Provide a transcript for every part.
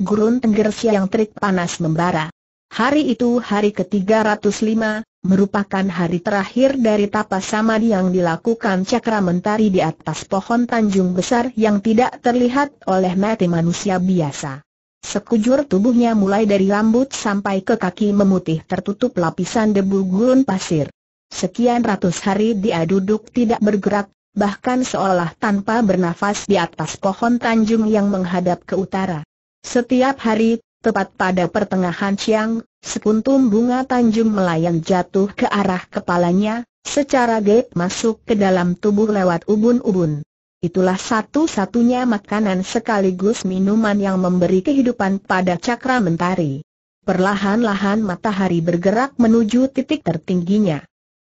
gurun tengger siang terik panas membara. Hari itu hari ke-305, merupakan hari terakhir dari tapas samadhi yang dilakukan cakra mentari di atas pohon Tanjung Besar yang tidak terlihat oleh mati manusia biasa. Sekujur tubuhnya mulai dari rambut sampai ke kaki memutih tertutup lapisan debu gurun pasir. Sekian ratus hari dia duduk tidak bergerak, bahkan seolah tanpa bernafas di atas pohon tanjung yang menghadap ke utara. Setiap hari, tepat pada pertengahan siang, sekuntum bunga Tanjung Melayang jatuh ke arah kepalanya, secara gaib masuk ke dalam tubuh lewat ubun-ubun. Itulah satu-satunya makanan sekaligus minuman yang memberi kehidupan pada cakra mentari. Perlahan-lahan matahari bergerak menuju titik tertingginya.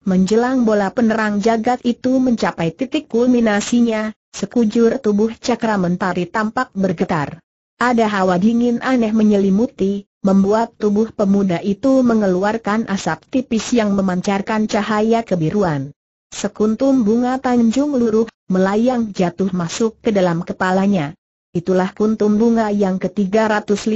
Menjelang bola penerang jagat itu mencapai titik kulminasinya, sekujur tubuh cakra mentari tampak bergetar. Ada hawa dingin aneh menyelimuti, membuat tubuh pemuda itu mengeluarkan asap tipis yang memancarkan cahaya kebiruan. Sekuntum bunga Tanjung Luruh, melayang jatuh masuk ke dalam kepalanya. Itulah kuntum bunga yang ke-305,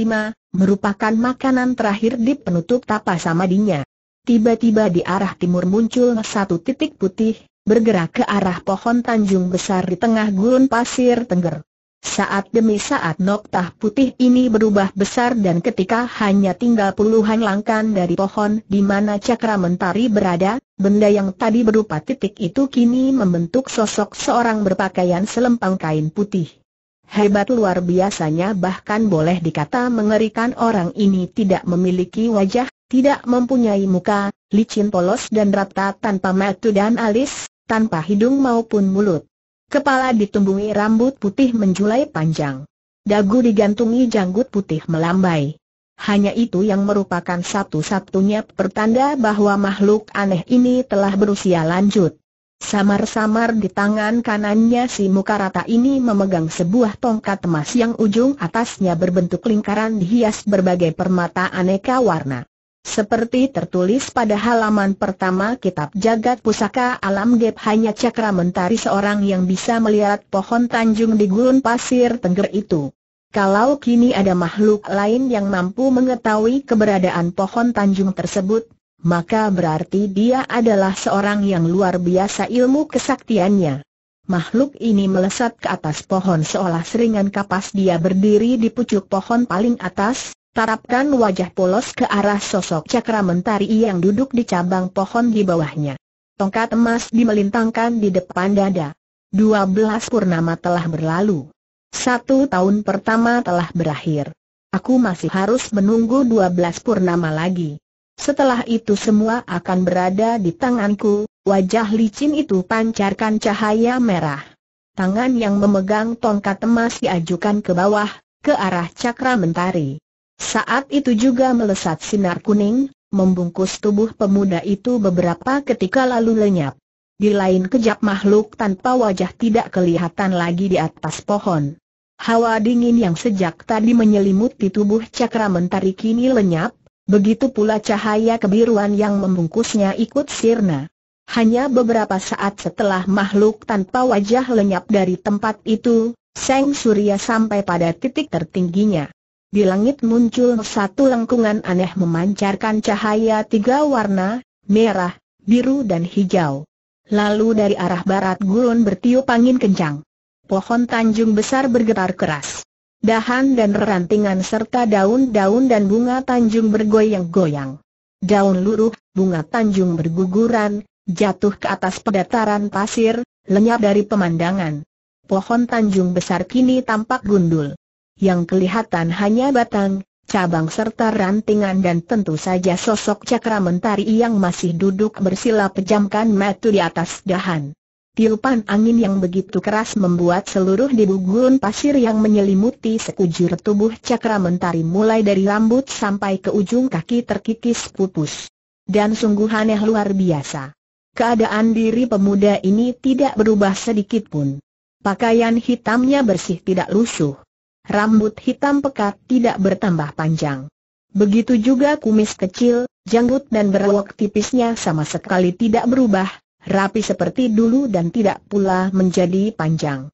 merupakan makanan terakhir di penutup tapa samadinya. Tiba-tiba di arah timur muncul satu titik putih, bergerak ke arah pohon Tanjung Besar di tengah gurun pasir Tengger. Saat demi saat noktah putih ini berubah besar dan ketika hanya tinggal puluhan langkah dari pohon di mana cakra mentari berada, benda yang tadi berupa titik itu kini membentuk sosok seorang berpakaian selempang kain putih. Hebat luar biasanya bahkan boleh dikata mengerikan orang ini tidak memiliki wajah, tidak mempunyai muka, licin polos dan rata tanpa mata dan alis, tanpa hidung maupun mulut. Kepala ditumbuhi rambut putih menjulai panjang. Dagu digantungi janggut putih melambai. Hanya itu yang merupakan satu-satunya pertanda bahwa makhluk aneh ini telah berusia lanjut. Samar-samar di tangan kanannya si muka rata ini memegang sebuah tongkat emas yang ujung atasnya berbentuk lingkaran dihias berbagai permata aneka warna. Seperti tertulis pada halaman pertama kitab jagat pusaka alam Gep hanya cakra mentari seorang yang bisa melihat pohon tanjung di gurun pasir tengger itu. Kalau kini ada makhluk lain yang mampu mengetahui keberadaan pohon tanjung tersebut, maka berarti dia adalah seorang yang luar biasa ilmu kesaktiannya. Makhluk ini melesat ke atas pohon seolah seringan kapas dia berdiri di pucuk pohon paling atas, Tarapkan wajah polos ke arah sosok cakra mentari yang duduk di cabang pohon di bawahnya. Tongkat emas dimelintangkan di depan dada. Dua belas purnama telah berlalu. Satu tahun pertama telah berakhir. Aku masih harus menunggu dua belas purnama lagi. Setelah itu semua akan berada di tanganku, wajah licin itu pancarkan cahaya merah. Tangan yang memegang tongkat emas diajukan ke bawah, ke arah cakra mentari. Saat itu juga melesat sinar kuning, membungkus tubuh pemuda itu beberapa ketika lalu lenyap. Di lain kejap makhluk tanpa wajah tidak kelihatan lagi di atas pohon. Hawa dingin yang sejak tadi menyelimuti tubuh cakra mentari kini lenyap, begitu pula cahaya kebiruan yang membungkusnya ikut sirna. Hanya beberapa saat setelah makhluk tanpa wajah lenyap dari tempat itu, Seng Surya sampai pada titik tertingginya. Di langit muncul satu lengkungan aneh memancarkan cahaya tiga warna, merah, biru dan hijau. Lalu dari arah barat gurun bertiup angin kencang. Pohon tanjung besar bergetar keras. Dahan dan rantingan serta daun-daun dan bunga tanjung bergoyang-goyang. Daun luruh, bunga tanjung berguguran, jatuh ke atas pedataran pasir, lenyap dari pemandangan. Pohon tanjung besar kini tampak gundul yang kelihatan hanya batang, cabang serta rantingan dan tentu saja sosok cakra mentari yang masih duduk bersila pejamkan metu di atas dahan. Tiupan angin yang begitu keras membuat seluruh debu gurun pasir yang menyelimuti sekujur tubuh cakra mentari mulai dari rambut sampai ke ujung kaki terkikis pupus. Dan sungguh aneh luar biasa. Keadaan diri pemuda ini tidak berubah sedikit pun. Pakaian hitamnya bersih tidak lusuh rambut hitam pekat tidak bertambah panjang. Begitu juga kumis kecil, janggut dan berwok tipisnya sama sekali tidak berubah, rapi seperti dulu dan tidak pula menjadi panjang.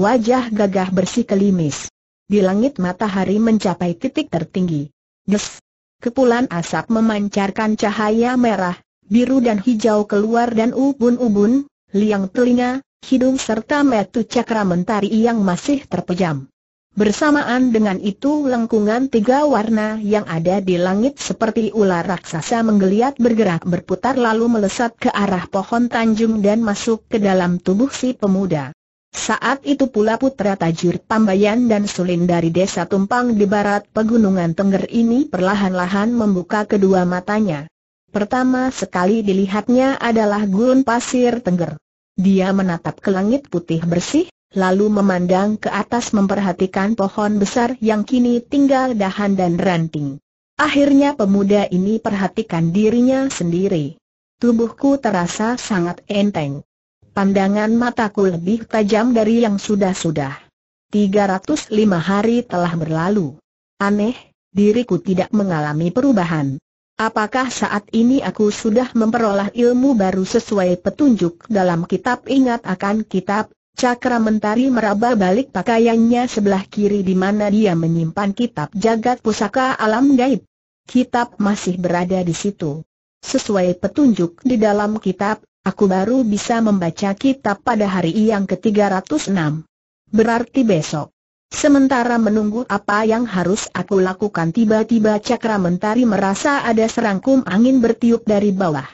Wajah gagah bersih kelimis. Di langit matahari mencapai titik tertinggi. Des! Kepulan asap memancarkan cahaya merah, biru dan hijau keluar dan ubun-ubun, liang telinga, hidung serta metu cakra mentari yang masih terpejam. Bersamaan dengan itu lengkungan tiga warna yang ada di langit seperti ular raksasa menggeliat bergerak berputar lalu melesat ke arah pohon tanjung dan masuk ke dalam tubuh si pemuda. Saat itu pula putra Tajur Pambayan dan Sulin dari desa Tumpang di barat pegunungan Tengger ini perlahan-lahan membuka kedua matanya. Pertama sekali dilihatnya adalah gurun pasir Tengger. Dia menatap ke langit putih bersih, lalu memandang ke atas memperhatikan pohon besar yang kini tinggal dahan dan ranting. Akhirnya pemuda ini perhatikan dirinya sendiri. Tubuhku terasa sangat enteng. Pandangan mataku lebih tajam dari yang sudah-sudah. 305 hari telah berlalu. Aneh, diriku tidak mengalami perubahan. Apakah saat ini aku sudah memperoleh ilmu baru sesuai petunjuk dalam kitab ingat akan kitab Cakra Mentari meraba balik pakaiannya sebelah kiri di mana dia menyimpan kitab jagat pusaka alam gaib. Kitab masih berada di situ. Sesuai petunjuk di dalam kitab, aku baru bisa membaca kitab pada hari yang ke-306. Berarti besok. Sementara menunggu apa yang harus aku lakukan tiba-tiba cakra mentari merasa ada serangkum angin bertiup dari bawah.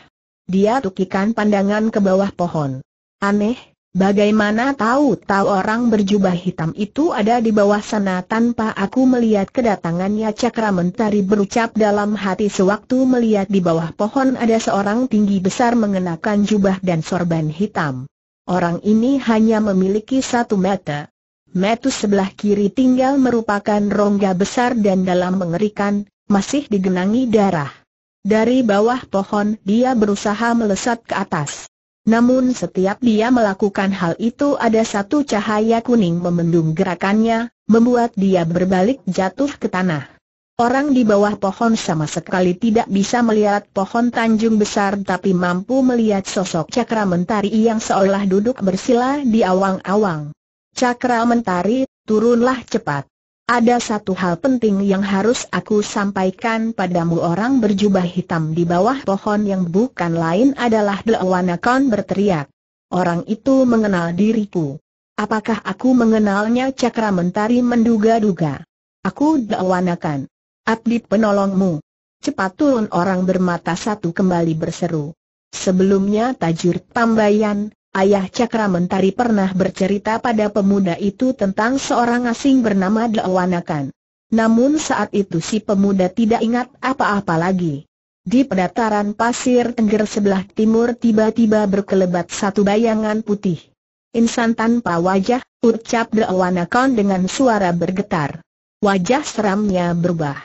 Dia tukikan pandangan ke bawah pohon. Aneh, Bagaimana tahu-tahu orang berjubah hitam itu ada di bawah sana tanpa aku melihat kedatangannya Cakra Mentari berucap dalam hati sewaktu melihat di bawah pohon ada seorang tinggi besar mengenakan jubah dan sorban hitam. Orang ini hanya memiliki satu mata. Metu sebelah kiri tinggal merupakan rongga besar dan dalam mengerikan, masih digenangi darah. Dari bawah pohon dia berusaha melesat ke atas. Namun setiap dia melakukan hal itu ada satu cahaya kuning memendung gerakannya, membuat dia berbalik jatuh ke tanah. Orang di bawah pohon sama sekali tidak bisa melihat pohon Tanjung Besar tapi mampu melihat sosok cakra mentari yang seolah duduk bersila di awang-awang. Cakra mentari, turunlah cepat. Ada satu hal penting yang harus aku sampaikan padamu orang berjubah hitam di bawah pohon yang bukan lain adalah Dewanakon berteriak. Orang itu mengenal diriku. Apakah aku mengenalnya cakra mentari menduga-duga? Aku Dewanakan. Abdi penolongmu. Cepat turun orang bermata satu kembali berseru. Sebelumnya Tajur tambayan Ayah Cakra Mentari pernah bercerita pada pemuda itu tentang seorang asing bernama Dawanakan. Namun saat itu si pemuda tidak ingat apa-apa lagi. Di pedataran pasir tengger sebelah timur tiba-tiba berkelebat satu bayangan putih. Insan tanpa wajah, ucap Dawanakan dengan suara bergetar. Wajah seramnya berubah.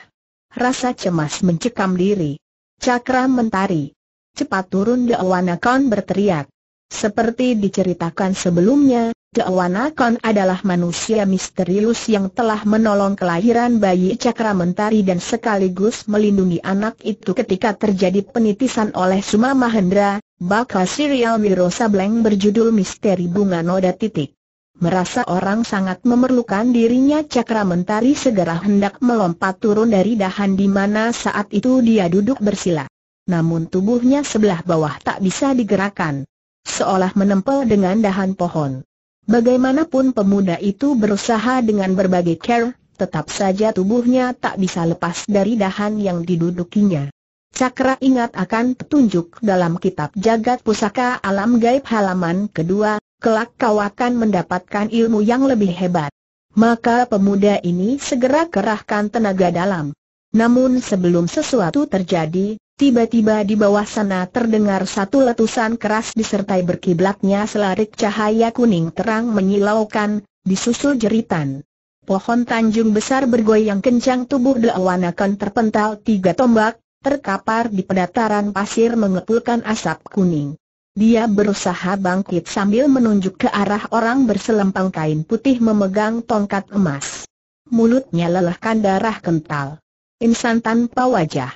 Rasa cemas mencekam diri. Cakra Mentari. Cepat turun Dawanakan berteriak. Seperti diceritakan sebelumnya, Dewanakon adalah manusia misterius yang telah menolong kelahiran bayi cakra mentari dan sekaligus melindungi anak itu ketika terjadi penitisan oleh Suma Mahendra, bakal serial Wirosa Bleng berjudul Misteri Bunga Noda Titik. Merasa orang sangat memerlukan dirinya cakra mentari segera hendak melompat turun dari dahan di mana saat itu dia duduk bersila. Namun tubuhnya sebelah bawah tak bisa digerakkan seolah menempel dengan dahan pohon. Bagaimanapun pemuda itu berusaha dengan berbagai care, tetap saja tubuhnya tak bisa lepas dari dahan yang didudukinya. Cakra ingat akan petunjuk dalam kitab jagat pusaka alam gaib halaman kedua, kelak kau akan mendapatkan ilmu yang lebih hebat. Maka pemuda ini segera kerahkan tenaga dalam. Namun sebelum sesuatu terjadi, tiba-tiba di bawah sana terdengar satu letusan keras disertai berkiblatnya selarik cahaya kuning terang menyilaukan, disusul jeritan. Pohon Tanjung Besar bergoyang kencang tubuh dewanakan terpental tiga tombak, terkapar di pedataran pasir mengepulkan asap kuning. Dia berusaha bangkit sambil menunjuk ke arah orang berselempang kain putih memegang tongkat emas. Mulutnya lelehkan darah kental insan tanpa wajah.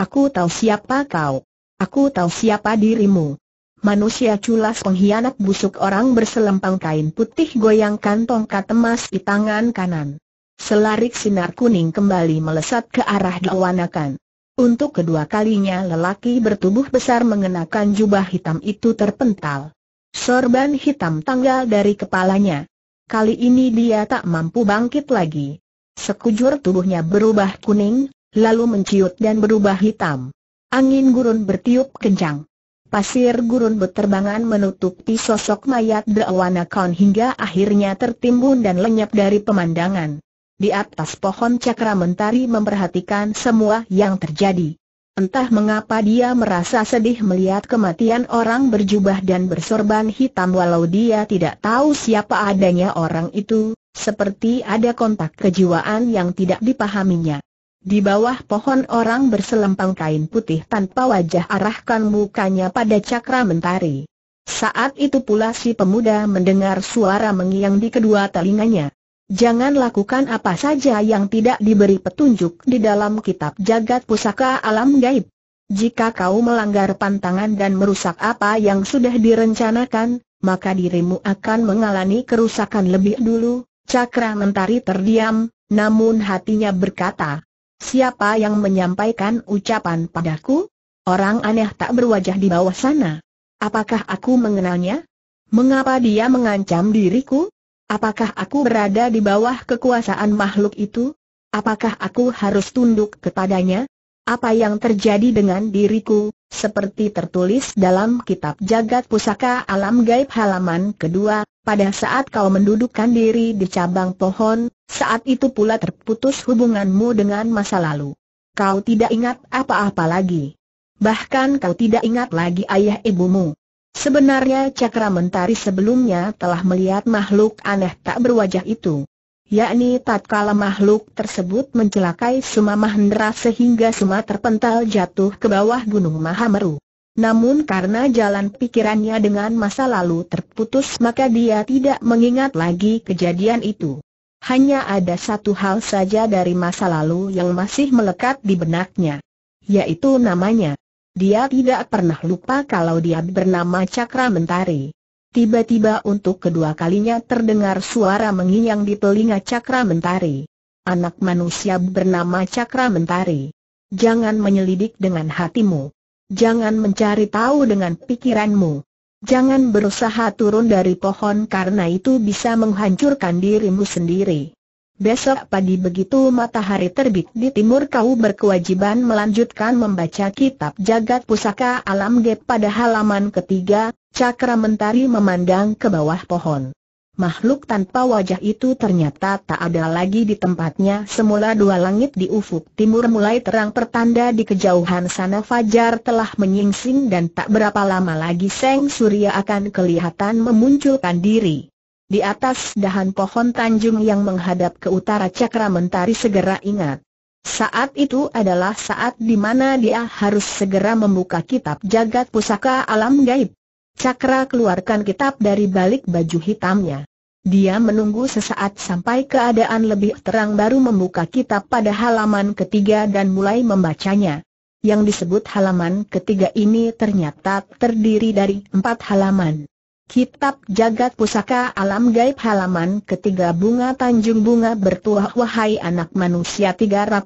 Aku tahu siapa kau. Aku tahu siapa dirimu. Manusia culas pengkhianat busuk orang berselempang kain putih goyangkan tongkat emas di tangan kanan. Selarik sinar kuning kembali melesat ke arah Dawanakan. Untuk kedua kalinya lelaki bertubuh besar mengenakan jubah hitam itu terpental. Sorban hitam tanggal dari kepalanya. Kali ini dia tak mampu bangkit lagi. Sekujur tubuhnya berubah kuning, lalu menciut dan berubah hitam. Angin gurun bertiup kencang. Pasir gurun berterbangan menutupi sosok mayat berwarna Khan hingga akhirnya tertimbun dan lenyap dari pemandangan. Di atas pohon cakra mentari memperhatikan semua yang terjadi. Entah mengapa dia merasa sedih melihat kematian orang berjubah dan bersorban hitam walau dia tidak tahu siapa adanya orang itu, seperti ada kontak kejiwaan yang tidak dipahaminya. Di bawah pohon orang berselempang kain putih tanpa wajah arahkan mukanya pada cakra mentari. Saat itu pula si pemuda mendengar suara mengiang di kedua telinganya. Jangan lakukan apa saja yang tidak diberi petunjuk di dalam kitab jagat pusaka alam gaib. Jika kau melanggar pantangan dan merusak apa yang sudah direncanakan, maka dirimu akan mengalami kerusakan lebih dulu, Cakra mentari terdiam, namun hatinya berkata, Siapa yang menyampaikan ucapan padaku? Orang aneh tak berwajah di bawah sana. Apakah aku mengenalnya? Mengapa dia mengancam diriku? Apakah aku berada di bawah kekuasaan makhluk itu? Apakah aku harus tunduk kepadanya? Apa yang terjadi dengan diriku, seperti tertulis dalam kitab jagat pusaka alam gaib halaman kedua, pada saat kau mendudukkan diri di cabang pohon, saat itu pula terputus hubunganmu dengan masa lalu. Kau tidak ingat apa-apa lagi. Bahkan kau tidak ingat lagi ayah ibumu. Sebenarnya cakra mentari sebelumnya telah melihat makhluk aneh tak berwajah itu. Yakni tatkala makhluk tersebut mencelakai Suma Mahendra sehingga Suma terpental jatuh ke bawah Gunung Mahameru. Namun karena jalan pikirannya dengan masa lalu terputus maka dia tidak mengingat lagi kejadian itu. Hanya ada satu hal saja dari masa lalu yang masih melekat di benaknya. Yaitu namanya. Dia tidak pernah lupa kalau dia bernama Cakra Mentari. Tiba-tiba untuk kedua kalinya terdengar suara menginyang di telinga Cakra Mentari. Anak manusia bernama Cakra Mentari. Jangan menyelidik dengan hatimu. Jangan mencari tahu dengan pikiranmu. Jangan berusaha turun dari pohon karena itu bisa menghancurkan dirimu sendiri. Besok pagi begitu matahari terbit di timur kau berkewajiban melanjutkan membaca kitab jagat pusaka alam gep pada halaman ketiga, cakra mentari memandang ke bawah pohon. Makhluk tanpa wajah itu ternyata tak ada lagi di tempatnya Semula dua langit di ufuk timur mulai terang pertanda di kejauhan sana Fajar telah menyingsing dan tak berapa lama lagi Seng Surya akan kelihatan memunculkan diri Di atas dahan pohon tanjung yang menghadap ke utara cakra mentari segera ingat saat itu adalah saat di mana dia harus segera membuka kitab jagat pusaka alam gaib. Cakra keluarkan kitab dari balik baju hitamnya. Dia menunggu sesaat sampai keadaan lebih terang baru membuka kitab pada halaman ketiga dan mulai membacanya. Yang disebut halaman ketiga ini ternyata terdiri dari empat halaman. Kitab Jagat Pusaka Alam Gaib halaman ketiga Bunga Tanjung Bunga bertuah Wahai anak manusia 305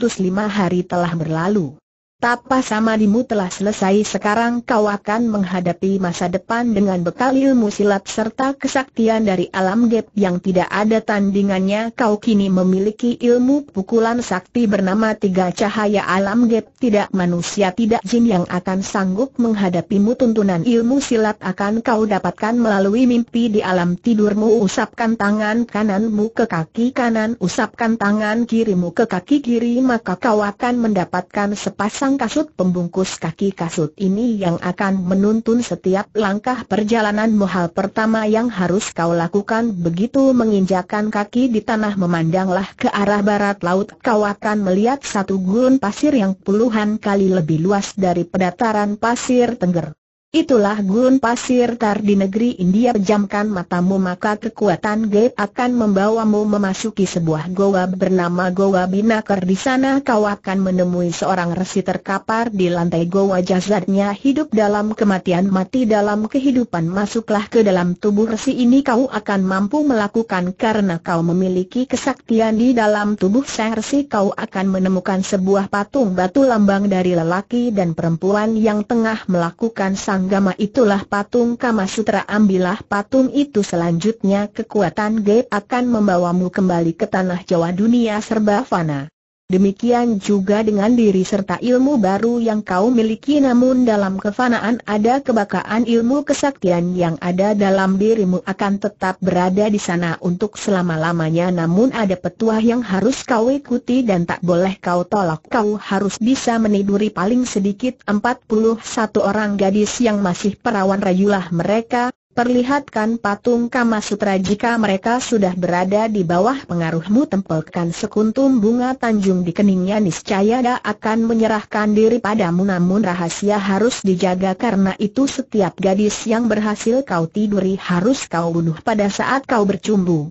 hari telah berlalu. Tapa dimu telah selesai sekarang kau akan menghadapi masa depan dengan bekal ilmu silat serta kesaktian dari alam gap yang tidak ada tandingannya kau kini memiliki ilmu pukulan sakti bernama tiga cahaya alam gap tidak manusia tidak jin yang akan sanggup menghadapimu tuntunan ilmu silat akan kau dapatkan melalui mimpi di alam tidurmu usapkan tangan kananmu ke kaki kanan usapkan tangan kirimu ke kaki kiri maka kau akan mendapatkan sepasang Seorang kasut pembungkus kaki kasut ini yang akan menuntun setiap langkah perjalanan. mohal pertama yang harus kau lakukan begitu menginjakan kaki di tanah memandanglah ke arah barat laut kau akan melihat satu gurun pasir yang puluhan kali lebih luas dari pedataran pasir Tengger. Itulah gun pasir tar di negeri India pejamkan matamu maka kekuatan gaib akan membawamu memasuki sebuah goa bernama Goa Binakar di sana kau akan menemui seorang resi terkapar di lantai goa jasadnya hidup dalam kematian mati dalam kehidupan masuklah ke dalam tubuh resi ini kau akan mampu melakukan karena kau memiliki kesaktian di dalam tubuh sang resi kau akan menemukan sebuah patung batu lambang dari lelaki dan perempuan yang tengah melakukan sang Anggama itulah patung Kamasutra ambillah patung itu selanjutnya kekuatan Gep akan membawamu kembali ke tanah Jawa dunia serba fana. Demikian juga dengan diri serta ilmu baru yang kau miliki namun dalam kefanaan ada kebakaan ilmu kesaktian yang ada dalam dirimu akan tetap berada di sana untuk selama-lamanya namun ada petuah yang harus kau ikuti dan tak boleh kau tolak kau harus bisa meniduri paling sedikit 41 orang gadis yang masih perawan rayulah mereka, Perlihatkan patung Kama Sutra jika mereka sudah berada di bawah pengaruhmu tempelkan sekuntum bunga tanjung di keningnya niscaya dia akan menyerahkan diri padamu namun rahasia harus dijaga karena itu setiap gadis yang berhasil kau tiduri harus kau bunuh pada saat kau bercumbu.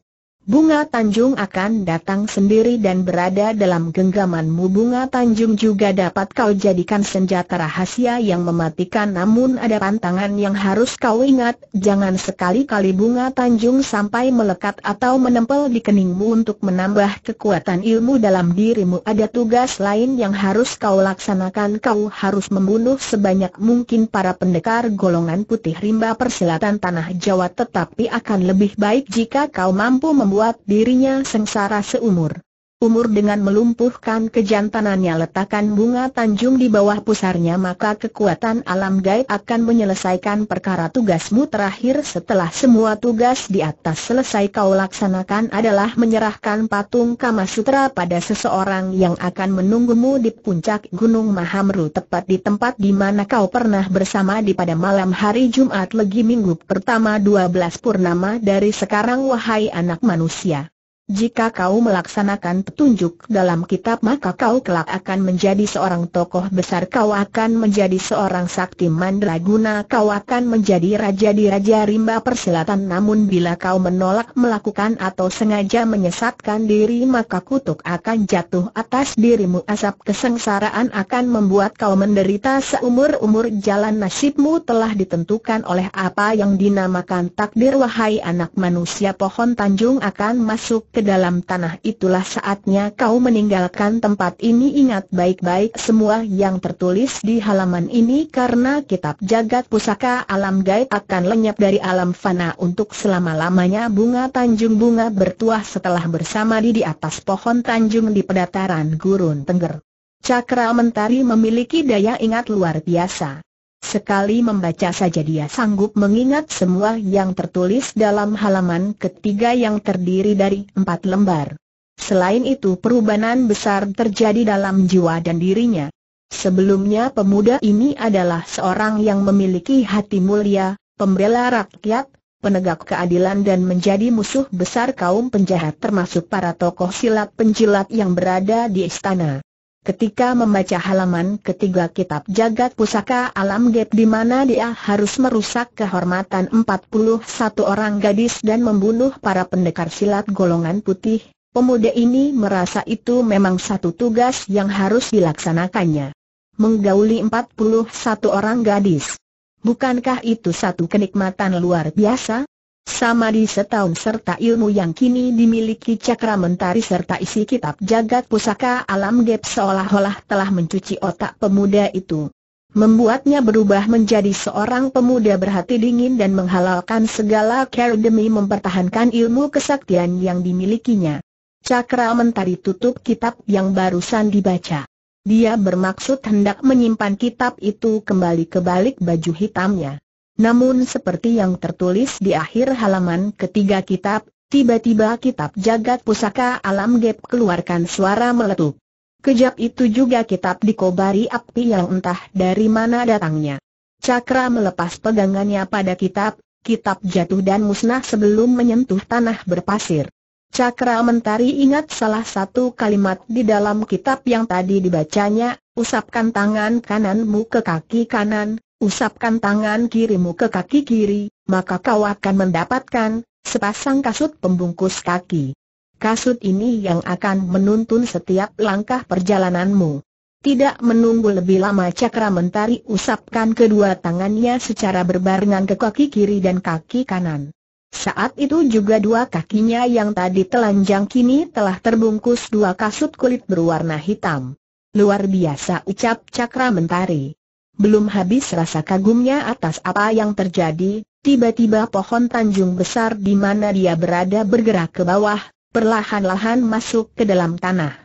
Bunga Tanjung akan datang sendiri dan berada dalam genggamanmu Bunga Tanjung juga dapat kau jadikan senjata rahasia yang mematikan Namun ada pantangan yang harus kau ingat Jangan sekali-kali Bunga Tanjung sampai melekat atau menempel di keningmu Untuk menambah kekuatan ilmu dalam dirimu Ada tugas lain yang harus kau laksanakan Kau harus membunuh sebanyak mungkin para pendekar golongan putih rimba persilatan tanah Jawa Tetapi akan lebih baik jika kau mampu membunuh membuat dirinya sengsara seumur umur dengan melumpuhkan kejantanannya letakkan bunga tanjung di bawah pusarnya maka kekuatan alam gaib akan menyelesaikan perkara tugasmu terakhir setelah semua tugas di atas selesai kau laksanakan adalah menyerahkan patung Kamasutra pada seseorang yang akan menunggumu di puncak Gunung Mahamru tepat di tempat di mana kau pernah bersama di pada malam hari Jumat legi minggu pertama 12 Purnama dari sekarang wahai anak manusia jika kau melaksanakan petunjuk dalam kitab maka kau kelak akan menjadi seorang tokoh besar Kau akan menjadi seorang sakti mandraguna Kau akan menjadi raja di raja rimba persilatan Namun bila kau menolak melakukan atau sengaja menyesatkan diri Maka kutuk akan jatuh atas dirimu Asap kesengsaraan akan membuat kau menderita seumur-umur Jalan nasibmu telah ditentukan oleh apa yang dinamakan takdir Wahai anak manusia pohon tanjung akan masuk ke ke dalam tanah itulah saatnya kau meninggalkan tempat ini ingat baik-baik semua yang tertulis di halaman ini karena kitab jagat pusaka alam gaib akan lenyap dari alam fana untuk selama-lamanya bunga tanjung bunga bertuah setelah bersama di di atas pohon tanjung di pedataran gurun tengger. Cakra mentari memiliki daya ingat luar biasa. Sekali membaca saja dia sanggup mengingat semua yang tertulis dalam halaman ketiga yang terdiri dari empat lembar. Selain itu perubahan besar terjadi dalam jiwa dan dirinya. Sebelumnya pemuda ini adalah seorang yang memiliki hati mulia, pembela rakyat, penegak keadilan dan menjadi musuh besar kaum penjahat termasuk para tokoh silat penjilat yang berada di istana. Ketika membaca halaman ketiga kitab jagat pusaka alam gap di mana dia harus merusak kehormatan 41 orang gadis dan membunuh para pendekar silat golongan putih, pemuda ini merasa itu memang satu tugas yang harus dilaksanakannya. Menggauli 41 orang gadis. Bukankah itu satu kenikmatan luar biasa? Sama di setahun serta ilmu yang kini dimiliki cakra mentari serta isi kitab jagat pusaka alam gap seolah-olah telah mencuci otak pemuda itu. Membuatnya berubah menjadi seorang pemuda berhati dingin dan menghalalkan segala care demi mempertahankan ilmu kesaktian yang dimilikinya. Cakra mentari tutup kitab yang barusan dibaca. Dia bermaksud hendak menyimpan kitab itu kembali ke balik baju hitamnya. Namun seperti yang tertulis di akhir halaman ketiga kitab, tiba-tiba kitab jagat pusaka alam gap keluarkan suara meletup. Kejap itu juga kitab dikobari api yang entah dari mana datangnya. Cakra melepas pegangannya pada kitab, kitab jatuh dan musnah sebelum menyentuh tanah berpasir. Cakra Mentari ingat salah satu kalimat di dalam kitab yang tadi dibacanya, usapkan tangan kananmu ke kaki kanan, Usapkan tangan kirimu ke kaki kiri, maka kau akan mendapatkan sepasang kasut pembungkus kaki. Kasut ini yang akan menuntun setiap langkah perjalananmu. Tidak menunggu lebih lama cakra mentari usapkan kedua tangannya secara berbarengan ke kaki kiri dan kaki kanan. Saat itu juga dua kakinya yang tadi telanjang kini telah terbungkus dua kasut kulit berwarna hitam. Luar biasa ucap cakra mentari. Belum habis rasa kagumnya atas apa yang terjadi, tiba-tiba pohon tanjung besar di mana dia berada bergerak ke bawah, perlahan-lahan masuk ke dalam tanah.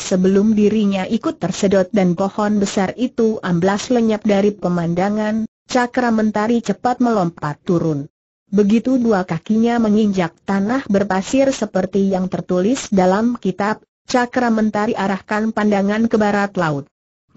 Sebelum dirinya ikut tersedot dan pohon besar itu amblas lenyap dari pemandangan, cakra mentari cepat melompat turun. Begitu dua kakinya menginjak tanah berpasir seperti yang tertulis dalam kitab, cakra mentari arahkan pandangan ke barat laut.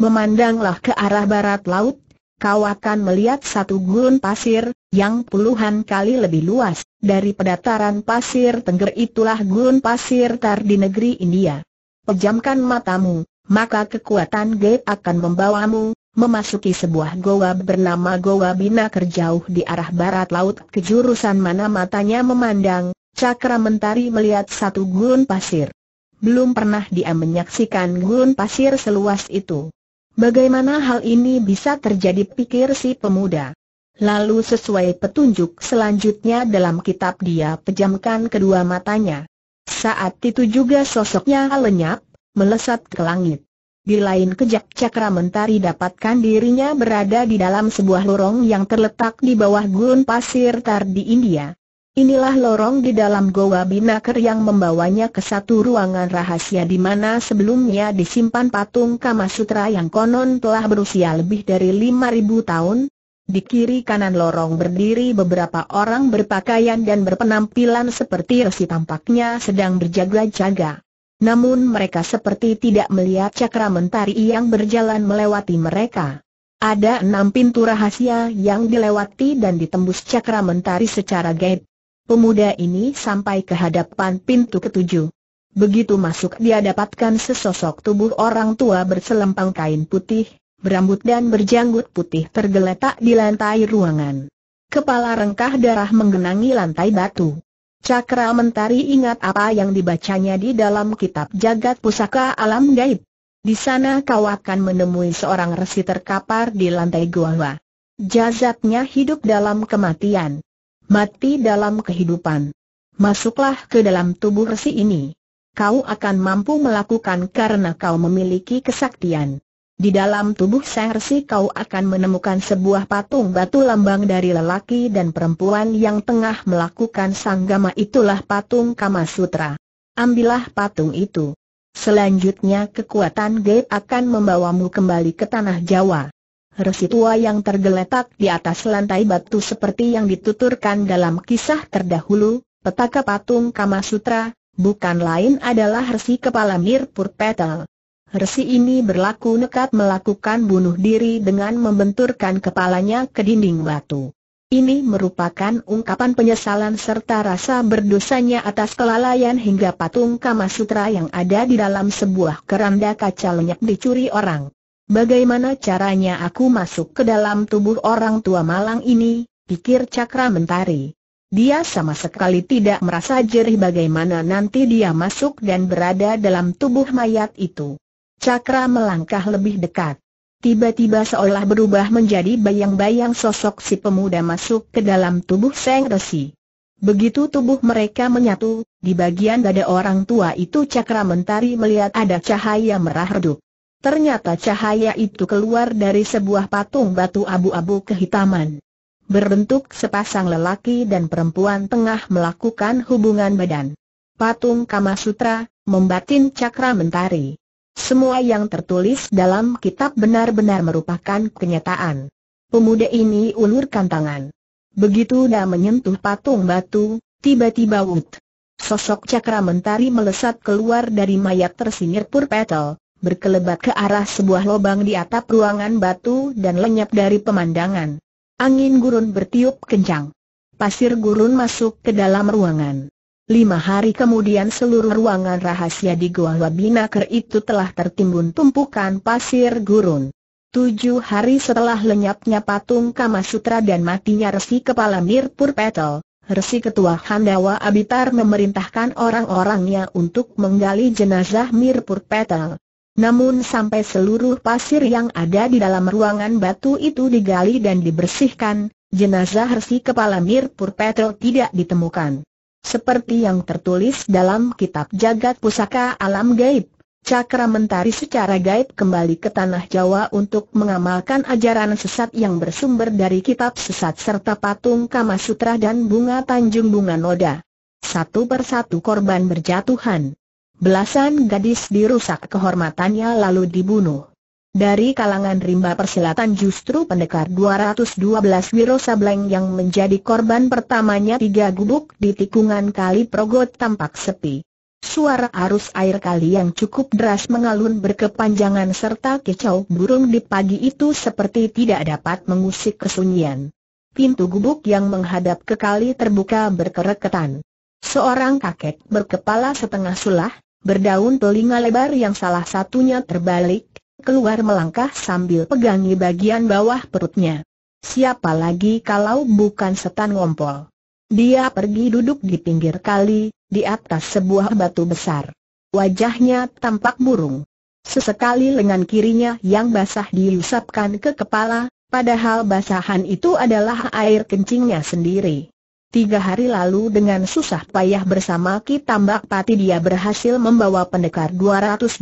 Memandanglah ke arah barat laut, kau akan melihat satu gurun pasir, yang puluhan kali lebih luas, dari pedataran pasir Tengger itulah gurun pasir tar di negeri India. Pejamkan matamu, maka kekuatan G akan membawamu, memasuki sebuah goa bernama Goa Bina kerjauh di arah barat laut ke jurusan mana matanya memandang, Cakra Mentari melihat satu gurun pasir. Belum pernah dia menyaksikan gurun pasir seluas itu. Bagaimana hal ini bisa terjadi pikir si pemuda? Lalu sesuai petunjuk selanjutnya dalam kitab dia pejamkan kedua matanya. Saat itu juga sosoknya lenyap, melesat ke langit. Di lain kejap cakra mentari dapatkan dirinya berada di dalam sebuah lorong yang terletak di bawah gurun pasir tar di India. Inilah lorong di dalam goa binaker yang membawanya ke satu ruangan rahasia di mana sebelumnya disimpan patung Kamasutra yang konon telah berusia lebih dari 5000 tahun. Di kiri kanan lorong berdiri beberapa orang berpakaian dan berpenampilan seperti resi tampaknya sedang berjaga-jaga. Namun mereka seperti tidak melihat cakra mentari yang berjalan melewati mereka. Ada enam pintu rahasia yang dilewati dan ditembus cakra mentari secara gaib pemuda ini sampai ke hadapan pintu ketujuh. Begitu masuk dia dapatkan sesosok tubuh orang tua berselempang kain putih, berambut dan berjanggut putih tergeletak di lantai ruangan. Kepala rengkah darah menggenangi lantai batu. Cakra Mentari ingat apa yang dibacanya di dalam kitab Jagat Pusaka Alam Gaib. Di sana kau akan menemui seorang resi terkapar di lantai gua. Jazatnya hidup dalam kematian mati dalam kehidupan. Masuklah ke dalam tubuh resi ini. Kau akan mampu melakukan karena kau memiliki kesaktian. Di dalam tubuh resi kau akan menemukan sebuah patung batu lambang dari lelaki dan perempuan yang tengah melakukan sanggama itulah patung Kama Sutra. Ambillah patung itu. Selanjutnya kekuatan Gate akan membawamu kembali ke tanah Jawa resi tua yang tergeletak di atas lantai batu seperti yang dituturkan dalam kisah terdahulu, petaka patung Kama Sutra, bukan lain adalah resi kepala Mirpur Petal. Resi ini berlaku nekat melakukan bunuh diri dengan membenturkan kepalanya ke dinding batu. Ini merupakan ungkapan penyesalan serta rasa berdosanya atas kelalaian hingga patung Kama Sutra yang ada di dalam sebuah keranda kaca lenyap dicuri orang. Bagaimana caranya aku masuk ke dalam tubuh orang tua malang ini, pikir cakra mentari. Dia sama sekali tidak merasa jerih bagaimana nanti dia masuk dan berada dalam tubuh mayat itu. Cakra melangkah lebih dekat. Tiba-tiba seolah berubah menjadi bayang-bayang sosok si pemuda masuk ke dalam tubuh Seng Resi. Begitu tubuh mereka menyatu, di bagian dada orang tua itu Cakra Mentari melihat ada cahaya merah redup. Ternyata cahaya itu keluar dari sebuah patung batu abu-abu kehitaman. Berbentuk sepasang lelaki dan perempuan tengah melakukan hubungan badan. Patung Kama Sutra, membatin cakra mentari. Semua yang tertulis dalam kitab benar-benar merupakan kenyataan. Pemuda ini ulurkan tangan. Begitu dia menyentuh patung batu, tiba-tiba wut. Sosok cakra mentari melesat keluar dari mayat tersingir Purpetel, berkelebat ke arah sebuah lubang di atap ruangan batu dan lenyap dari pemandangan. Angin gurun bertiup kencang. Pasir gurun masuk ke dalam ruangan. Lima hari kemudian seluruh ruangan rahasia di Gua Wabinaker itu telah tertimbun tumpukan pasir gurun. Tujuh hari setelah lenyapnya patung kamasutra dan matinya resi kepala Mirpur Petal, resi ketua Handawa Abitar memerintahkan orang-orangnya untuk menggali jenazah Mirpur Petal, namun sampai seluruh pasir yang ada di dalam ruangan batu itu digali dan dibersihkan, jenazah Hersi kepala Mir Purpetro tidak ditemukan. Seperti yang tertulis dalam kitab Jagat Pusaka Alam Gaib, Cakra Mentari secara gaib kembali ke Tanah Jawa untuk mengamalkan ajaran sesat yang bersumber dari kitab sesat serta patung kamasutra dan bunga Tanjung Bunga Noda. Satu persatu korban berjatuhan belasan gadis dirusak kehormatannya lalu dibunuh. Dari kalangan rimba persilatan justru pendekar 212 Wiro Sableng yang menjadi korban pertamanya tiga gubuk di tikungan kali Progot tampak sepi. Suara arus air kali yang cukup deras mengalun berkepanjangan serta kicau burung di pagi itu seperti tidak dapat mengusik kesunyian. Pintu gubuk yang menghadap ke kali terbuka berkereketan. Seorang kakek berkepala setengah sulah, berdaun telinga lebar yang salah satunya terbalik, keluar melangkah sambil pegangi bagian bawah perutnya. Siapa lagi kalau bukan setan ngompol? Dia pergi duduk di pinggir kali, di atas sebuah batu besar. Wajahnya tampak burung. Sesekali lengan kirinya yang basah diusapkan ke kepala, padahal basahan itu adalah air kencingnya sendiri. Tiga hari lalu dengan susah payah bersama Ki Tambak Pati dia berhasil membawa pendekar 212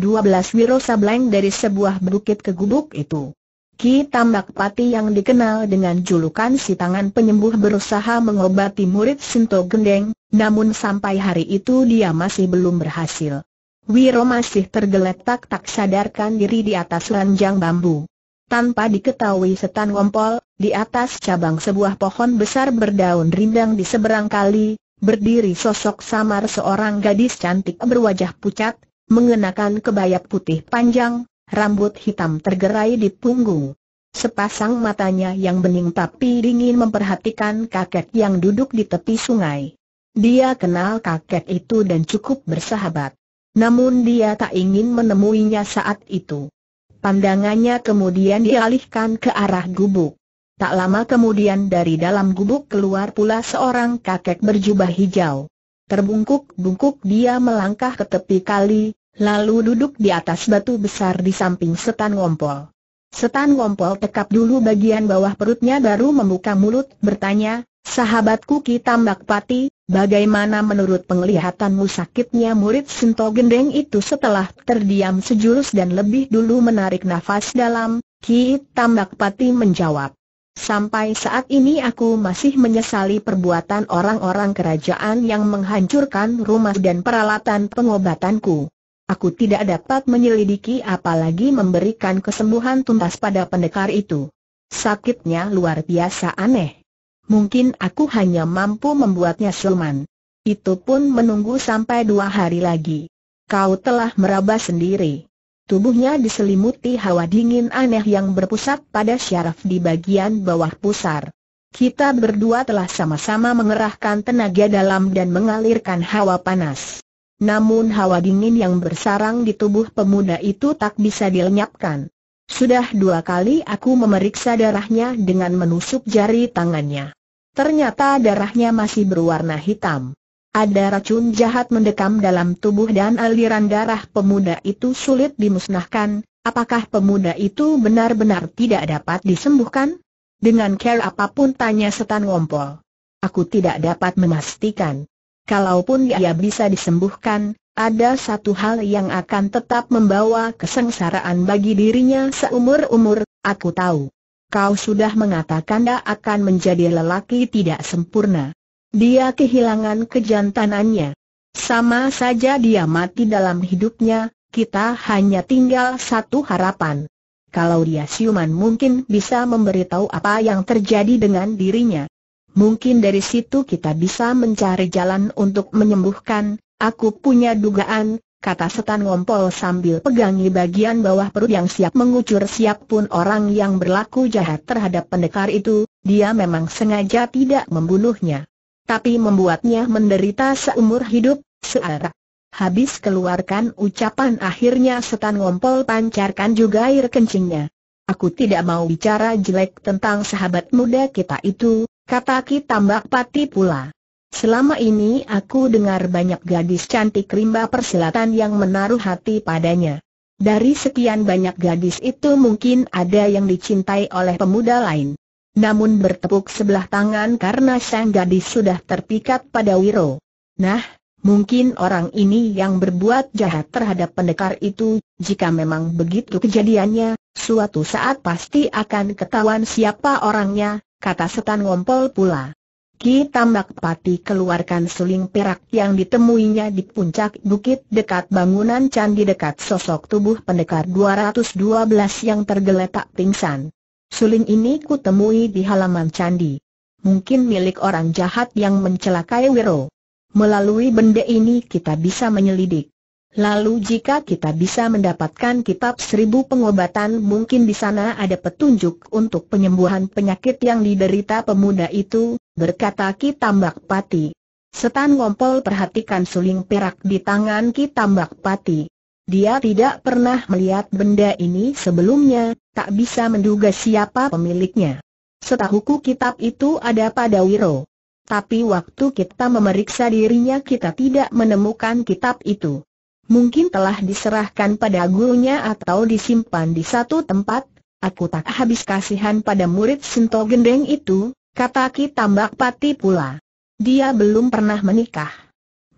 Wiro Sableng dari sebuah bukit ke gubuk itu. Ki Tambak Pati yang dikenal dengan julukan si tangan penyembuh berusaha mengobati murid Sinto Gendeng, namun sampai hari itu dia masih belum berhasil. Wiro masih tergeletak tak sadarkan diri di atas ranjang bambu. Tanpa diketahui setan ngompol, di atas cabang sebuah pohon besar berdaun rindang di seberang kali, berdiri sosok samar seorang gadis cantik berwajah pucat, mengenakan kebaya putih panjang, rambut hitam tergerai di punggung. Sepasang matanya yang bening tapi dingin memperhatikan kakek yang duduk di tepi sungai. Dia kenal kakek itu dan cukup bersahabat. Namun dia tak ingin menemuinya saat itu. Pandangannya kemudian dialihkan ke arah gubuk. Tak lama kemudian dari dalam gubuk keluar pula seorang kakek berjubah hijau. Terbungkuk-bungkuk dia melangkah ke tepi kali, lalu duduk di atas batu besar di samping setan ngompol. Setan ngompol tekap dulu bagian bawah perutnya baru membuka mulut bertanya, Sahabatku Ki Tambak Pati, bagaimana menurut penglihatanmu sakitnya murid Sinto Gendeng itu setelah terdiam sejurus dan lebih dulu menarik nafas dalam, Ki Tambak Pati menjawab. Sampai saat ini aku masih menyesali perbuatan orang-orang kerajaan yang menghancurkan rumah dan peralatan pengobatanku. Aku tidak dapat menyelidiki apalagi memberikan kesembuhan tuntas pada pendekar itu. Sakitnya luar biasa aneh. Mungkin aku hanya mampu membuatnya seman. Itu pun menunggu sampai dua hari lagi. Kau telah meraba sendiri. Tubuhnya diselimuti hawa dingin aneh yang berpusat pada syaraf di bagian bawah pusar. Kita berdua telah sama-sama mengerahkan tenaga dalam dan mengalirkan hawa panas. Namun hawa dingin yang bersarang di tubuh pemuda itu tak bisa dilenyapkan. Sudah dua kali aku memeriksa darahnya dengan menusuk jari tangannya. Ternyata darahnya masih berwarna hitam. Ada racun jahat mendekam dalam tubuh dan aliran darah pemuda itu sulit dimusnahkan, apakah pemuda itu benar-benar tidak dapat disembuhkan? Dengan care apapun tanya setan ngompol. Aku tidak dapat memastikan. Kalaupun ia bisa disembuhkan, ada satu hal yang akan tetap membawa kesengsaraan bagi dirinya seumur-umur, aku tahu. Kau sudah mengatakan dia akan menjadi lelaki tidak sempurna. Dia kehilangan kejantanannya. Sama saja dia mati dalam hidupnya, kita hanya tinggal satu harapan. Kalau dia siuman mungkin bisa memberitahu apa yang terjadi dengan dirinya. Mungkin dari situ kita bisa mencari jalan untuk menyembuhkan, aku punya dugaan, kata setan ngompol sambil pegangi bagian bawah perut yang siap mengucur siap pun orang yang berlaku jahat terhadap pendekar itu, dia memang sengaja tidak membunuhnya tapi membuatnya menderita seumur hidup, searah. Habis keluarkan ucapan akhirnya setan ngompol pancarkan juga air kencingnya. Aku tidak mau bicara jelek tentang sahabat muda kita itu, kata Ki Tambak Pati pula. Selama ini aku dengar banyak gadis cantik rimba persilatan yang menaruh hati padanya. Dari sekian banyak gadis itu mungkin ada yang dicintai oleh pemuda lain namun bertepuk sebelah tangan karena sang gadis sudah terpikat pada Wiro. Nah, mungkin orang ini yang berbuat jahat terhadap pendekar itu, jika memang begitu kejadiannya, suatu saat pasti akan ketahuan siapa orangnya, kata setan ngompol pula. Ki Tambak Pati keluarkan suling perak yang ditemuinya di puncak bukit dekat bangunan candi dekat sosok tubuh pendekar 212 yang tergeletak pingsan. Suling ini kutemui di halaman candi. Mungkin milik orang jahat yang mencelakai Wiro. Melalui benda ini kita bisa menyelidik. Lalu jika kita bisa mendapatkan kitab seribu pengobatan mungkin di sana ada petunjuk untuk penyembuhan penyakit yang diderita pemuda itu, berkata Ki Tambak Pati. Setan ngompol perhatikan suling perak di tangan Ki Tambak Pati. Dia tidak pernah melihat benda ini sebelumnya, tak bisa menduga siapa pemiliknya. Setahuku kitab itu ada pada Wiro. Tapi waktu kita memeriksa dirinya kita tidak menemukan kitab itu. Mungkin telah diserahkan pada gurunya atau disimpan di satu tempat, aku tak habis kasihan pada murid Sinto Gendeng itu, kata Ki Tambak Pati pula. Dia belum pernah menikah.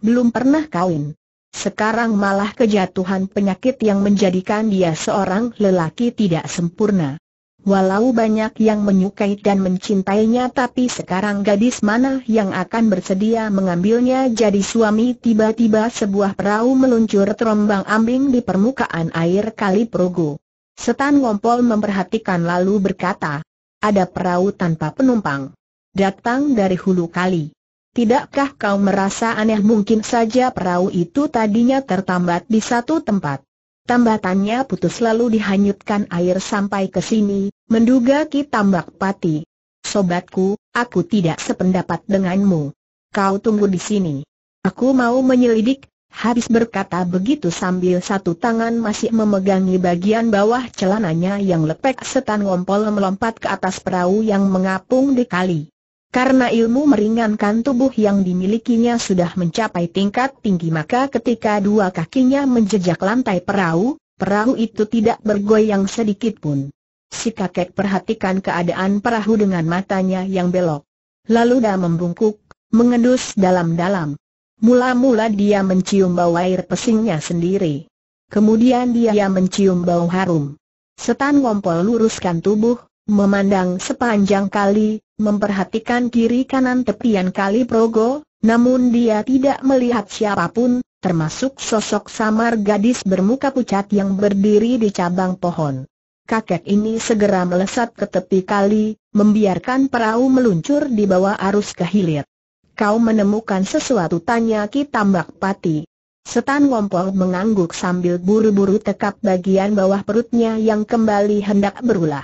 Belum pernah kawin. Sekarang malah kejatuhan penyakit yang menjadikan dia seorang lelaki tidak sempurna. Walau banyak yang menyukai dan mencintainya tapi sekarang gadis mana yang akan bersedia mengambilnya jadi suami tiba-tiba sebuah perahu meluncur terombang ambing di permukaan air kali Progo. Setan Ngompol memperhatikan lalu berkata, ada perahu tanpa penumpang. Datang dari hulu kali. Tidakkah kau merasa aneh mungkin saja perahu itu tadinya tertambat di satu tempat? Tambatannya putus lalu dihanyutkan air sampai ke sini, menduga Ki Tambak Pati. Sobatku, aku tidak sependapat denganmu. Kau tunggu di sini. Aku mau menyelidik, habis berkata begitu sambil satu tangan masih memegangi bagian bawah celananya yang lepek setan ngompol melompat ke atas perahu yang mengapung di kali. Karena ilmu meringankan tubuh yang dimilikinya sudah mencapai tingkat tinggi maka ketika dua kakinya menjejak lantai perahu, perahu itu tidak bergoyang sedikit pun. Si kakek perhatikan keadaan perahu dengan matanya yang belok. Lalu dia membungkuk, mengendus dalam-dalam. Mula-mula dia mencium bau air pesingnya sendiri. Kemudian dia mencium bau harum. Setan ngompol luruskan tubuh, memandang sepanjang kali, memperhatikan kiri kanan tepian kali Progo, namun dia tidak melihat siapapun, termasuk sosok samar gadis bermuka pucat yang berdiri di cabang pohon. Kakek ini segera melesat ke tepi kali, membiarkan perahu meluncur di bawah arus ke hilir. Kau menemukan sesuatu tanya Ki Tambak Pati. Setan Wompol mengangguk sambil buru-buru tekap bagian bawah perutnya yang kembali hendak berulah.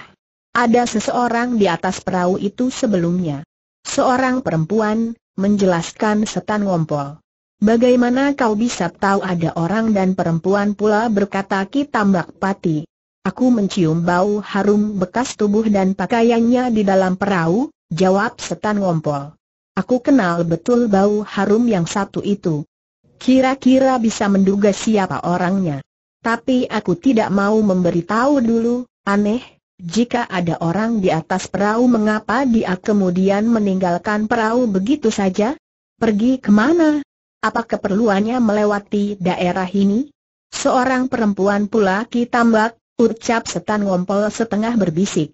Ada seseorang di atas perahu itu sebelumnya. Seorang perempuan, menjelaskan setan ngompol. Bagaimana kau bisa tahu ada orang dan perempuan pula berkata Ki Tambak Pati? Aku mencium bau harum bekas tubuh dan pakaiannya di dalam perahu, jawab setan ngompol. Aku kenal betul bau harum yang satu itu. Kira-kira bisa menduga siapa orangnya. Tapi aku tidak mau memberitahu dulu, aneh, jika ada orang di atas perahu mengapa dia kemudian meninggalkan perahu begitu saja? Pergi kemana? Apa keperluannya melewati daerah ini? Seorang perempuan pula kitambak, ucap setan ngompol setengah berbisik.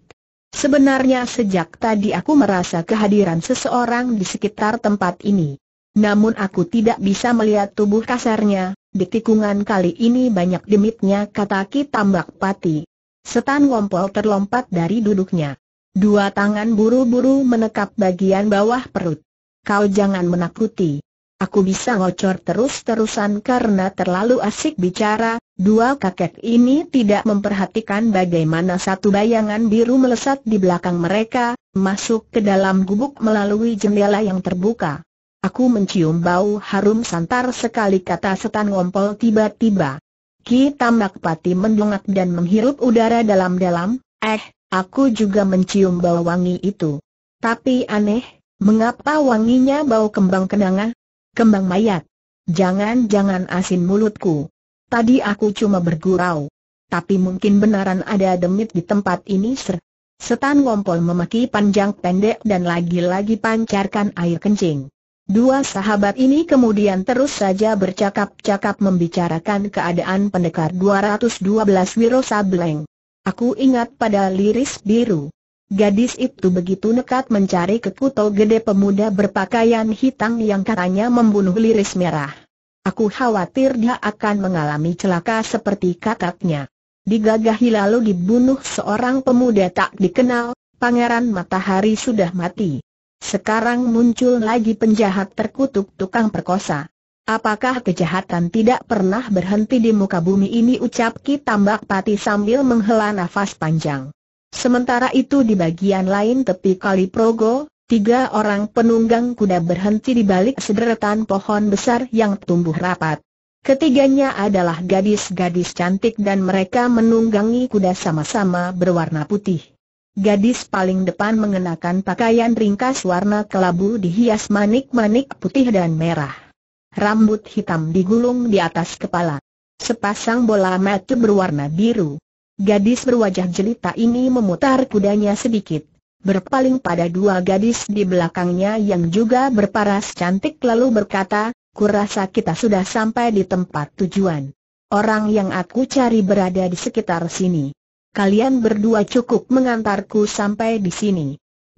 Sebenarnya sejak tadi aku merasa kehadiran seseorang di sekitar tempat ini. Namun aku tidak bisa melihat tubuh kasarnya, di tikungan kali ini banyak demitnya kata kitambak pati. Setan Wompol terlompat dari duduknya. Dua tangan buru-buru menekap bagian bawah perut. Kau jangan menakuti. Aku bisa ngocor terus-terusan karena terlalu asik bicara, dua kakek ini tidak memperhatikan bagaimana satu bayangan biru melesat di belakang mereka, masuk ke dalam gubuk melalui jendela yang terbuka. Aku mencium bau harum santar sekali kata setan ngompol tiba-tiba. Ki Tambak Pati mendongak dan menghirup udara dalam-dalam, eh, aku juga mencium bau wangi itu. Tapi aneh, mengapa wanginya bau kembang kenanga? Kembang mayat. Jangan-jangan asin mulutku. Tadi aku cuma bergurau. Tapi mungkin benaran ada demit di tempat ini ser. Setan ngompol memaki panjang pendek dan lagi-lagi pancarkan air kencing. Dua sahabat ini kemudian terus saja bercakap-cakap membicarakan keadaan pendekar 212 Wiro Sableng. Aku ingat pada liris biru. Gadis itu begitu nekat mencari kekuto gede pemuda berpakaian hitam yang katanya membunuh liris merah. Aku khawatir dia akan mengalami celaka seperti kakaknya. Digagahi lalu dibunuh seorang pemuda tak dikenal, Pangeran Matahari sudah mati. Sekarang muncul lagi penjahat terkutuk tukang perkosa. Apakah kejahatan tidak pernah berhenti di muka bumi ini ucap Ki Tambak Pati sambil menghela nafas panjang. Sementara itu di bagian lain tepi Kali Progo, tiga orang penunggang kuda berhenti di balik sederetan pohon besar yang tumbuh rapat. Ketiganya adalah gadis-gadis cantik dan mereka menunggangi kuda sama-sama berwarna putih. Gadis paling depan mengenakan pakaian ringkas warna kelabu dihias manik-manik putih dan merah. Rambut hitam digulung di atas kepala. Sepasang bola mata berwarna biru. Gadis berwajah jelita ini memutar kudanya sedikit, berpaling pada dua gadis di belakangnya yang juga berparas cantik lalu berkata, kurasa kita sudah sampai di tempat tujuan. Orang yang aku cari berada di sekitar sini kalian berdua cukup mengantarku sampai di sini.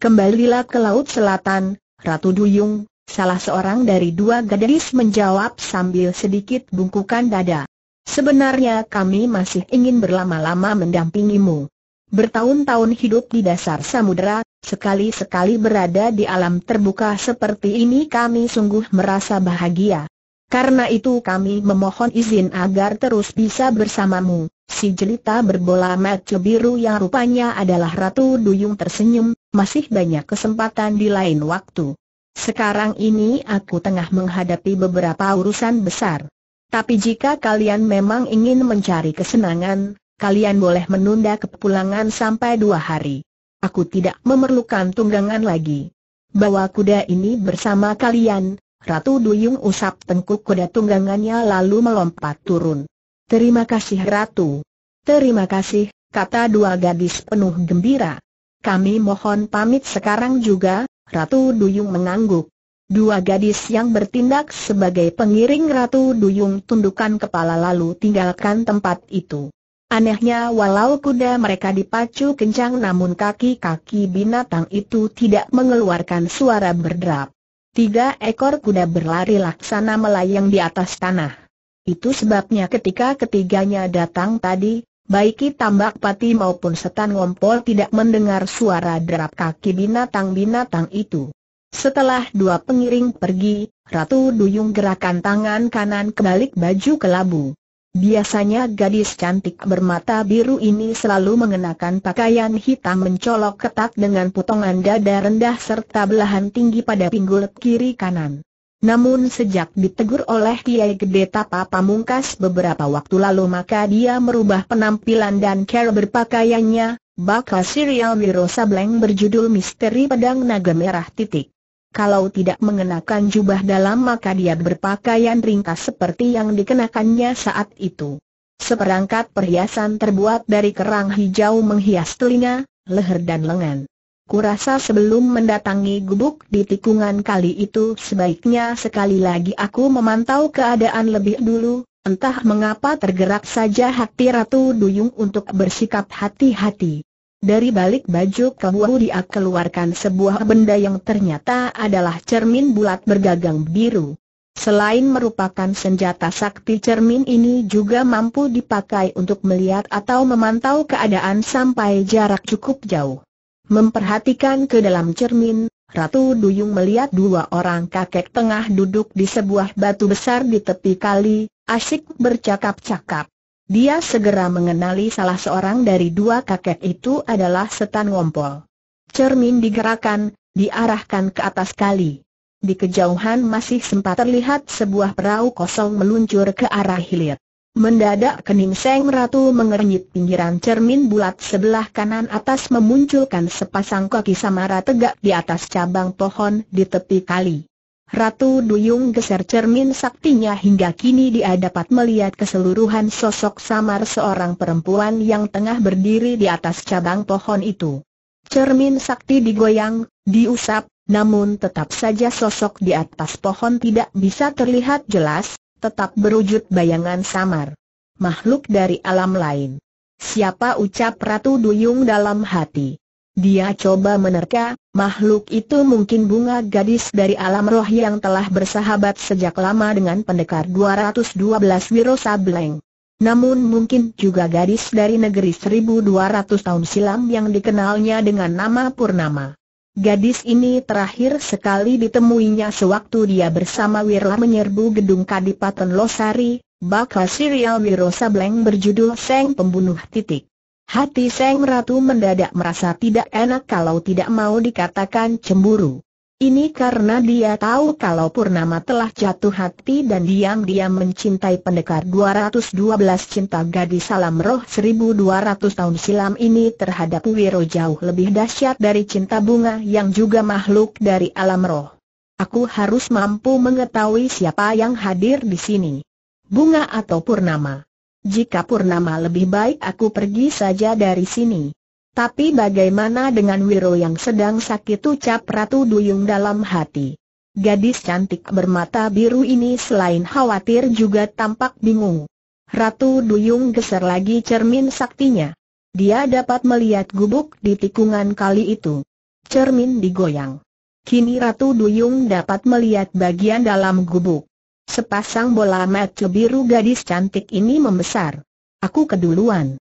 Kembalilah ke Laut Selatan, Ratu Duyung, salah seorang dari dua gadis menjawab sambil sedikit bungkukan dada. Sebenarnya kami masih ingin berlama-lama mendampingimu. Bertahun-tahun hidup di dasar samudera, sekali-sekali berada di alam terbuka seperti ini kami sungguh merasa bahagia. Karena itu kami memohon izin agar terus bisa bersamamu. Si jelita berbola mata biru yang rupanya adalah Ratu Duyung tersenyum, masih banyak kesempatan di lain waktu. Sekarang ini aku tengah menghadapi beberapa urusan besar. Tapi jika kalian memang ingin mencari kesenangan, kalian boleh menunda kepulangan sampai dua hari. Aku tidak memerlukan tunggangan lagi. Bawa kuda ini bersama kalian, Ratu Duyung usap tengkuk kuda tunggangannya lalu melompat turun. Terima kasih Ratu. Terima kasih, kata dua gadis penuh gembira. Kami mohon pamit sekarang juga, Ratu Duyung mengangguk. Dua gadis yang bertindak sebagai pengiring Ratu Duyung tundukkan kepala lalu tinggalkan tempat itu. Anehnya walau kuda mereka dipacu kencang namun kaki-kaki binatang itu tidak mengeluarkan suara berderap. Tiga ekor kuda berlari laksana melayang di atas tanah. Itu sebabnya ketika ketiganya datang tadi, baik Tambak Pati maupun Setan Ngompol tidak mendengar suara derap kaki binatang-binatang itu. Setelah dua pengiring pergi, Ratu Duyung gerakan tangan kanan kebalik baju kelabu. Biasanya gadis cantik bermata biru ini selalu mengenakan pakaian hitam mencolok ketat dengan potongan dada rendah serta belahan tinggi pada pinggul kiri kanan. Namun sejak ditegur oleh Kiai Gede Tapa Pamungkas beberapa waktu lalu maka dia merubah penampilan dan cara berpakaiannya, bakal serial Wiro Sableng berjudul Misteri Pedang Naga Merah titik. Kalau tidak mengenakan jubah dalam maka dia berpakaian ringkas seperti yang dikenakannya saat itu. Seperangkat perhiasan terbuat dari kerang hijau menghias telinga, leher dan lengan. Kurasa sebelum mendatangi gubuk di tikungan kali itu sebaiknya sekali lagi aku memantau keadaan lebih dulu, entah mengapa tergerak saja hati Ratu Duyung untuk bersikap hati-hati. Dari balik baju Kewu dia keluarkan sebuah benda yang ternyata adalah cermin bulat bergagang biru. Selain merupakan senjata sakti cermin ini juga mampu dipakai untuk melihat atau memantau keadaan sampai jarak cukup jauh. Memperhatikan ke dalam cermin, Ratu Duyung melihat dua orang kakek tengah duduk di sebuah batu besar di tepi kali, asyik bercakap-cakap. Dia segera mengenali salah seorang dari dua kakek itu adalah Setan ngompol. Cermin digerakkan, diarahkan ke atas kali. Di kejauhan masih sempat terlihat sebuah perahu kosong meluncur ke arah hilir. Mendadak kening Seng Ratu mengernyit pinggiran cermin bulat sebelah kanan atas memunculkan sepasang kaki samara tegak di atas cabang pohon di tepi kali. Ratu Duyung geser cermin saktinya hingga kini dia dapat melihat keseluruhan sosok samar seorang perempuan yang tengah berdiri di atas cabang pohon itu. Cermin sakti digoyang, diusap, namun tetap saja sosok di atas pohon tidak bisa terlihat jelas, tetap berwujud bayangan samar. Makhluk dari alam lain. Siapa ucap Ratu Duyung dalam hati? Dia coba menerka, makhluk itu mungkin bunga gadis dari alam roh yang telah bersahabat sejak lama dengan pendekar 212 Wiro Sableng. Namun mungkin juga gadis dari negeri 1200 tahun silam yang dikenalnya dengan nama Purnama. Gadis ini terakhir sekali ditemuinya sewaktu dia bersama Wirla menyerbu gedung Kadipaten Losari, bakal serial Wiro Sableng berjudul Seng Pembunuh Titik. Hati Seng Ratu mendadak merasa tidak enak kalau tidak mau dikatakan cemburu. Ini karena dia tahu kalau Purnama telah jatuh hati dan diam-diam mencintai pendekar 212 cinta gadis salam roh 1200 tahun silam ini terhadap Wiro jauh lebih dahsyat dari cinta bunga yang juga makhluk dari alam roh. Aku harus mampu mengetahui siapa yang hadir di sini. Bunga atau Purnama? Jika Purnama lebih baik aku pergi saja dari sini. Tapi bagaimana dengan Wiro yang sedang sakit ucap Ratu Duyung dalam hati? Gadis cantik bermata biru ini selain khawatir juga tampak bingung. Ratu Duyung geser lagi cermin saktinya. Dia dapat melihat gubuk di tikungan kali itu. Cermin digoyang. Kini Ratu Duyung dapat melihat bagian dalam gubuk. Sepasang bola mata biru gadis cantik ini membesar. Aku keduluan.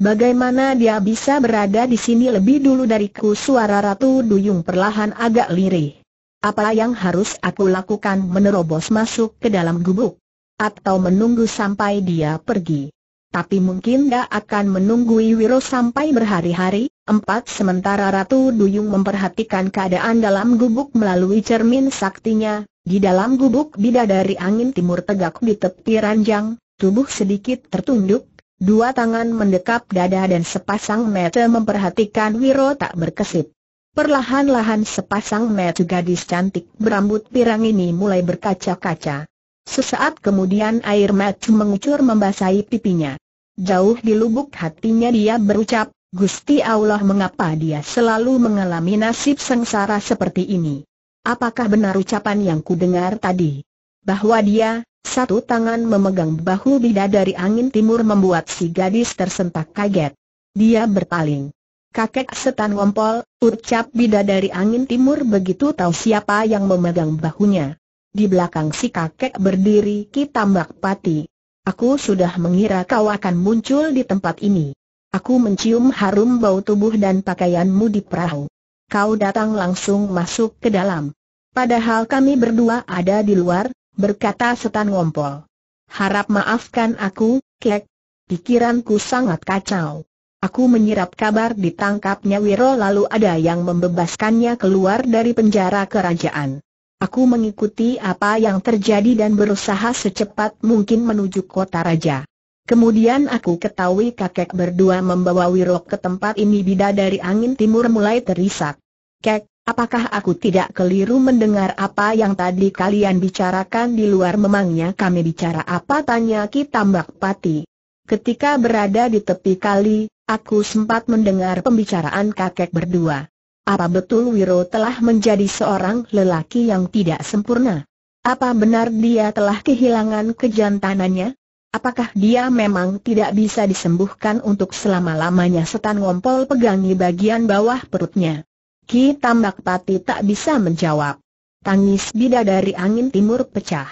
Bagaimana dia bisa berada di sini lebih dulu dariku suara Ratu Duyung perlahan agak lirih. Apa yang harus aku lakukan menerobos masuk ke dalam gubuk? Atau menunggu sampai dia pergi? Tapi mungkin dia akan menunggui Wiro sampai berhari-hari, empat sementara Ratu Duyung memperhatikan keadaan dalam gubuk melalui cermin saktinya, di dalam gubuk bidadari angin timur tegak di tepi ranjang, tubuh sedikit tertunduk, Dua tangan mendekap dada dan sepasang mata memperhatikan Wiro tak berkesip. Perlahan-lahan sepasang mata gadis cantik berambut pirang ini mulai berkaca-kaca. Sesaat kemudian air mata mengucur membasahi pipinya. Jauh di lubuk hatinya dia berucap, Gusti Allah mengapa dia selalu mengalami nasib sengsara seperti ini? Apakah benar ucapan yang kudengar tadi? bahwa dia, satu tangan memegang bahu Bida dari angin timur membuat si gadis tersentak kaget. Dia berpaling. Kakek setan ngompol, ucap Bida dari angin timur begitu tahu siapa yang memegang bahunya. Di belakang si kakek berdiri Ki Tambak Pati. Aku sudah mengira kau akan muncul di tempat ini. Aku mencium harum bau tubuh dan pakaianmu di perahu. Kau datang langsung masuk ke dalam. Padahal kami berdua ada di luar, berkata setan ngompol. Harap maafkan aku, kek. Pikiranku sangat kacau. Aku menyirap kabar ditangkapnya Wiro lalu ada yang membebaskannya keluar dari penjara kerajaan. Aku mengikuti apa yang terjadi dan berusaha secepat mungkin menuju kota raja. Kemudian aku ketahui kakek berdua membawa Wiro ke tempat ini bidadari angin timur mulai terisak. Kek, Apakah aku tidak keliru mendengar apa yang tadi kalian bicarakan di luar memangnya kami bicara apa tanya Ki Tambak Pati. Ketika berada di tepi kali, aku sempat mendengar pembicaraan kakek berdua. Apa betul Wiro telah menjadi seorang lelaki yang tidak sempurna? Apa benar dia telah kehilangan kejantanannya? Apakah dia memang tidak bisa disembuhkan untuk selama-lamanya setan ngompol pegangi bagian bawah perutnya? Ki Tambak Pati tak bisa menjawab. Tangis bida dari angin timur pecah.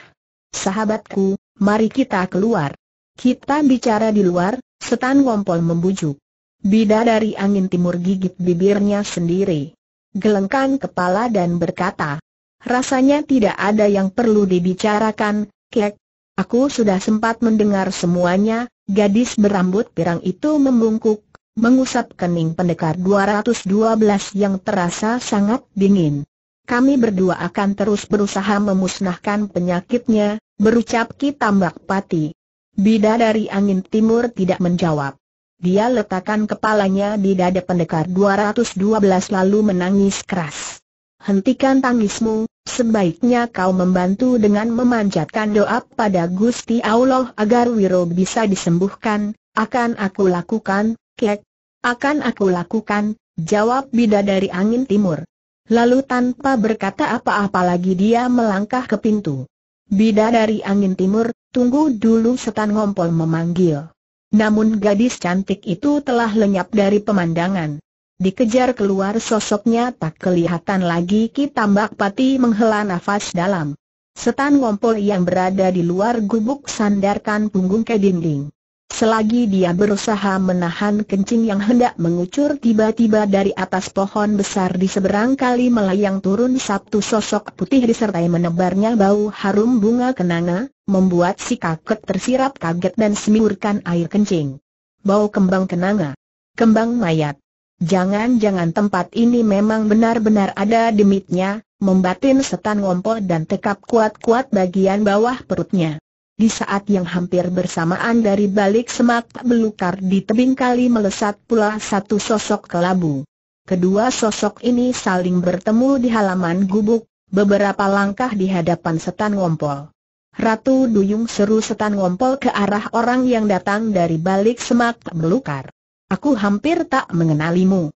Sahabatku, mari kita keluar. Kita bicara di luar, setan ngompol membujuk. Bida dari angin timur gigit bibirnya sendiri. Gelengkan kepala dan berkata, Rasanya tidak ada yang perlu dibicarakan, kek. Aku sudah sempat mendengar semuanya, gadis berambut pirang itu membungkuk, mengusap kening pendekar 212 yang terasa sangat dingin. Kami berdua akan terus berusaha memusnahkan penyakitnya, berucap Ki Tambak Pati. dari angin timur tidak menjawab. Dia letakkan kepalanya di dada pendekar 212 lalu menangis keras. Hentikan tangismu, sebaiknya kau membantu dengan memanjatkan doa pada Gusti Allah agar Wiro bisa disembuhkan, akan aku lakukan, Kek, akan aku lakukan, jawab bida dari angin timur. Lalu tanpa berkata apa-apa lagi dia melangkah ke pintu. Bida dari angin timur, tunggu dulu setan ngompol memanggil. Namun gadis cantik itu telah lenyap dari pemandangan. Dikejar keluar sosoknya tak kelihatan lagi Ki Tambak Pati menghela nafas dalam. Setan ngompol yang berada di luar gubuk sandarkan punggung ke dinding. Selagi dia berusaha menahan kencing yang hendak mengucur tiba-tiba dari atas pohon besar di seberang kali melayang turun satu sosok putih disertai menebarnya bau harum bunga kenanga, membuat si kakek tersirap kaget dan semiurkan air kencing. Bau kembang kenanga. Kembang mayat. Jangan-jangan tempat ini memang benar-benar ada demitnya, membatin setan ngompol dan tekap kuat-kuat bagian bawah perutnya. Di saat yang hampir bersamaan dari balik semak belukar di tebing kali melesat pula satu sosok kelabu. Kedua sosok ini saling bertemu di halaman gubuk, beberapa langkah di hadapan setan ngompol. Ratu Duyung seru setan ngompol ke arah orang yang datang dari balik semak belukar. Aku hampir tak mengenalimu.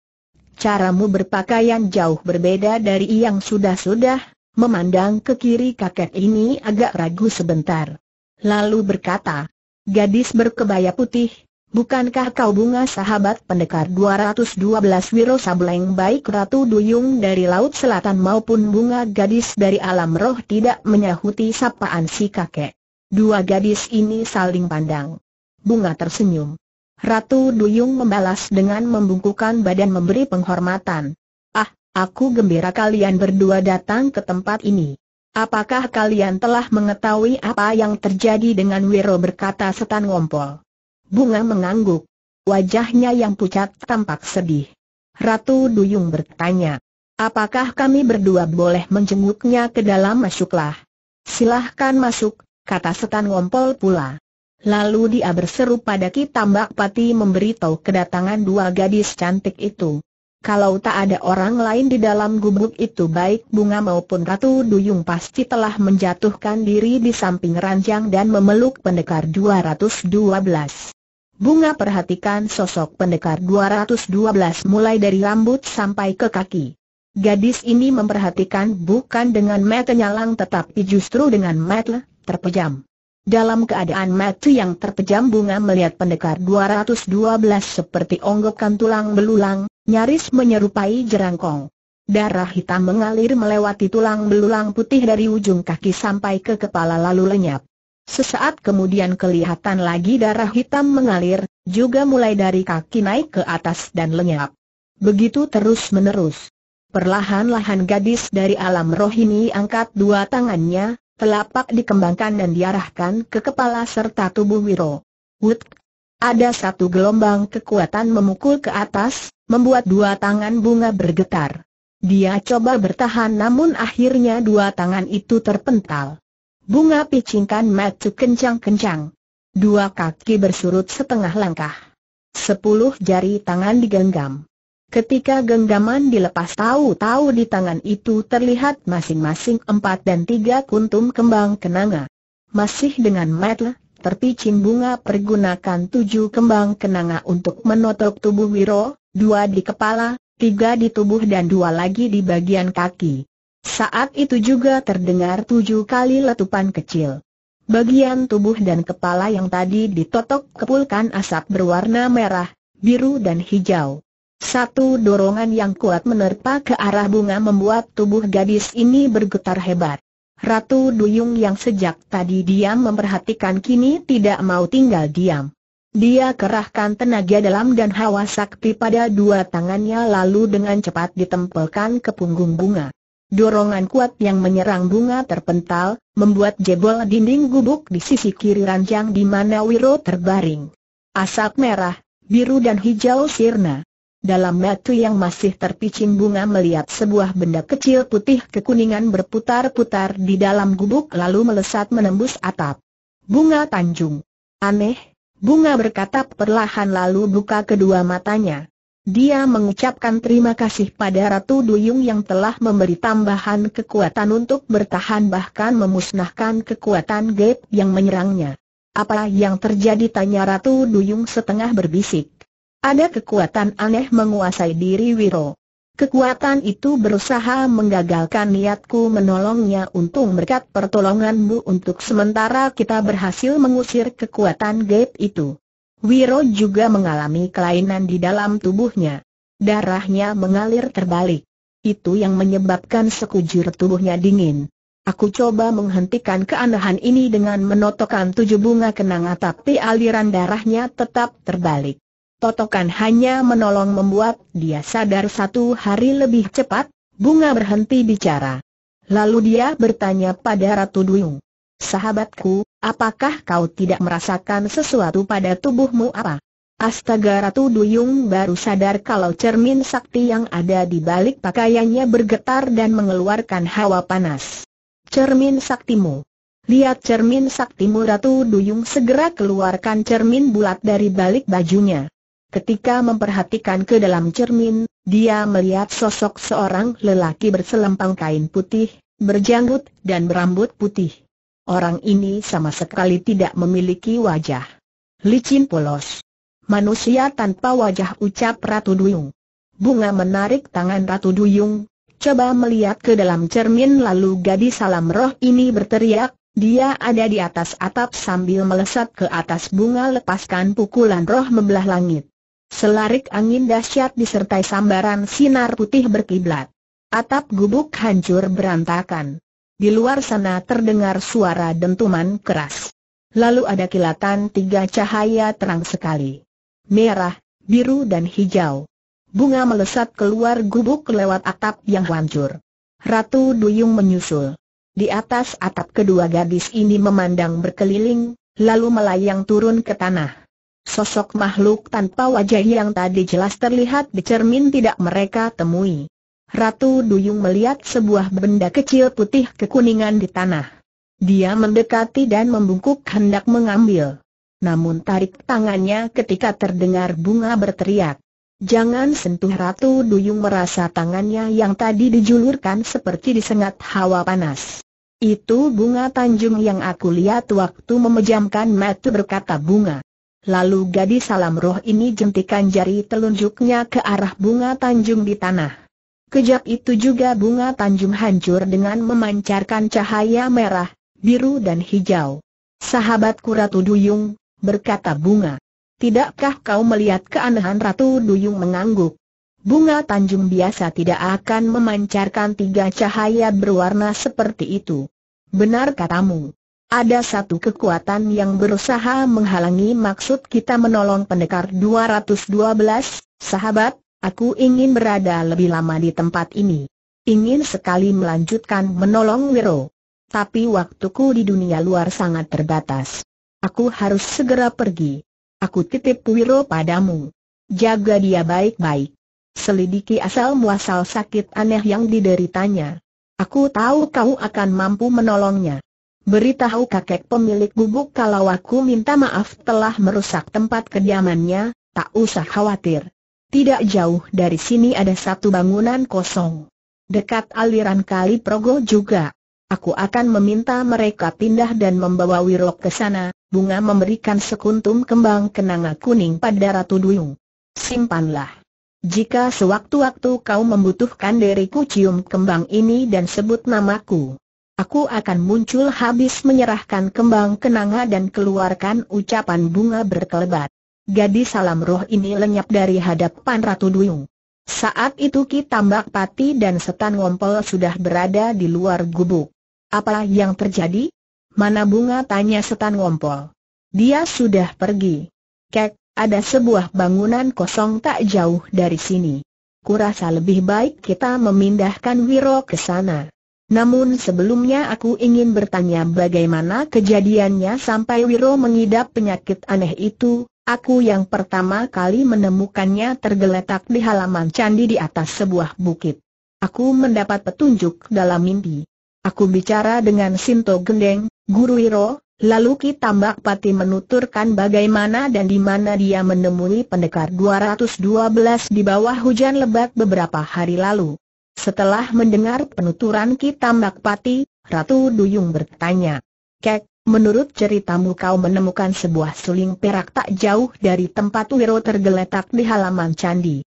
Caramu berpakaian jauh berbeda dari yang sudah-sudah, memandang ke kiri kakek ini agak ragu sebentar lalu berkata, Gadis berkebaya putih, bukankah kau bunga sahabat pendekar 212 Wiro Sableng baik Ratu Duyung dari Laut Selatan maupun bunga gadis dari alam roh tidak menyahuti sapaan si kakek. Dua gadis ini saling pandang. Bunga tersenyum. Ratu Duyung membalas dengan membungkukan badan memberi penghormatan. Ah, aku gembira kalian berdua datang ke tempat ini. Apakah kalian telah mengetahui apa yang terjadi dengan Wiro berkata setan ngompol? Bunga mengangguk. Wajahnya yang pucat tampak sedih. Ratu Duyung bertanya, apakah kami berdua boleh menjenguknya ke dalam masuklah? Silahkan masuk, kata setan ngompol pula. Lalu dia berseru pada Ki Tambak Pati memberitahu kedatangan dua gadis cantik itu kalau tak ada orang lain di dalam gubuk itu baik bunga maupun ratu duyung pasti telah menjatuhkan diri di samping ranjang dan memeluk pendekar 212. Bunga perhatikan sosok pendekar 212 mulai dari rambut sampai ke kaki. Gadis ini memperhatikan bukan dengan mata nyalang tetapi justru dengan mata terpejam. Dalam keadaan mata yang terpejam bunga melihat pendekar 212 seperti onggokan tulang belulang, nyaris menyerupai jerangkong. Darah hitam mengalir melewati tulang belulang putih dari ujung kaki sampai ke kepala lalu lenyap. Sesaat kemudian kelihatan lagi darah hitam mengalir, juga mulai dari kaki naik ke atas dan lenyap. Begitu terus menerus. Perlahan-lahan gadis dari alam roh ini angkat dua tangannya, telapak dikembangkan dan diarahkan ke kepala serta tubuh Wiro. Wut ada satu gelombang kekuatan memukul ke atas, membuat dua tangan bunga bergetar. Dia coba bertahan namun akhirnya dua tangan itu terpental. Bunga picingkan matu kencang-kencang. Dua kaki bersurut setengah langkah. Sepuluh jari tangan digenggam. Ketika genggaman dilepas tahu-tahu di tangan itu terlihat masing-masing empat dan tiga kuntum kembang kenanga. Masih dengan mat? terpicin bunga pergunakan tujuh kembang kenanga untuk menotok tubuh Wiro, dua di kepala, tiga di tubuh dan dua lagi di bagian kaki. Saat itu juga terdengar tujuh kali letupan kecil. Bagian tubuh dan kepala yang tadi ditotok kepulkan asap berwarna merah, biru dan hijau. Satu dorongan yang kuat menerpa ke arah bunga membuat tubuh gadis ini bergetar hebat. Ratu Duyung yang sejak tadi diam memperhatikan kini tidak mau tinggal diam. Dia kerahkan tenaga dalam dan hawa sakti pada dua tangannya lalu dengan cepat ditempelkan ke punggung bunga. Dorongan kuat yang menyerang bunga terpental, membuat jebol dinding gubuk di sisi kiri ranjang di mana Wiro terbaring. Asap merah, biru dan hijau sirna. Dalam batu yang masih terpicing bunga melihat sebuah benda kecil putih kekuningan berputar-putar di dalam gubuk lalu melesat menembus atap. Bunga Tanjung. Aneh, bunga berkata perlahan lalu buka kedua matanya. Dia mengucapkan terima kasih pada Ratu Duyung yang telah memberi tambahan kekuatan untuk bertahan bahkan memusnahkan kekuatan Gap yang menyerangnya. Apa yang terjadi tanya Ratu Duyung setengah berbisik. Ada kekuatan aneh menguasai diri Wiro. Kekuatan itu berusaha menggagalkan niatku menolongnya untung berkat pertolonganmu untuk sementara kita berhasil mengusir kekuatan gaib itu. Wiro juga mengalami kelainan di dalam tubuhnya. Darahnya mengalir terbalik. Itu yang menyebabkan sekujur tubuhnya dingin. Aku coba menghentikan keanehan ini dengan menotokkan tujuh bunga kenanga tapi aliran darahnya tetap terbalik. Totokan hanya menolong membuat dia sadar satu hari lebih cepat, bunga berhenti bicara. Lalu dia bertanya pada Ratu Duyung. Sahabatku, apakah kau tidak merasakan sesuatu pada tubuhmu apa? Astaga Ratu Duyung baru sadar kalau cermin sakti yang ada di balik pakaiannya bergetar dan mengeluarkan hawa panas. Cermin saktimu. Lihat cermin saktimu Ratu Duyung segera keluarkan cermin bulat dari balik bajunya. Ketika memperhatikan ke dalam cermin, dia melihat sosok seorang lelaki berselempang kain putih, berjanggut dan berambut putih. Orang ini sama sekali tidak memiliki wajah. Licin polos. Manusia tanpa wajah ucap Ratu Duyung. Bunga menarik tangan Ratu Duyung, coba melihat ke dalam cermin lalu gadis salam roh ini berteriak, dia ada di atas atap sambil melesat ke atas bunga lepaskan pukulan roh membelah langit. Selarik angin dahsyat disertai sambaran sinar putih berkiblat. Atap gubuk hancur berantakan. Di luar sana terdengar suara dentuman keras. Lalu ada kilatan tiga cahaya terang sekali. Merah, biru dan hijau. Bunga melesat keluar gubuk lewat atap yang hancur. Ratu Duyung menyusul. Di atas atap kedua gadis ini memandang berkeliling, lalu melayang turun ke tanah. Sosok makhluk tanpa wajah yang tadi jelas terlihat di cermin tidak mereka temui. Ratu Duyung melihat sebuah benda kecil putih kekuningan di tanah. Dia mendekati dan membungkuk hendak mengambil. Namun tarik tangannya ketika terdengar bunga berteriak. Jangan sentuh Ratu Duyung merasa tangannya yang tadi dijulurkan seperti disengat hawa panas. Itu bunga Tanjung yang aku lihat waktu memejamkan mata berkata bunga. Lalu gadis salam roh ini jentikan jari telunjuknya ke arah bunga tanjung di tanah. Kejap itu juga bunga tanjung hancur dengan memancarkan cahaya merah, biru dan hijau. Sahabatku Ratu Duyung, berkata bunga. Tidakkah kau melihat keanehan Ratu Duyung mengangguk? Bunga tanjung biasa tidak akan memancarkan tiga cahaya berwarna seperti itu. Benar katamu. Ada satu kekuatan yang berusaha menghalangi maksud kita menolong pendekar 212, sahabat, aku ingin berada lebih lama di tempat ini. Ingin sekali melanjutkan menolong Wiro. Tapi waktuku di dunia luar sangat terbatas. Aku harus segera pergi. Aku titip Wiro padamu. Jaga dia baik-baik. Selidiki asal-muasal sakit aneh yang dideritanya. Aku tahu kau akan mampu menolongnya. Beritahu kakek pemilik bubuk kalau aku minta maaf telah merusak tempat kediamannya, tak usah khawatir. Tidak jauh dari sini ada satu bangunan kosong. Dekat aliran kali Progo juga. Aku akan meminta mereka pindah dan membawa Wirok ke sana. Bunga memberikan sekuntum kembang kenanga kuning pada Ratu Duyung. Simpanlah. Jika sewaktu-waktu kau membutuhkan diriku cium kembang ini dan sebut namaku. Aku akan muncul habis menyerahkan kembang kenanga dan keluarkan ucapan bunga berkelebat. Gadis salam roh ini lenyap dari hadapan Ratu Duyung. Saat itu Ki Tambak Pati dan Setan Wompel sudah berada di luar gubuk. Apa yang terjadi? Mana bunga tanya Setan Wompel. Dia sudah pergi. Kek, ada sebuah bangunan kosong tak jauh dari sini. Kurasa lebih baik kita memindahkan Wiro ke sana. Namun sebelumnya aku ingin bertanya bagaimana kejadiannya sampai Wiro mengidap penyakit aneh itu, aku yang pertama kali menemukannya tergeletak di halaman candi di atas sebuah bukit. Aku mendapat petunjuk dalam mimpi. Aku bicara dengan Sinto Gendeng, Guru Wiro, lalu Ki Tambak Pati menuturkan bagaimana dan di mana dia menemui pendekar 212 di bawah hujan lebat beberapa hari lalu. Setelah mendengar penuturan kita Makpati, Ratu Duyung bertanya, Kek, menurut ceritamu kau menemukan sebuah suling perak tak jauh dari tempat Wiro tergeletak di halaman candi.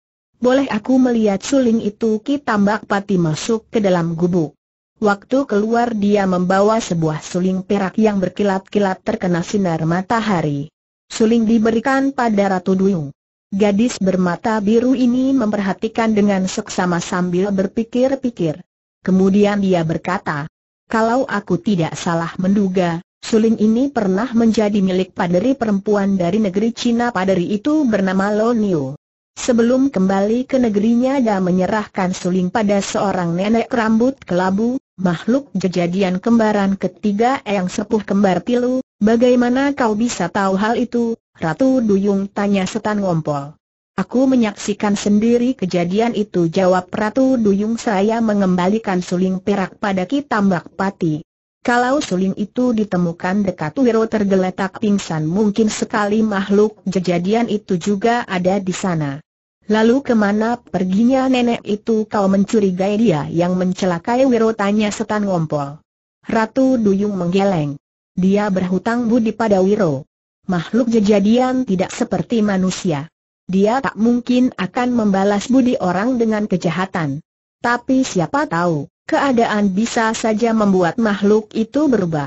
Boleh aku melihat suling itu Kitambak Pati masuk ke dalam gubuk. Waktu keluar dia membawa sebuah suling perak yang berkilat-kilat terkena sinar matahari. Suling diberikan pada Ratu Duyung. Gadis bermata biru ini memperhatikan dengan seksama sambil berpikir-pikir. Kemudian dia berkata, kalau aku tidak salah menduga, suling ini pernah menjadi milik paderi perempuan dari negeri Cina paderi itu bernama Loniu. Sebelum kembali ke negerinya dan menyerahkan suling pada seorang nenek rambut kelabu, makhluk kejadian kembaran ketiga yang sepuh kembar pilu, bagaimana kau bisa tahu hal itu? Ratu Duyung tanya Setan Ngompol. Aku menyaksikan sendiri kejadian itu jawab Ratu Duyung saya mengembalikan suling perak pada Kitambak Pati. Kalau suling itu ditemukan dekat Wiro tergeletak pingsan mungkin sekali makhluk kejadian itu juga ada di sana. Lalu kemana perginya nenek itu kau mencurigai dia yang mencelakai Wiro tanya setan ngompol. Ratu Duyung menggeleng. Dia berhutang budi pada Wiro. Makhluk jejadian tidak seperti manusia. Dia tak mungkin akan membalas budi orang dengan kejahatan. Tapi siapa tahu, keadaan bisa saja membuat makhluk itu berubah.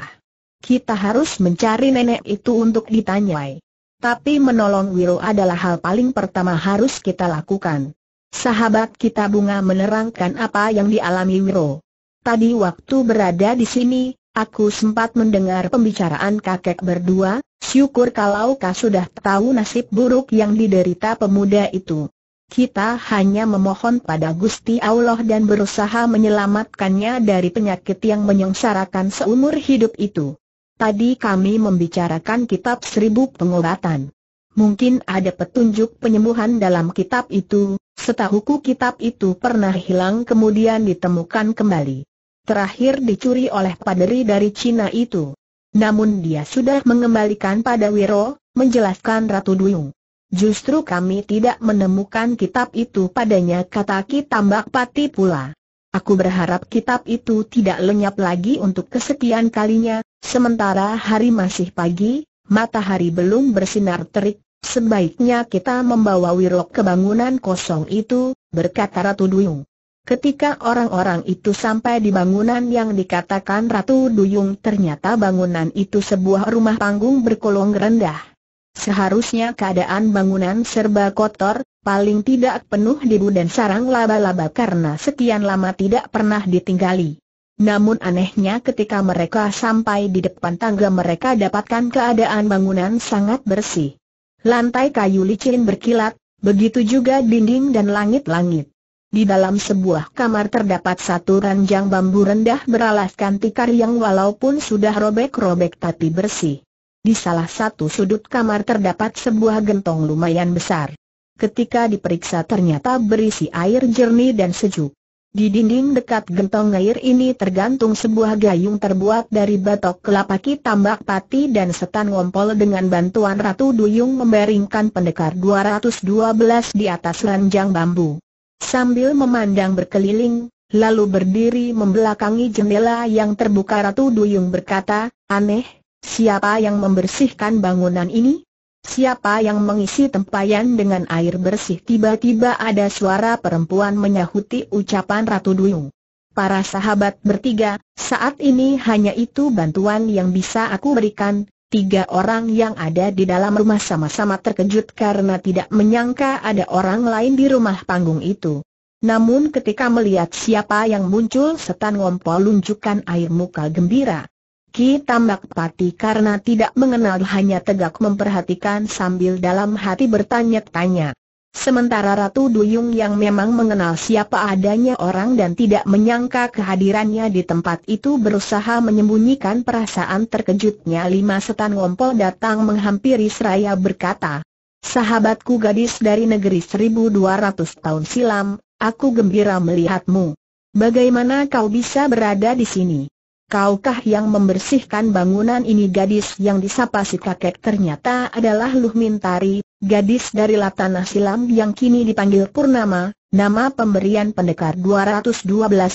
Kita harus mencari nenek itu untuk ditanyai. Tapi menolong Wiro adalah hal paling pertama harus kita lakukan. Sahabat kita bunga menerangkan apa yang dialami Wiro. Tadi waktu berada di sini, aku sempat mendengar pembicaraan kakek berdua, Syukur kalau kau sudah tahu nasib buruk yang diderita pemuda itu. Kita hanya memohon pada Gusti Allah dan berusaha menyelamatkannya dari penyakit yang menyengsarakan seumur hidup itu. Tadi kami membicarakan kitab seribu pengobatan. Mungkin ada petunjuk penyembuhan dalam kitab itu, setahuku kitab itu pernah hilang kemudian ditemukan kembali. Terakhir dicuri oleh paderi dari Cina itu. Namun dia sudah mengembalikan pada Wiro, menjelaskan Ratu Duyung. Justru kami tidak menemukan kitab itu padanya kata Kitambak Pati pula. Aku berharap kitab itu tidak lenyap lagi untuk kesekian kalinya, sementara hari masih pagi, matahari belum bersinar terik, sebaiknya kita membawa Wiro ke bangunan kosong itu, berkata Ratu Duyung. Ketika orang-orang itu sampai di bangunan yang dikatakan Ratu Duyung ternyata bangunan itu sebuah rumah panggung berkolong rendah. Seharusnya keadaan bangunan serba kotor, paling tidak penuh debu dan sarang laba-laba karena sekian lama tidak pernah ditinggali. Namun anehnya ketika mereka sampai di depan tangga mereka dapatkan keadaan bangunan sangat bersih. Lantai kayu licin berkilat, begitu juga dinding dan langit-langit. Di dalam sebuah kamar terdapat satu ranjang bambu rendah beralaskan tikar yang walaupun sudah robek-robek tapi bersih. Di salah satu sudut kamar terdapat sebuah gentong lumayan besar. Ketika diperiksa ternyata berisi air jernih dan sejuk. Di dinding dekat gentong air ini tergantung sebuah gayung terbuat dari batok kelapa tambak pati dan setan ngompol dengan bantuan Ratu Duyung membaringkan pendekar 212 di atas ranjang bambu. Sambil memandang berkeliling, lalu berdiri membelakangi jendela yang terbuka Ratu Duyung berkata, aneh, siapa yang membersihkan bangunan ini? Siapa yang mengisi tempayan dengan air bersih? Tiba-tiba ada suara perempuan menyahuti ucapan Ratu Duyung. Para sahabat bertiga, saat ini hanya itu bantuan yang bisa aku berikan, Tiga orang yang ada di dalam rumah sama-sama terkejut karena tidak menyangka ada orang lain di rumah panggung itu. Namun ketika melihat siapa yang muncul setan ngompol lunjukkan air muka gembira. Ki Tambak Pati karena tidak mengenal hanya tegak memperhatikan sambil dalam hati bertanya-tanya. Sementara Ratu Duyung yang memang mengenal siapa adanya orang dan tidak menyangka kehadirannya di tempat itu berusaha menyembunyikan perasaan terkejutnya lima setan ngompol datang menghampiri seraya berkata, Sahabatku gadis dari negeri 1200 tahun silam, aku gembira melihatmu. Bagaimana kau bisa berada di sini? Kaukah yang membersihkan bangunan ini gadis yang disapa si kakek ternyata adalah Luh Mintari, gadis dari Latanah Silam yang kini dipanggil Purnama, nama pemberian pendekar 212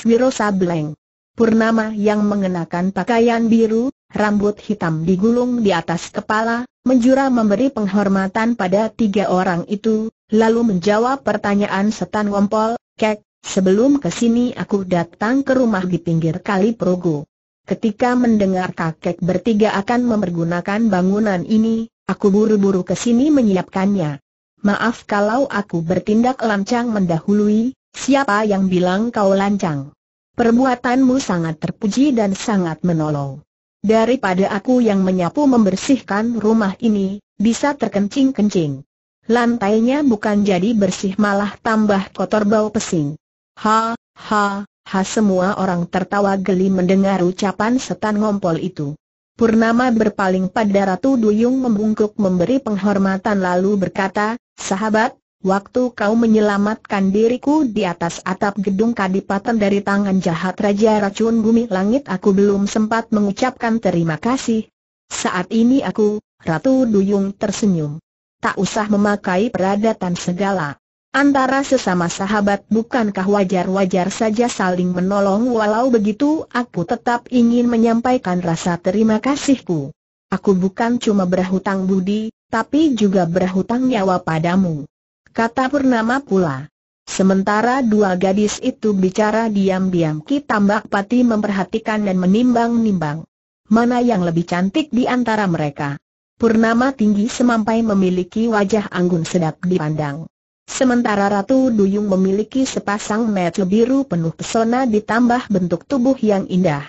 Wiro Sableng. Purnama yang mengenakan pakaian biru, rambut hitam digulung di atas kepala, menjura memberi penghormatan pada tiga orang itu, lalu menjawab pertanyaan setan wompol, kek, sebelum kesini aku datang ke rumah di pinggir kali Progo. Ketika mendengar kakek bertiga akan memergunakan bangunan ini, Aku buru-buru ke sini menyiapkannya. Maaf kalau aku bertindak lancang mendahului, siapa yang bilang kau lancang? Perbuatanmu sangat terpuji dan sangat menolong. Daripada aku yang menyapu membersihkan rumah ini, bisa terkencing-kencing. Lantainya bukan jadi bersih malah tambah kotor bau pesing. Ha, ha, ha semua orang tertawa geli mendengar ucapan setan ngompol itu. Purnama berpaling pada Ratu Duyung membungkuk memberi penghormatan lalu berkata, Sahabat, waktu kau menyelamatkan diriku di atas atap gedung kadipaten dari tangan jahat Raja Racun Bumi Langit aku belum sempat mengucapkan terima kasih. Saat ini aku, Ratu Duyung tersenyum. Tak usah memakai peradatan segala. Antara sesama sahabat bukankah wajar-wajar saja saling menolong walau begitu aku tetap ingin menyampaikan rasa terima kasihku. Aku bukan cuma berhutang budi, tapi juga berhutang nyawa padamu. Kata Purnama pula. Sementara dua gadis itu bicara diam-diam Ki Tambak Pati memperhatikan dan menimbang-nimbang. Mana yang lebih cantik di antara mereka? Purnama tinggi semampai memiliki wajah anggun sedap dipandang. Sementara Ratu Duyung memiliki sepasang mata biru penuh pesona ditambah bentuk tubuh yang indah.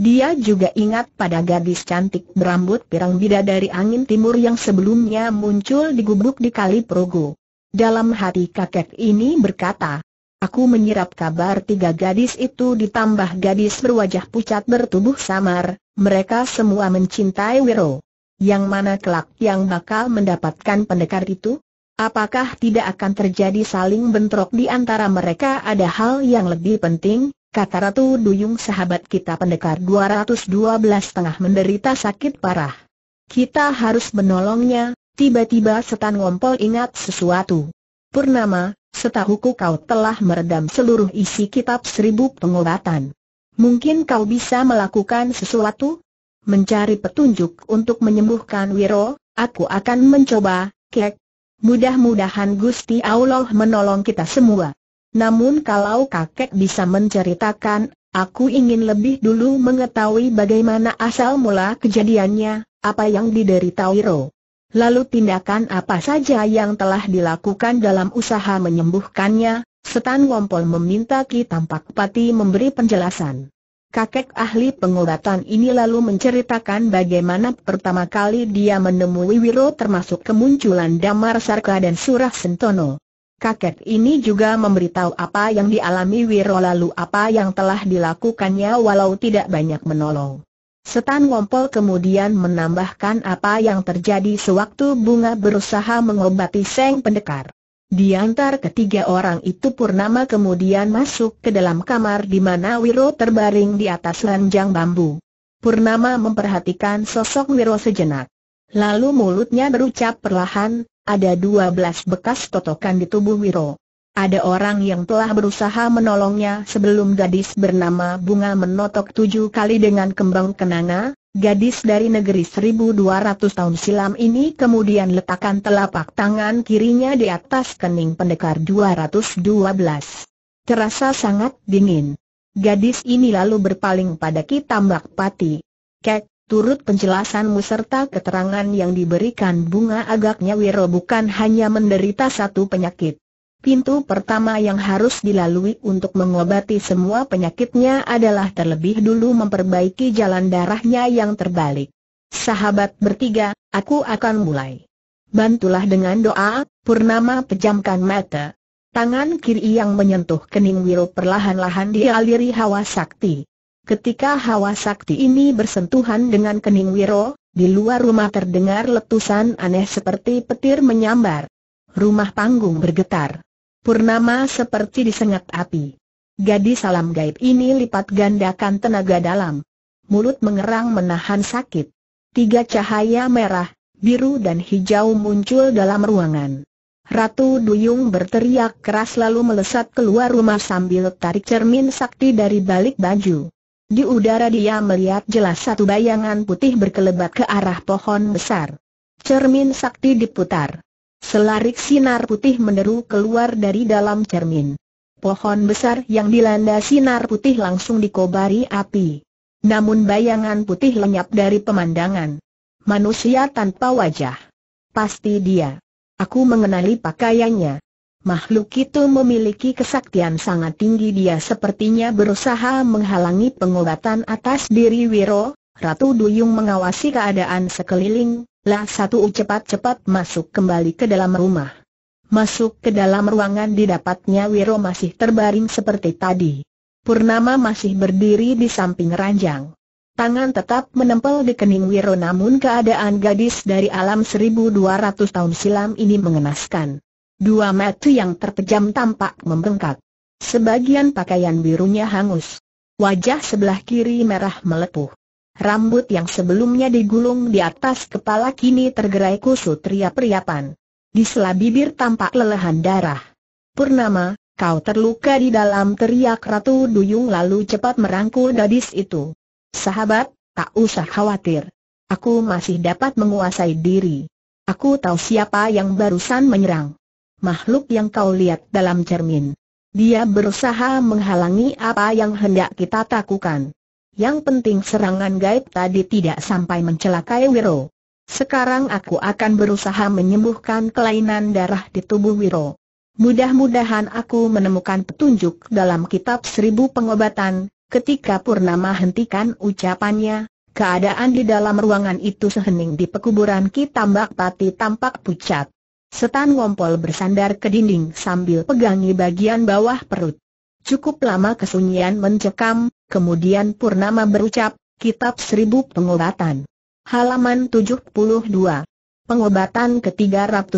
Dia juga ingat pada gadis cantik berambut pirang bidadari angin timur yang sebelumnya muncul di gubuk di Kali Progo. Dalam hati kakek ini berkata, Aku menyerap kabar tiga gadis itu ditambah gadis berwajah pucat bertubuh samar, mereka semua mencintai Wiro. Yang mana kelak yang bakal mendapatkan pendekar itu? Apakah tidak akan terjadi saling bentrok di antara mereka ada hal yang lebih penting, kata Ratu Duyung sahabat kita pendekar 212 tengah menderita sakit parah. Kita harus menolongnya, tiba-tiba setan ngompol ingat sesuatu. Purnama, setahuku kau telah meredam seluruh isi kitab seribu pengobatan. Mungkin kau bisa melakukan sesuatu? Mencari petunjuk untuk menyembuhkan Wiro, aku akan mencoba, kek, Mudah-mudahan Gusti Allah menolong kita semua. Namun kalau kakek bisa menceritakan, aku ingin lebih dulu mengetahui bagaimana asal mula kejadiannya, apa yang diderita Wiro. Lalu tindakan apa saja yang telah dilakukan dalam usaha menyembuhkannya, Setan Wompol meminta Ki Tampak Pati memberi penjelasan kakek ahli pengobatan ini lalu menceritakan bagaimana pertama kali dia menemui Wiro termasuk kemunculan Damar Sarka dan Surah Sentono. Kakek ini juga memberitahu apa yang dialami Wiro lalu apa yang telah dilakukannya walau tidak banyak menolong. Setan Ngompol kemudian menambahkan apa yang terjadi sewaktu bunga berusaha mengobati Seng Pendekar. Di antar ketiga orang itu Purnama kemudian masuk ke dalam kamar di mana Wiro terbaring di atas ranjang bambu. Purnama memperhatikan sosok Wiro sejenak. Lalu mulutnya berucap perlahan, ada dua belas bekas totokan di tubuh Wiro. Ada orang yang telah berusaha menolongnya sebelum gadis bernama Bunga menotok tujuh kali dengan kembang kenanga, Gadis dari negeri 1200 tahun silam ini kemudian letakkan telapak tangan kirinya di atas kening pendekar 212. Terasa sangat dingin. Gadis ini lalu berpaling pada Kitambak Pati. Kek, turut penjelasanmu serta keterangan yang diberikan bunga agaknya Wiro bukan hanya menderita satu penyakit. Pintu pertama yang harus dilalui untuk mengobati semua penyakitnya adalah terlebih dulu memperbaiki jalan darahnya yang terbalik. Sahabat bertiga, aku akan mulai. Bantulah dengan doa, Purnama pejamkan mata. Tangan kiri yang menyentuh kening Wiro perlahan-lahan dialiri hawa sakti. Ketika hawa sakti ini bersentuhan dengan kening Wiro, di luar rumah terdengar letusan aneh seperti petir menyambar. Rumah panggung bergetar. Purnama seperti disengat api. Gadis salam gaib ini lipat gandakan tenaga dalam. Mulut mengerang menahan sakit. Tiga cahaya merah, biru dan hijau muncul dalam ruangan. Ratu Duyung berteriak keras lalu melesat keluar rumah sambil tarik cermin sakti dari balik baju. Di udara dia melihat jelas satu bayangan putih berkelebat ke arah pohon besar. Cermin sakti diputar. Selarik sinar putih meneru keluar dari dalam cermin. Pohon besar yang dilanda sinar putih langsung dikobari api. Namun bayangan putih lenyap dari pemandangan. Manusia tanpa wajah. Pasti dia. Aku mengenali pakaiannya. Makhluk itu memiliki kesaktian sangat tinggi dia sepertinya berusaha menghalangi pengobatan atas diri Wiro, Ratu Duyung mengawasi keadaan sekeliling, lah satu cepat-cepat masuk kembali ke dalam rumah. Masuk ke dalam ruangan didapatnya Wiro masih terbaring seperti tadi. Purnama masih berdiri di samping ranjang. Tangan tetap menempel di kening Wiro namun keadaan gadis dari alam 1200 tahun silam ini mengenaskan. Dua mata yang terpejam tampak membengkak. Sebagian pakaian birunya hangus. Wajah sebelah kiri merah melepuh. Rambut yang sebelumnya digulung di atas kepala kini tergerai kusut riap-riapan. Di sela bibir tampak lelehan darah. Purnama, kau terluka di dalam teriak Ratu Duyung lalu cepat merangkul gadis itu. Sahabat, tak usah khawatir. Aku masih dapat menguasai diri. Aku tahu siapa yang barusan menyerang. Makhluk yang kau lihat dalam cermin. Dia berusaha menghalangi apa yang hendak kita takukan. Yang penting serangan gaib tadi tidak sampai mencelakai Wiro. Sekarang aku akan berusaha menyembuhkan kelainan darah di tubuh Wiro. Mudah-mudahan aku menemukan petunjuk dalam kitab seribu pengobatan. Ketika Purnama hentikan ucapannya, keadaan di dalam ruangan itu sehening di pekuburan Ki Pati tampak pucat. Setan Wompol bersandar ke dinding sambil pegangi bagian bawah perut. Cukup lama kesunyian mencekam, Kemudian Purnama berucap, Kitab Seribu Pengobatan. Halaman 72. Pengobatan ke-301.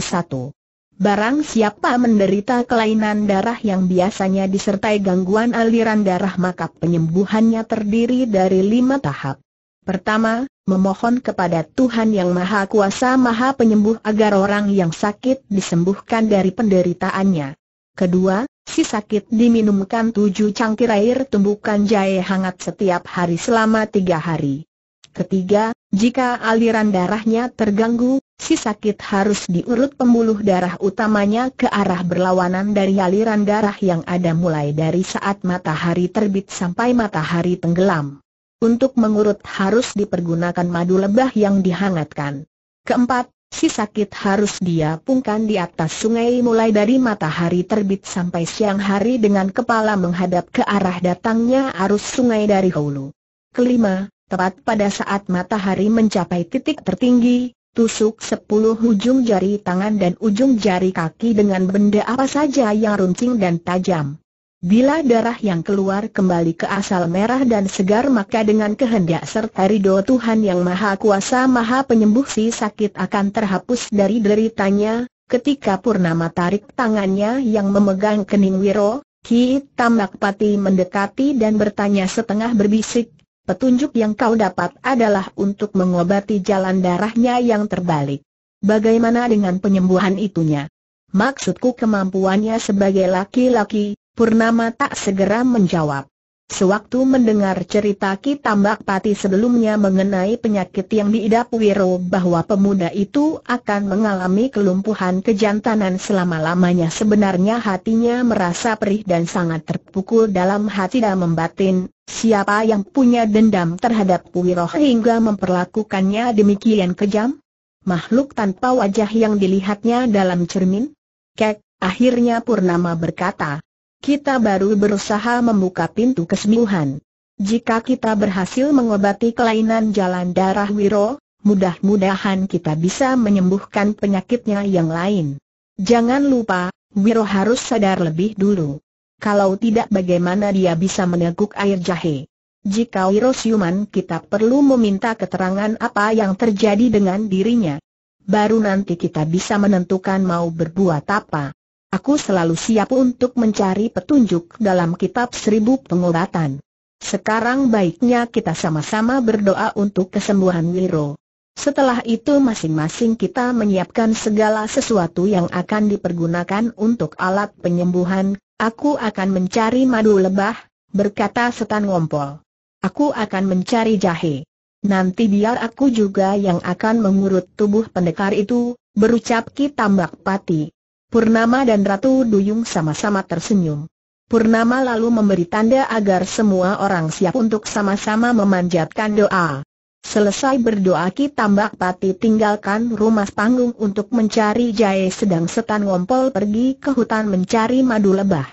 Barang siapa menderita kelainan darah yang biasanya disertai gangguan aliran darah maka penyembuhannya terdiri dari lima tahap. Pertama, memohon kepada Tuhan Yang Maha Kuasa Maha Penyembuh agar orang yang sakit disembuhkan dari penderitaannya. Kedua, Si sakit diminumkan tujuh cangkir air tumbukan jahe hangat setiap hari selama tiga hari. Ketiga, jika aliran darahnya terganggu, si sakit harus diurut pembuluh darah utamanya ke arah berlawanan dari aliran darah yang ada mulai dari saat matahari terbit sampai matahari tenggelam. Untuk mengurut harus dipergunakan madu lebah yang dihangatkan. Keempat, Si sakit harus dia pungkan di atas sungai mulai dari matahari terbit sampai siang hari dengan kepala menghadap ke arah datangnya arus sungai dari hulu. Kelima, tepat pada saat matahari mencapai titik tertinggi, tusuk sepuluh ujung jari tangan dan ujung jari kaki dengan benda apa saja yang runcing dan tajam. Bila darah yang keluar kembali ke asal merah dan segar maka dengan kehendak serta ridho Tuhan yang Maha Kuasa Maha Penyembuh si sakit akan terhapus dari deritanya, ketika Purnama tarik tangannya yang memegang kening Wiro, Ki Tamakpati mendekati dan bertanya setengah berbisik, petunjuk yang kau dapat adalah untuk mengobati jalan darahnya yang terbalik. Bagaimana dengan penyembuhan itunya? Maksudku kemampuannya sebagai laki-laki, Purnama tak segera menjawab. Sewaktu mendengar cerita Ki Tambak Pati sebelumnya mengenai penyakit yang diidap Wiro bahwa pemuda itu akan mengalami kelumpuhan kejantanan selama-lamanya sebenarnya hatinya merasa perih dan sangat terpukul dalam hati dan membatin, siapa yang punya dendam terhadap Wiro hingga memperlakukannya demikian kejam? Makhluk tanpa wajah yang dilihatnya dalam cermin? Kek, akhirnya Purnama berkata, kita baru berusaha membuka pintu kesembuhan. Jika kita berhasil mengobati kelainan jalan darah Wiro, mudah-mudahan kita bisa menyembuhkan penyakitnya yang lain. Jangan lupa, Wiro harus sadar lebih dulu. Kalau tidak bagaimana dia bisa meneguk air jahe? Jika Wiro siuman kita perlu meminta keterangan apa yang terjadi dengan dirinya. Baru nanti kita bisa menentukan mau berbuat apa. Aku selalu siap untuk mencari petunjuk dalam kitab seribu pengobatan. Sekarang baiknya kita sama-sama berdoa untuk kesembuhan Wiro. Setelah itu masing-masing kita menyiapkan segala sesuatu yang akan dipergunakan untuk alat penyembuhan, aku akan mencari madu lebah, berkata setan ngompol. Aku akan mencari jahe. Nanti biar aku juga yang akan mengurut tubuh pendekar itu, berucap Ki Tambak Pati. Purnama dan Ratu Duyung sama-sama tersenyum. Purnama lalu memberi tanda agar semua orang siap untuk sama-sama memanjatkan doa. Selesai berdoa Ki Tambak Pati tinggalkan rumah panggung untuk mencari jahe sedang setan ngompol pergi ke hutan mencari madu lebah.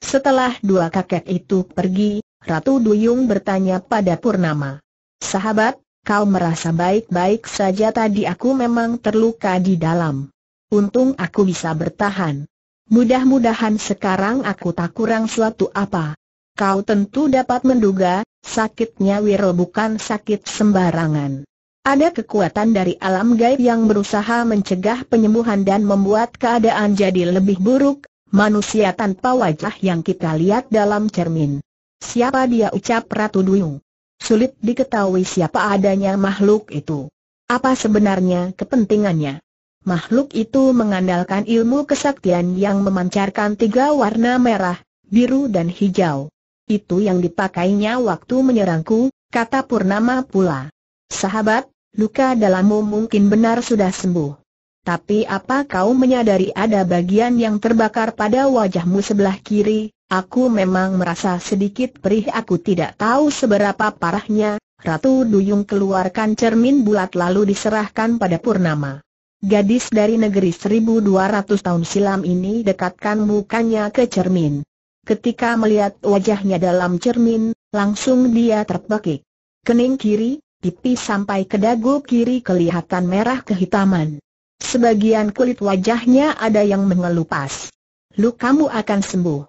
Setelah dua kakek itu pergi, Ratu Duyung bertanya pada Purnama. Sahabat, kau merasa baik-baik saja tadi aku memang terluka di dalam. Untung aku bisa bertahan. Mudah-mudahan sekarang aku tak kurang suatu apa. Kau tentu dapat menduga, sakitnya Wiro bukan sakit sembarangan. Ada kekuatan dari alam gaib yang berusaha mencegah penyembuhan dan membuat keadaan jadi lebih buruk, manusia tanpa wajah yang kita lihat dalam cermin. Siapa dia ucap Ratu Duyung? Sulit diketahui siapa adanya makhluk itu. Apa sebenarnya kepentingannya? Makhluk itu mengandalkan ilmu kesaktian yang memancarkan tiga warna merah, biru dan hijau. Itu yang dipakainya waktu menyerangku, kata Purnama pula. Sahabat, luka dalammu mungkin benar sudah sembuh. Tapi apa kau menyadari ada bagian yang terbakar pada wajahmu sebelah kiri? Aku memang merasa sedikit perih aku tidak tahu seberapa parahnya. Ratu Duyung keluarkan cermin bulat lalu diserahkan pada Purnama. Gadis dari negeri 1200 tahun silam ini dekatkan mukanya ke cermin. Ketika melihat wajahnya dalam cermin, langsung dia terpekik. Kening kiri, pipi sampai ke dagu kiri kelihatan merah kehitaman. Sebagian kulit wajahnya ada yang mengelupas. Lu kamu akan sembuh.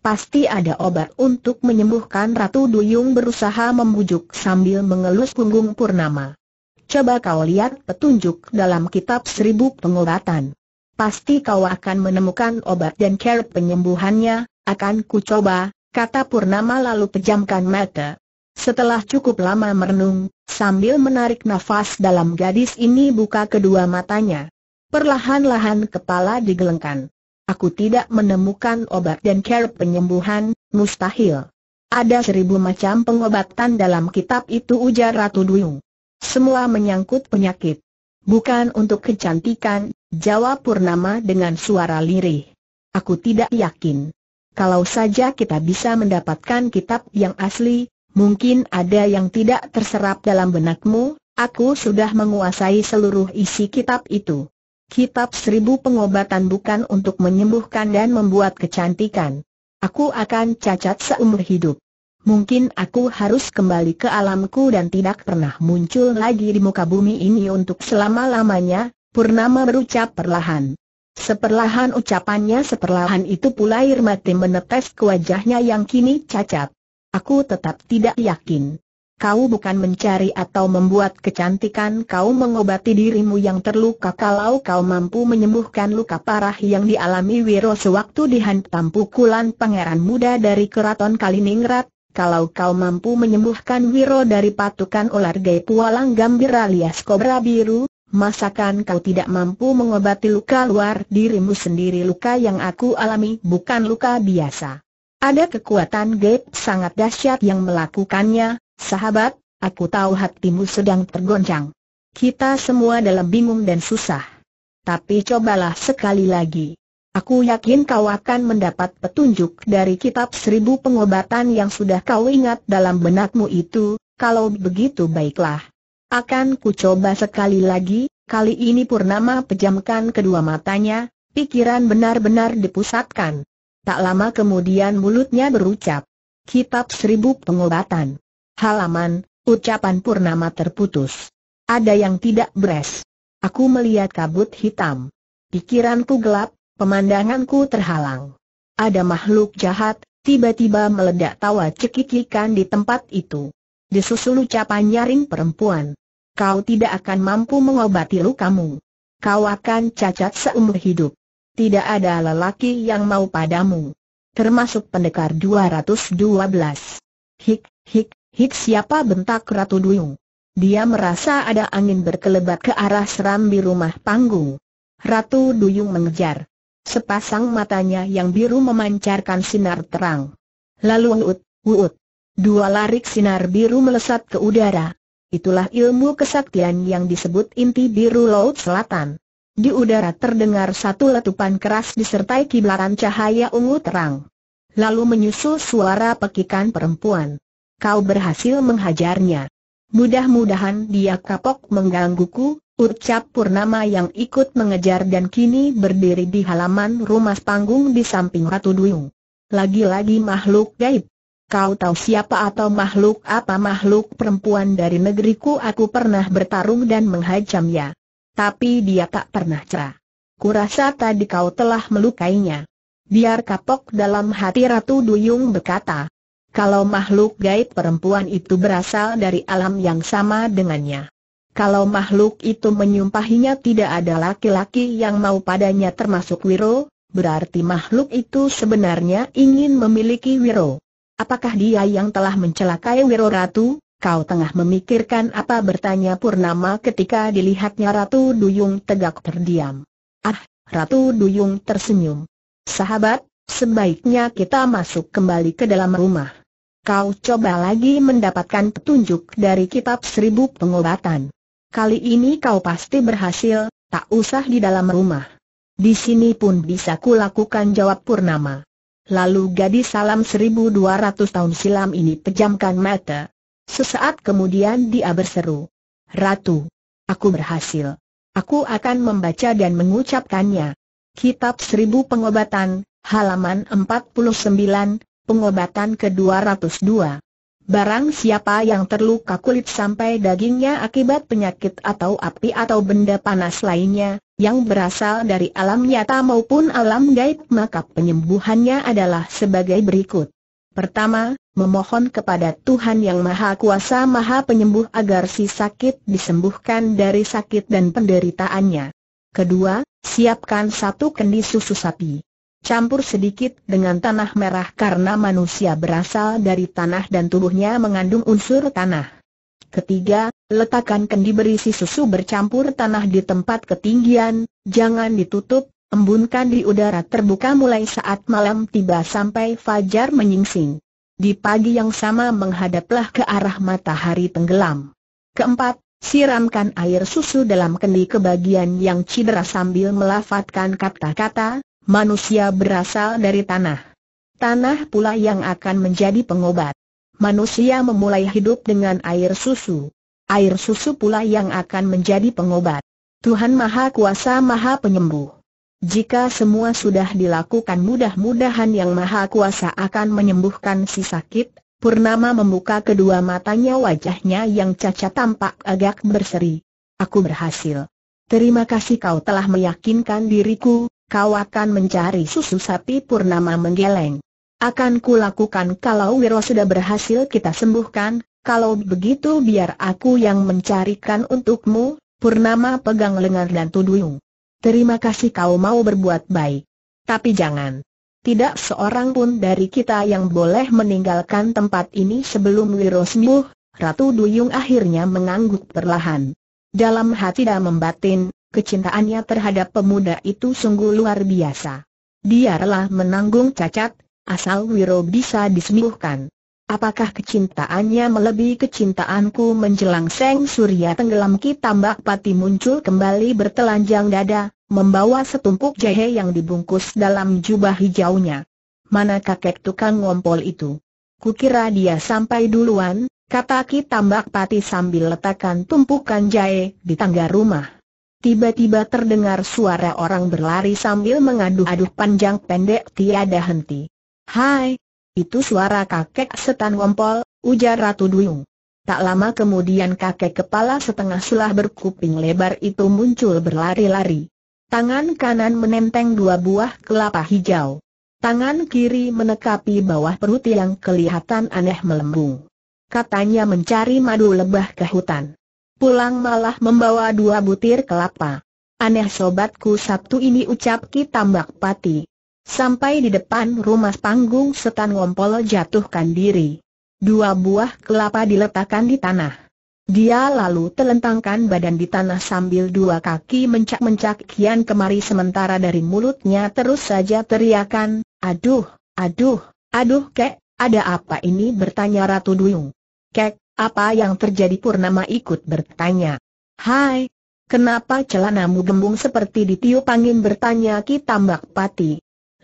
Pasti ada obat untuk menyembuhkan Ratu Duyung berusaha membujuk sambil mengelus punggung Purnama. Coba kau lihat petunjuk dalam kitab seribu pengobatan. Pasti kau akan menemukan obat dan cara penyembuhannya, akan ku coba, kata Purnama lalu pejamkan mata. Setelah cukup lama merenung, sambil menarik nafas dalam gadis ini buka kedua matanya. Perlahan-lahan kepala digelengkan. Aku tidak menemukan obat dan cara penyembuhan, mustahil. Ada seribu macam pengobatan dalam kitab itu ujar Ratu Duyung. Semua menyangkut penyakit. Bukan untuk kecantikan, jawab Purnama dengan suara lirih. Aku tidak yakin. Kalau saja kita bisa mendapatkan kitab yang asli, mungkin ada yang tidak terserap dalam benakmu, aku sudah menguasai seluruh isi kitab itu. Kitab seribu pengobatan bukan untuk menyembuhkan dan membuat kecantikan. Aku akan cacat seumur hidup. Mungkin aku harus kembali ke alamku dan tidak pernah muncul lagi di muka bumi ini untuk selama-lamanya, Purnama berucap perlahan. Seperlahan ucapannya seperlahan itu pula air mati menetes ke wajahnya yang kini cacat. Aku tetap tidak yakin. Kau bukan mencari atau membuat kecantikan kau mengobati dirimu yang terluka kalau kau mampu menyembuhkan luka parah yang dialami Wiro sewaktu dihantam pukulan pangeran muda dari keraton Kaliningrat, kalau kau mampu menyembuhkan Wiro dari patukan ular gay pualang gambir alias kobra biru, masakan kau tidak mampu mengobati luka luar dirimu sendiri luka yang aku alami bukan luka biasa. Ada kekuatan gap sangat dahsyat yang melakukannya, sahabat, aku tahu hatimu sedang tergoncang. Kita semua dalam bingung dan susah. Tapi cobalah sekali lagi. Aku yakin kau akan mendapat petunjuk dari kitab seribu pengobatan yang sudah kau ingat dalam benakmu itu, kalau begitu baiklah. Akan ku coba sekali lagi, kali ini Purnama pejamkan kedua matanya, pikiran benar-benar dipusatkan. Tak lama kemudian mulutnya berucap. Kitab seribu pengobatan. Halaman, ucapan Purnama terputus. Ada yang tidak beres. Aku melihat kabut hitam. Pikiranku gelap, Pemandanganku terhalang. Ada makhluk jahat, tiba-tiba meledak tawa cekikikan di tempat itu. Disusul ucapan nyaring perempuan. Kau tidak akan mampu mengobati lukamu. Kau akan cacat seumur hidup. Tidak ada lelaki yang mau padamu. Termasuk pendekar 212. Hik, hik, hik siapa bentak Ratu Duyung. Dia merasa ada angin berkelebat ke arah serambi rumah panggung. Ratu Duyung mengejar. Sepasang matanya yang biru memancarkan sinar terang. Lalu uut, uut. Dua larik sinar biru melesat ke udara. Itulah ilmu kesaktian yang disebut inti biru laut selatan. Di udara terdengar satu letupan keras disertai kiblaran cahaya ungu terang. Lalu menyusul suara pekikan perempuan. Kau berhasil menghajarnya. Mudah-mudahan dia kapok menggangguku, Ucap Purnama yang ikut mengejar dan kini berdiri di halaman rumah panggung di samping Ratu Duyung. Lagi-lagi makhluk gaib. Kau tahu siapa atau makhluk apa makhluk perempuan dari negeriku aku pernah bertarung dan menghajamnya. Tapi dia tak pernah cerah. Kurasa tadi kau telah melukainya. Biar kapok dalam hati Ratu Duyung berkata. Kalau makhluk gaib perempuan itu berasal dari alam yang sama dengannya kalau makhluk itu menyumpahinya tidak ada laki-laki yang mau padanya termasuk Wiro, berarti makhluk itu sebenarnya ingin memiliki Wiro. Apakah dia yang telah mencelakai Wiro Ratu? Kau tengah memikirkan apa bertanya Purnama ketika dilihatnya Ratu Duyung tegak terdiam. Ah, Ratu Duyung tersenyum. Sahabat, sebaiknya kita masuk kembali ke dalam rumah. Kau coba lagi mendapatkan petunjuk dari kitab seribu pengobatan. Kali ini kau pasti berhasil, tak usah di dalam rumah. Di sini pun bisa kulakukan jawab Purnama. Lalu gadis salam 1200 tahun silam ini pejamkan mata. Sesaat kemudian dia berseru. Ratu, aku berhasil. Aku akan membaca dan mengucapkannya. Kitab Seribu Pengobatan, halaman 49, pengobatan ke-202. Barang siapa yang terluka kulit sampai dagingnya akibat penyakit atau api atau benda panas lainnya, yang berasal dari alam nyata maupun alam gaib maka penyembuhannya adalah sebagai berikut. Pertama, memohon kepada Tuhan Yang Maha Kuasa Maha Penyembuh agar si sakit disembuhkan dari sakit dan penderitaannya. Kedua, siapkan satu kendi susu sapi campur sedikit dengan tanah merah karena manusia berasal dari tanah dan tubuhnya mengandung unsur tanah. Ketiga, letakkan kendi berisi susu bercampur tanah di tempat ketinggian, jangan ditutup, embunkan di udara terbuka mulai saat malam tiba sampai fajar menyingsing. Di pagi yang sama menghadaplah ke arah matahari tenggelam. Keempat, siramkan air susu dalam kendi ke bagian yang cedera sambil melafatkan kata-kata, Manusia berasal dari tanah. Tanah pula yang akan menjadi pengobat. Manusia memulai hidup dengan air susu. Air susu pula yang akan menjadi pengobat. Tuhan Maha Kuasa Maha Penyembuh. Jika semua sudah dilakukan mudah-mudahan Yang Maha Kuasa akan menyembuhkan si sakit, Purnama membuka kedua matanya wajahnya yang cacat tampak agak berseri. Aku berhasil. Terima kasih kau telah meyakinkan diriku, kau akan mencari susu sapi Purnama menggeleng. Akan kulakukan kalau Wiro sudah berhasil kita sembuhkan, kalau begitu biar aku yang mencarikan untukmu, Purnama pegang lengan dan tudung. Terima kasih kau mau berbuat baik. Tapi jangan. Tidak seorang pun dari kita yang boleh meninggalkan tempat ini sebelum Wiro sembuh, Ratu Duyung akhirnya mengangguk perlahan. Dalam hati dan membatin, kecintaannya terhadap pemuda itu sungguh luar biasa. Dia relah menanggung cacat, asal Wiro bisa disembuhkan. Apakah kecintaannya melebihi kecintaanku menjelang Seng Surya tenggelam Ki Tambak Pati muncul kembali bertelanjang dada, membawa setumpuk jahe yang dibungkus dalam jubah hijaunya. Mana kakek tukang ngompol itu? Kukira dia sampai duluan, kata Ki Tambak Pati sambil letakkan tumpukan jahe di tangga rumah. Tiba-tiba terdengar suara orang berlari sambil mengadu aduh panjang pendek tiada henti. Hai! Itu suara kakek setan wompol, ujar Ratu Duyung. Tak lama kemudian kakek kepala setengah sulah berkuping lebar itu muncul berlari-lari. Tangan kanan menenteng dua buah kelapa hijau. Tangan kiri menekapi bawah perut yang kelihatan aneh melembung. Katanya mencari madu lebah ke hutan pulang malah membawa dua butir kelapa. Aneh sobatku Sabtu ini ucap Ki Tambak Pati. Sampai di depan rumah panggung setan ngompol jatuhkan diri. Dua buah kelapa diletakkan di tanah. Dia lalu telentangkan badan di tanah sambil dua kaki mencak-mencak kian kemari sementara dari mulutnya terus saja teriakan, aduh, aduh, aduh kek, ada apa ini bertanya Ratu Duyung. Kek, apa yang terjadi Purnama ikut bertanya. Hai, kenapa celanamu gembung seperti ditiup angin bertanya Ki Tambak Pati.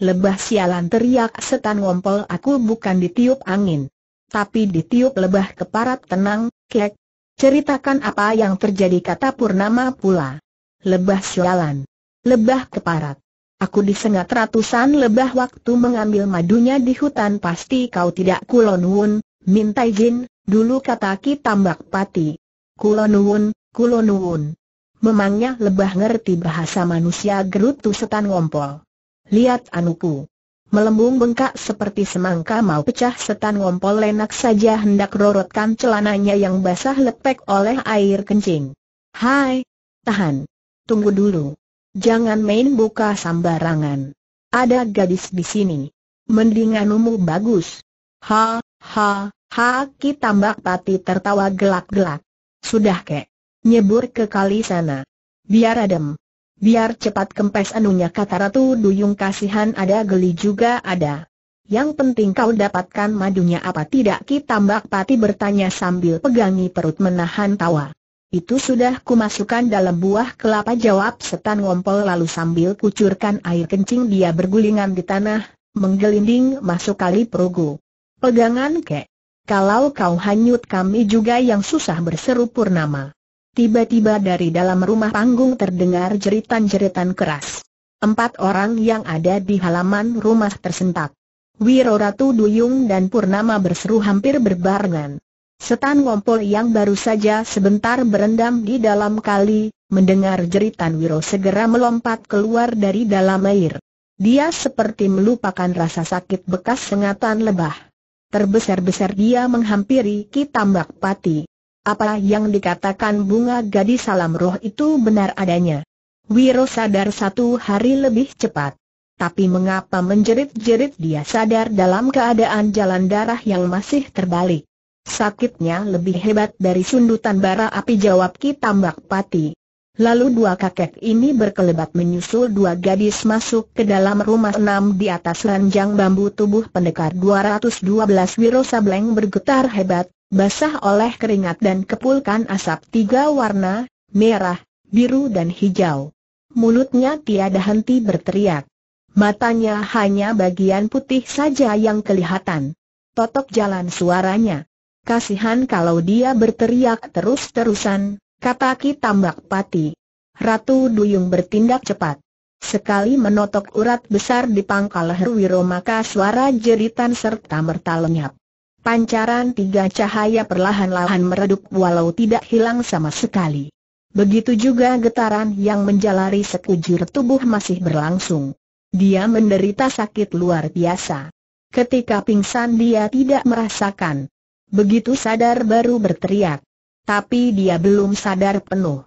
Lebah sialan teriak setan ngompol aku bukan ditiup angin. Tapi ditiup lebah keparat tenang, kek. Ceritakan apa yang terjadi kata Purnama pula. Lebah sialan. Lebah keparat. Aku disengat ratusan lebah waktu mengambil madunya di hutan pasti kau tidak kulonwun, minta izin, Dulu kata Ki Tambak Pati. Kulonuun, kulonuun. Memangnya lebah ngerti bahasa manusia gerutu setan ngompol. Lihat anuku. Melembung bengkak seperti semangka mau pecah setan ngompol lenak saja hendak rorotkan celananya yang basah lepek oleh air kencing. Hai! Tahan! Tunggu dulu. Jangan main buka sambarangan. Ada gadis di sini. Mendingan umu bagus. Ha, ha, Haki tambak pati tertawa gelak-gelak. Sudah kek. Nyebur ke kali sana. Biar adem. Biar cepat kempes anunya kata Ratu Duyung kasihan ada geli juga ada. Yang penting kau dapatkan madunya apa tidak Ki tambak pati bertanya sambil pegangi perut menahan tawa. Itu sudah kumasukkan dalam buah kelapa jawab setan ngompol lalu sambil kucurkan air kencing dia bergulingan di tanah, menggelinding masuk kali perugu. Pegangan kek. Kalau kau hanyut kami juga yang susah berseru Purnama. Tiba-tiba dari dalam rumah panggung terdengar jeritan-jeritan keras. Empat orang yang ada di halaman rumah tersentak. Wiro Ratu Duyung dan Purnama berseru hampir berbarengan. Setan Ngompol yang baru saja sebentar berendam di dalam kali, mendengar jeritan Wiro segera melompat keluar dari dalam air. Dia seperti melupakan rasa sakit bekas sengatan lebah terbesar-besar dia menghampiri Ki Tambak Pati. Apa yang dikatakan bunga gadis salam roh itu benar adanya. Wiro sadar satu hari lebih cepat. Tapi mengapa menjerit-jerit dia sadar dalam keadaan jalan darah yang masih terbalik. Sakitnya lebih hebat dari sundutan bara api jawab Ki Tambak Pati. Lalu dua kakek ini berkelebat menyusul dua gadis masuk ke dalam rumah enam di atas ranjang bambu tubuh pendekar 212 Wiro Sableng bergetar hebat, basah oleh keringat dan kepulkan asap tiga warna, merah, biru dan hijau. Mulutnya tiada henti berteriak. Matanya hanya bagian putih saja yang kelihatan. Totok jalan suaranya. Kasihan kalau dia berteriak terus-terusan, kata Ki Tambak Pati. Ratu Duyung bertindak cepat. Sekali menotok urat besar di pangkal Wiro maka suara jeritan serta merta lenyap. Pancaran tiga cahaya perlahan-lahan meredup walau tidak hilang sama sekali. Begitu juga getaran yang menjalari sekujur tubuh masih berlangsung. Dia menderita sakit luar biasa. Ketika pingsan dia tidak merasakan. Begitu sadar baru berteriak tapi dia belum sadar penuh.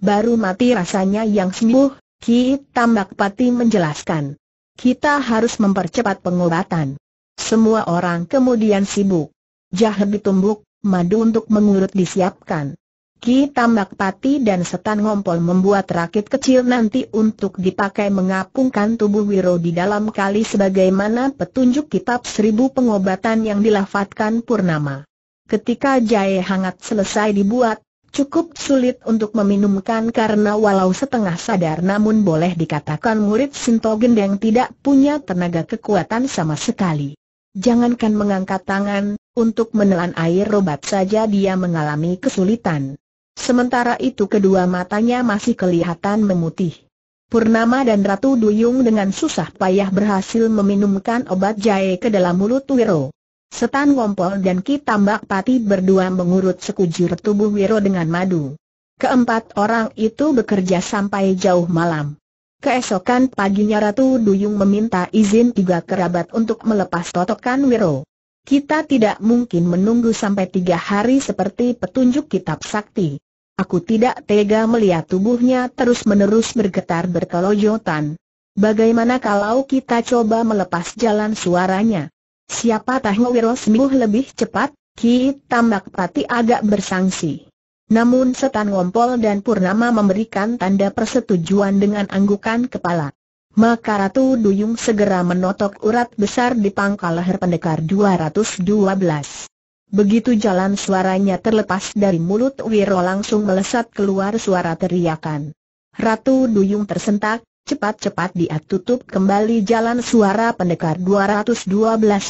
Baru mati rasanya yang sembuh, Ki Tambak Pati menjelaskan. Kita harus mempercepat pengobatan. Semua orang kemudian sibuk. Jahe ditumbuk, madu untuk mengurut disiapkan. Ki Tambak Pati dan Setan Ngompol membuat rakit kecil nanti untuk dipakai mengapungkan tubuh Wiro di dalam kali sebagaimana petunjuk kitab seribu pengobatan yang dilafatkan Purnama. Ketika jahe hangat selesai dibuat, cukup sulit untuk meminumkan karena walau setengah sadar namun boleh dikatakan murid Sinto Gendeng tidak punya tenaga kekuatan sama sekali. Jangankan mengangkat tangan, untuk menelan air obat saja dia mengalami kesulitan. Sementara itu kedua matanya masih kelihatan memutih. Purnama dan Ratu Duyung dengan susah payah berhasil meminumkan obat jahe ke dalam mulut Wiro. Setan Ngompol dan Ki Tambak Pati berdua mengurut sekujur tubuh Wiro dengan madu. Keempat orang itu bekerja sampai jauh malam. Keesokan paginya Ratu Duyung meminta izin tiga kerabat untuk melepas totokan Wiro. Kita tidak mungkin menunggu sampai tiga hari seperti petunjuk kitab sakti. Aku tidak tega melihat tubuhnya terus-menerus bergetar berkelojotan. Bagaimana kalau kita coba melepas jalan suaranya? Siapa tahu Wiro sembuh lebih cepat, Ki Tambak Pati agak bersangsi. Namun Setan Ngompol dan Purnama memberikan tanda persetujuan dengan anggukan kepala. Maka Ratu Duyung segera menotok urat besar di pangkal leher pendekar 212. Begitu jalan suaranya terlepas dari mulut Wiro langsung melesat keluar suara teriakan. Ratu Duyung tersentak, Cepat-cepat dia tutup kembali jalan suara pendekar 212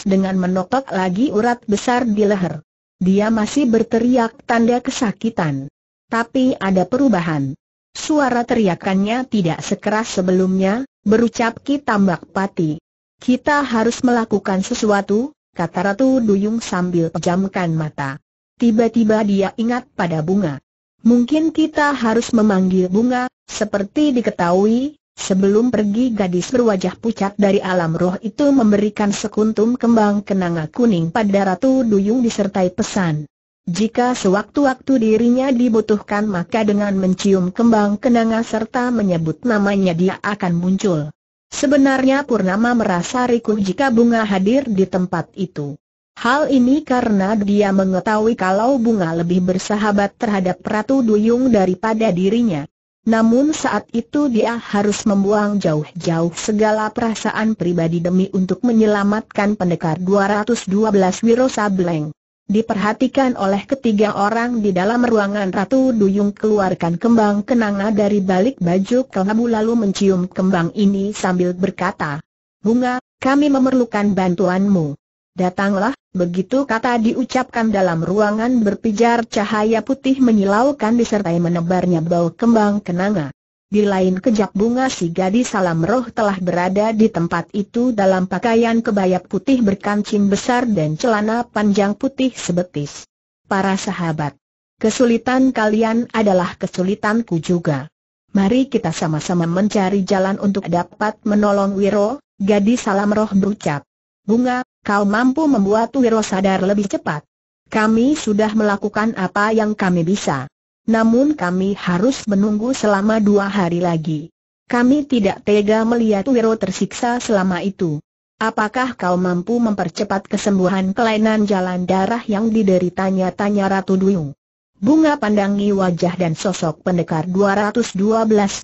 dengan menotok lagi urat besar di leher. Dia masih berteriak tanda kesakitan. Tapi ada perubahan. Suara teriakannya tidak sekeras sebelumnya, berucap Ki Tambak Pati. Kita harus melakukan sesuatu, kata Ratu Duyung sambil pejamkan mata. Tiba-tiba dia ingat pada bunga. Mungkin kita harus memanggil bunga, seperti diketahui, Sebelum pergi gadis berwajah pucat dari alam roh itu memberikan sekuntum kembang kenanga kuning pada Ratu Duyung disertai pesan. Jika sewaktu-waktu dirinya dibutuhkan maka dengan mencium kembang kenanga serta menyebut namanya dia akan muncul. Sebenarnya Purnama merasa rikuh jika bunga hadir di tempat itu. Hal ini karena dia mengetahui kalau bunga lebih bersahabat terhadap Ratu Duyung daripada dirinya. Namun saat itu dia harus membuang jauh-jauh segala perasaan pribadi demi untuk menyelamatkan pendekar 212 Wiro Sableng. Diperhatikan oleh ketiga orang di dalam ruangan Ratu Duyung keluarkan kembang kenanga dari balik baju kelabu lalu mencium kembang ini sambil berkata, Bunga, kami memerlukan bantuanmu. Datanglah, begitu kata diucapkan dalam ruangan berpijar cahaya putih menyilaukan disertai menebarnya bau kembang kenanga. Di lain kejap bunga si gadis salam roh telah berada di tempat itu dalam pakaian kebaya putih berkancing besar dan celana panjang putih sebetis. Para sahabat, kesulitan kalian adalah kesulitanku juga. Mari kita sama-sama mencari jalan untuk dapat menolong Wiro, gadis salam roh berucap. Bunga, kau mampu membuat Wiro sadar lebih cepat. Kami sudah melakukan apa yang kami bisa. Namun kami harus menunggu selama dua hari lagi. Kami tidak tega melihat Wiro tersiksa selama itu. Apakah kau mampu mempercepat kesembuhan kelainan jalan darah yang dideritanya tanya Ratu Duyung? Bunga pandangi wajah dan sosok pendekar 212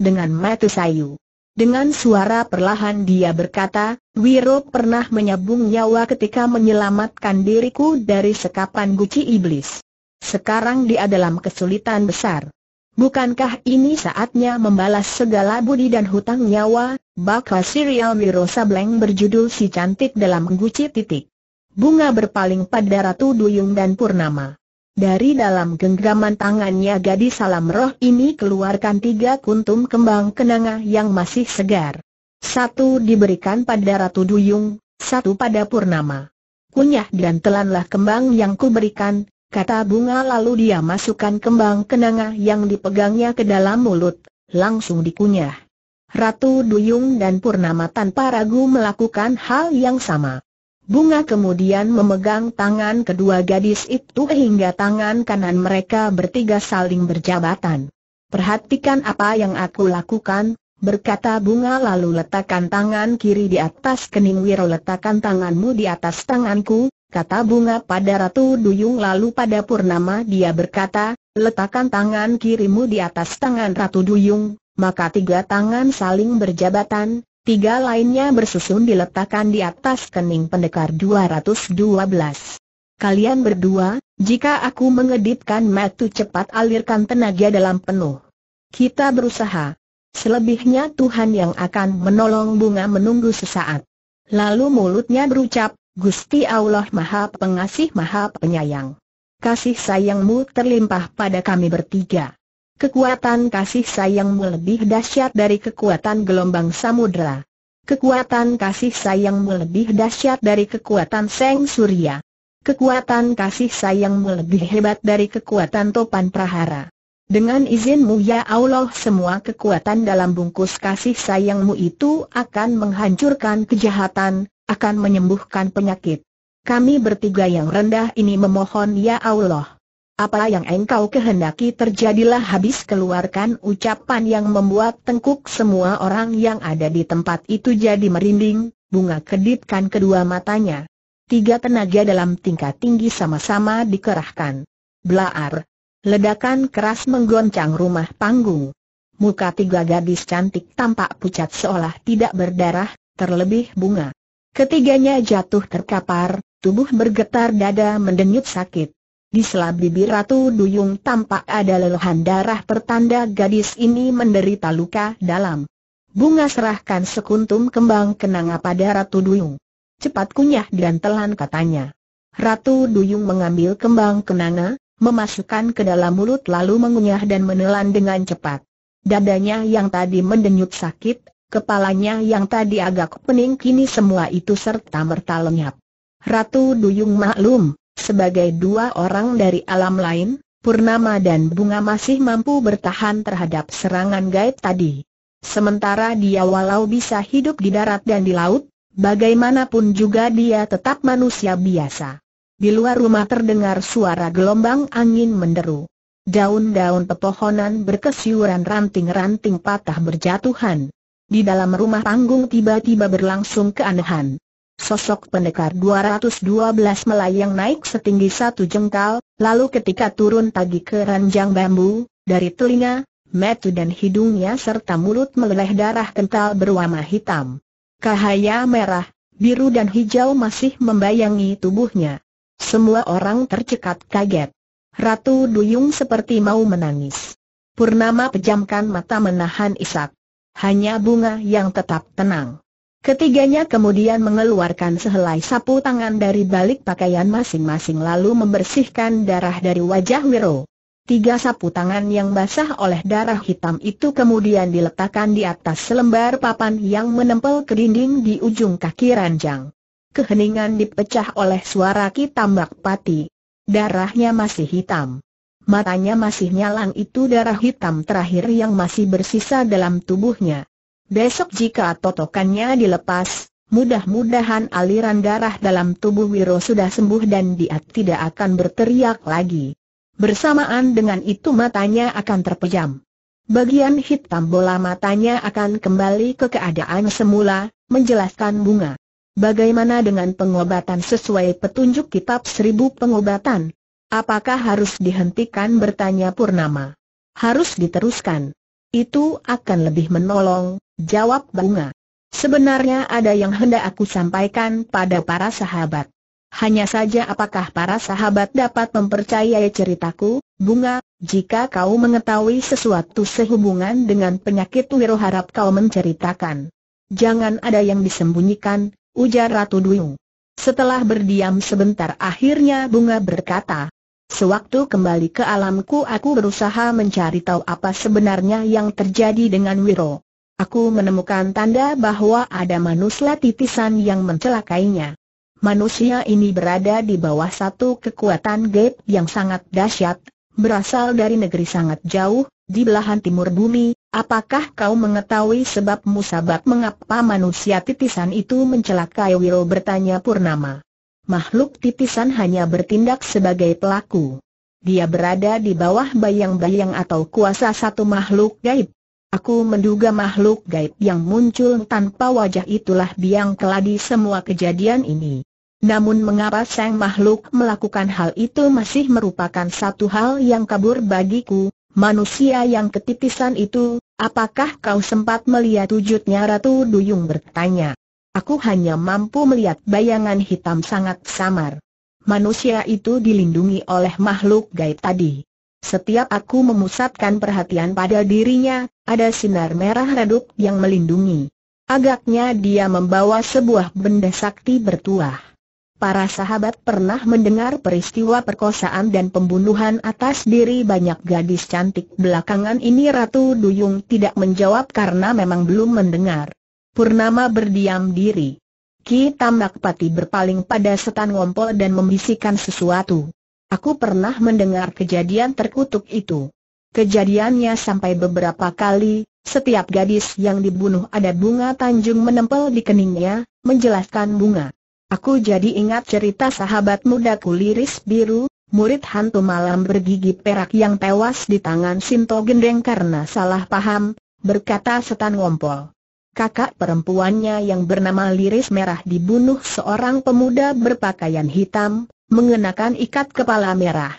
dengan mata sayu. Dengan suara perlahan dia berkata, Wiro pernah menyabung nyawa ketika menyelamatkan diriku dari sekapan guci iblis. Sekarang dia dalam kesulitan besar. Bukankah ini saatnya membalas segala budi dan hutang nyawa? Bakal serial Wiro Sableng berjudul Si Cantik dalam Guci Titik. Bunga berpaling pada Ratu Duyung dan Purnama. Dari dalam genggaman tangannya gadis salam roh ini keluarkan tiga kuntum kembang kenanga yang masih segar. Satu diberikan pada Ratu Duyung, satu pada Purnama. Kunyah dan telanlah kembang yang kuberikan, kata bunga lalu dia masukkan kembang kenanga yang dipegangnya ke dalam mulut, langsung dikunyah. Ratu Duyung dan Purnama tanpa ragu melakukan hal yang sama. Bunga kemudian memegang tangan kedua gadis itu hingga tangan kanan mereka bertiga saling berjabatan. Perhatikan apa yang aku lakukan, berkata Bunga lalu letakkan tangan kiri di atas kening Wiro letakkan tanganmu di atas tanganku, kata Bunga pada Ratu Duyung lalu pada Purnama dia berkata, letakkan tangan kirimu di atas tangan Ratu Duyung, maka tiga tangan saling berjabatan, tiga lainnya bersusun diletakkan di atas kening pendekar 212. Kalian berdua, jika aku mengedipkan metu cepat alirkan tenaga dalam penuh. Kita berusaha. Selebihnya Tuhan yang akan menolong bunga menunggu sesaat. Lalu mulutnya berucap, Gusti Allah Maha Pengasih Maha Penyayang. Kasih sayangmu terlimpah pada kami bertiga. Kekuatan kasih sayang lebih dahsyat dari kekuatan gelombang samudra. Kekuatan kasih sayang lebih dahsyat dari kekuatan seng surya. Kekuatan kasih sayang lebih hebat dari kekuatan topan prahara. Dengan izinmu ya Allah semua kekuatan dalam bungkus kasih sayangmu itu akan menghancurkan kejahatan, akan menyembuhkan penyakit. Kami bertiga yang rendah ini memohon ya Allah apa yang engkau kehendaki terjadilah habis keluarkan ucapan yang membuat tengkuk semua orang yang ada di tempat itu jadi merinding, bunga kedipkan kedua matanya. Tiga tenaga dalam tingkat tinggi sama-sama dikerahkan. Blaar. Ledakan keras menggoncang rumah panggung. Muka tiga gadis cantik tampak pucat seolah tidak berdarah, terlebih bunga. Ketiganya jatuh terkapar, tubuh bergetar dada mendenyut sakit. Di sela bibir Ratu Duyung tampak ada lelehan darah pertanda gadis ini menderita luka dalam. Bunga serahkan sekuntum kembang kenanga pada Ratu Duyung. Cepat kunyah dan telan katanya. Ratu Duyung mengambil kembang kenanga, memasukkan ke dalam mulut lalu mengunyah dan menelan dengan cepat. Dadanya yang tadi mendenyut sakit, kepalanya yang tadi agak pening kini semua itu serta merta lenyap. Ratu Duyung maklum, sebagai dua orang dari alam lain, Purnama dan Bunga masih mampu bertahan terhadap serangan gaib tadi. Sementara dia walau bisa hidup di darat dan di laut, bagaimanapun juga dia tetap manusia biasa. Di luar rumah terdengar suara gelombang angin menderu. Daun-daun pepohonan berkesiuran ranting-ranting patah berjatuhan. Di dalam rumah panggung tiba-tiba berlangsung keanehan. Sosok pendekar 212 melayang naik setinggi satu jengkal, lalu ketika turun pagi ke ranjang bambu, dari telinga, metu dan hidungnya serta mulut meleleh darah kental berwarna hitam. Cahaya merah, biru dan hijau masih membayangi tubuhnya. Semua orang tercekat kaget. Ratu Duyung seperti mau menangis. Purnama pejamkan mata menahan isak. Hanya bunga yang tetap tenang. Ketiganya kemudian mengeluarkan sehelai sapu tangan dari balik pakaian masing-masing lalu membersihkan darah dari wajah Wiro. Tiga sapu tangan yang basah oleh darah hitam itu kemudian diletakkan di atas selembar papan yang menempel ke dinding di ujung kaki ranjang. Keheningan dipecah oleh suara Ki Tambak Pati. Darahnya masih hitam. Matanya masih nyalang itu darah hitam terakhir yang masih bersisa dalam tubuhnya. Besok jika totokannya dilepas, mudah-mudahan aliran darah dalam tubuh Wiro sudah sembuh dan dia tidak akan berteriak lagi. Bersamaan dengan itu matanya akan terpejam. Bagian hitam bola matanya akan kembali ke keadaan semula, menjelaskan bunga. Bagaimana dengan pengobatan sesuai petunjuk kitab seribu pengobatan? Apakah harus dihentikan bertanya Purnama? Harus diteruskan. Itu akan lebih menolong, jawab Bunga. Sebenarnya ada yang hendak aku sampaikan pada para sahabat. Hanya saja apakah para sahabat dapat mempercayai ceritaku, Bunga, jika kau mengetahui sesuatu sehubungan dengan penyakit Wiro harap kau menceritakan. Jangan ada yang disembunyikan, ujar Ratu Duyung. Setelah berdiam sebentar akhirnya Bunga berkata, Sewaktu kembali ke alamku aku berusaha mencari tahu apa sebenarnya yang terjadi dengan Wiro. Aku menemukan tanda bahwa ada manusia titisan yang mencelakainya. Manusia ini berada di bawah satu kekuatan gaib yang sangat dahsyat, berasal dari negeri sangat jauh, di belahan timur bumi. Apakah kau mengetahui sebab musabab mengapa manusia titisan itu mencelakai Wiro bertanya Purnama? makhluk titisan hanya bertindak sebagai pelaku. Dia berada di bawah bayang-bayang atau kuasa satu makhluk gaib. Aku menduga makhluk gaib yang muncul tanpa wajah itulah biang keladi semua kejadian ini. Namun mengapa sang makhluk melakukan hal itu masih merupakan satu hal yang kabur bagiku, manusia yang ketipisan itu, apakah kau sempat melihat wujudnya Ratu Duyung bertanya. Aku hanya mampu melihat bayangan hitam sangat samar. Manusia itu dilindungi oleh makhluk gaib tadi. Setiap aku memusatkan perhatian pada dirinya, ada sinar merah redup yang melindungi. Agaknya dia membawa sebuah benda sakti bertuah. Para sahabat pernah mendengar peristiwa perkosaan dan pembunuhan atas diri banyak gadis cantik belakangan ini Ratu Duyung tidak menjawab karena memang belum mendengar. Purnama berdiam diri. Ki Tambak berpaling pada setan ngompol dan membisikkan sesuatu. Aku pernah mendengar kejadian terkutuk itu. Kejadiannya sampai beberapa kali, setiap gadis yang dibunuh ada bunga tanjung menempel di keningnya, menjelaskan bunga. Aku jadi ingat cerita sahabat muda kuliris biru, murid hantu malam bergigi perak yang tewas di tangan Sinto Gendeng karena salah paham, berkata setan ngompol kakak perempuannya yang bernama Liris Merah dibunuh seorang pemuda berpakaian hitam, mengenakan ikat kepala merah.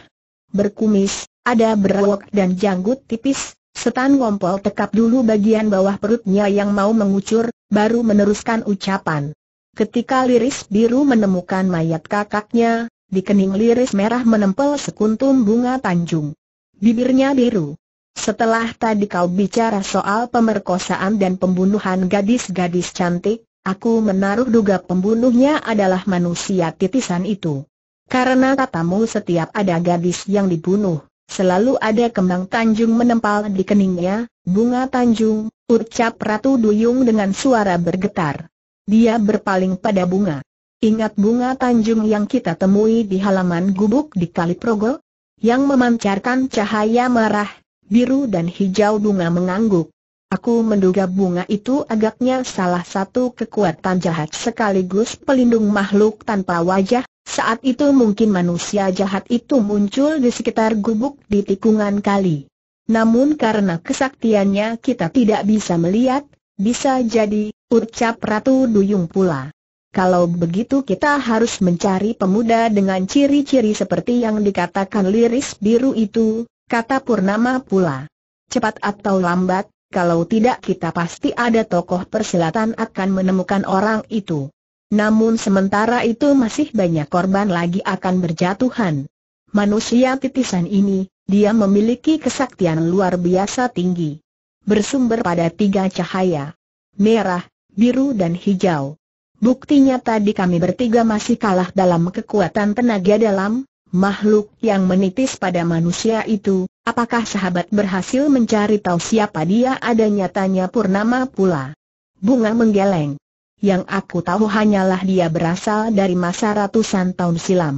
Berkumis, ada berawak dan janggut tipis, setan ngompol tekap dulu bagian bawah perutnya yang mau mengucur, baru meneruskan ucapan. Ketika Liris Biru menemukan mayat kakaknya, di kening Liris Merah menempel sekuntum bunga tanjung. Bibirnya biru. Setelah tadi kau bicara soal pemerkosaan dan pembunuhan gadis-gadis cantik, aku menaruh duga pembunuhnya adalah manusia titisan itu. Karena katamu setiap ada gadis yang dibunuh, selalu ada kembang tanjung menempel di keningnya, bunga tanjung, ucap Ratu Duyung dengan suara bergetar. Dia berpaling pada bunga. Ingat bunga tanjung yang kita temui di halaman gubuk di Kaliprogo? Yang memancarkan cahaya merah biru dan hijau bunga mengangguk. Aku menduga bunga itu agaknya salah satu kekuatan jahat sekaligus pelindung makhluk tanpa wajah, saat itu mungkin manusia jahat itu muncul di sekitar gubuk di tikungan kali. Namun karena kesaktiannya kita tidak bisa melihat, bisa jadi, ucap Ratu Duyung pula. Kalau begitu kita harus mencari pemuda dengan ciri-ciri seperti yang dikatakan liris biru itu, kata Purnama pula. Cepat atau lambat, kalau tidak kita pasti ada tokoh persilatan akan menemukan orang itu. Namun sementara itu masih banyak korban lagi akan berjatuhan. Manusia titisan ini, dia memiliki kesaktian luar biasa tinggi. Bersumber pada tiga cahaya. Merah, biru dan hijau. Buktinya tadi kami bertiga masih kalah dalam kekuatan tenaga dalam, makhluk yang menitis pada manusia itu, apakah sahabat berhasil mencari tahu siapa dia ada nyatanya Purnama pula? Bunga menggeleng. Yang aku tahu hanyalah dia berasal dari masa ratusan tahun silam.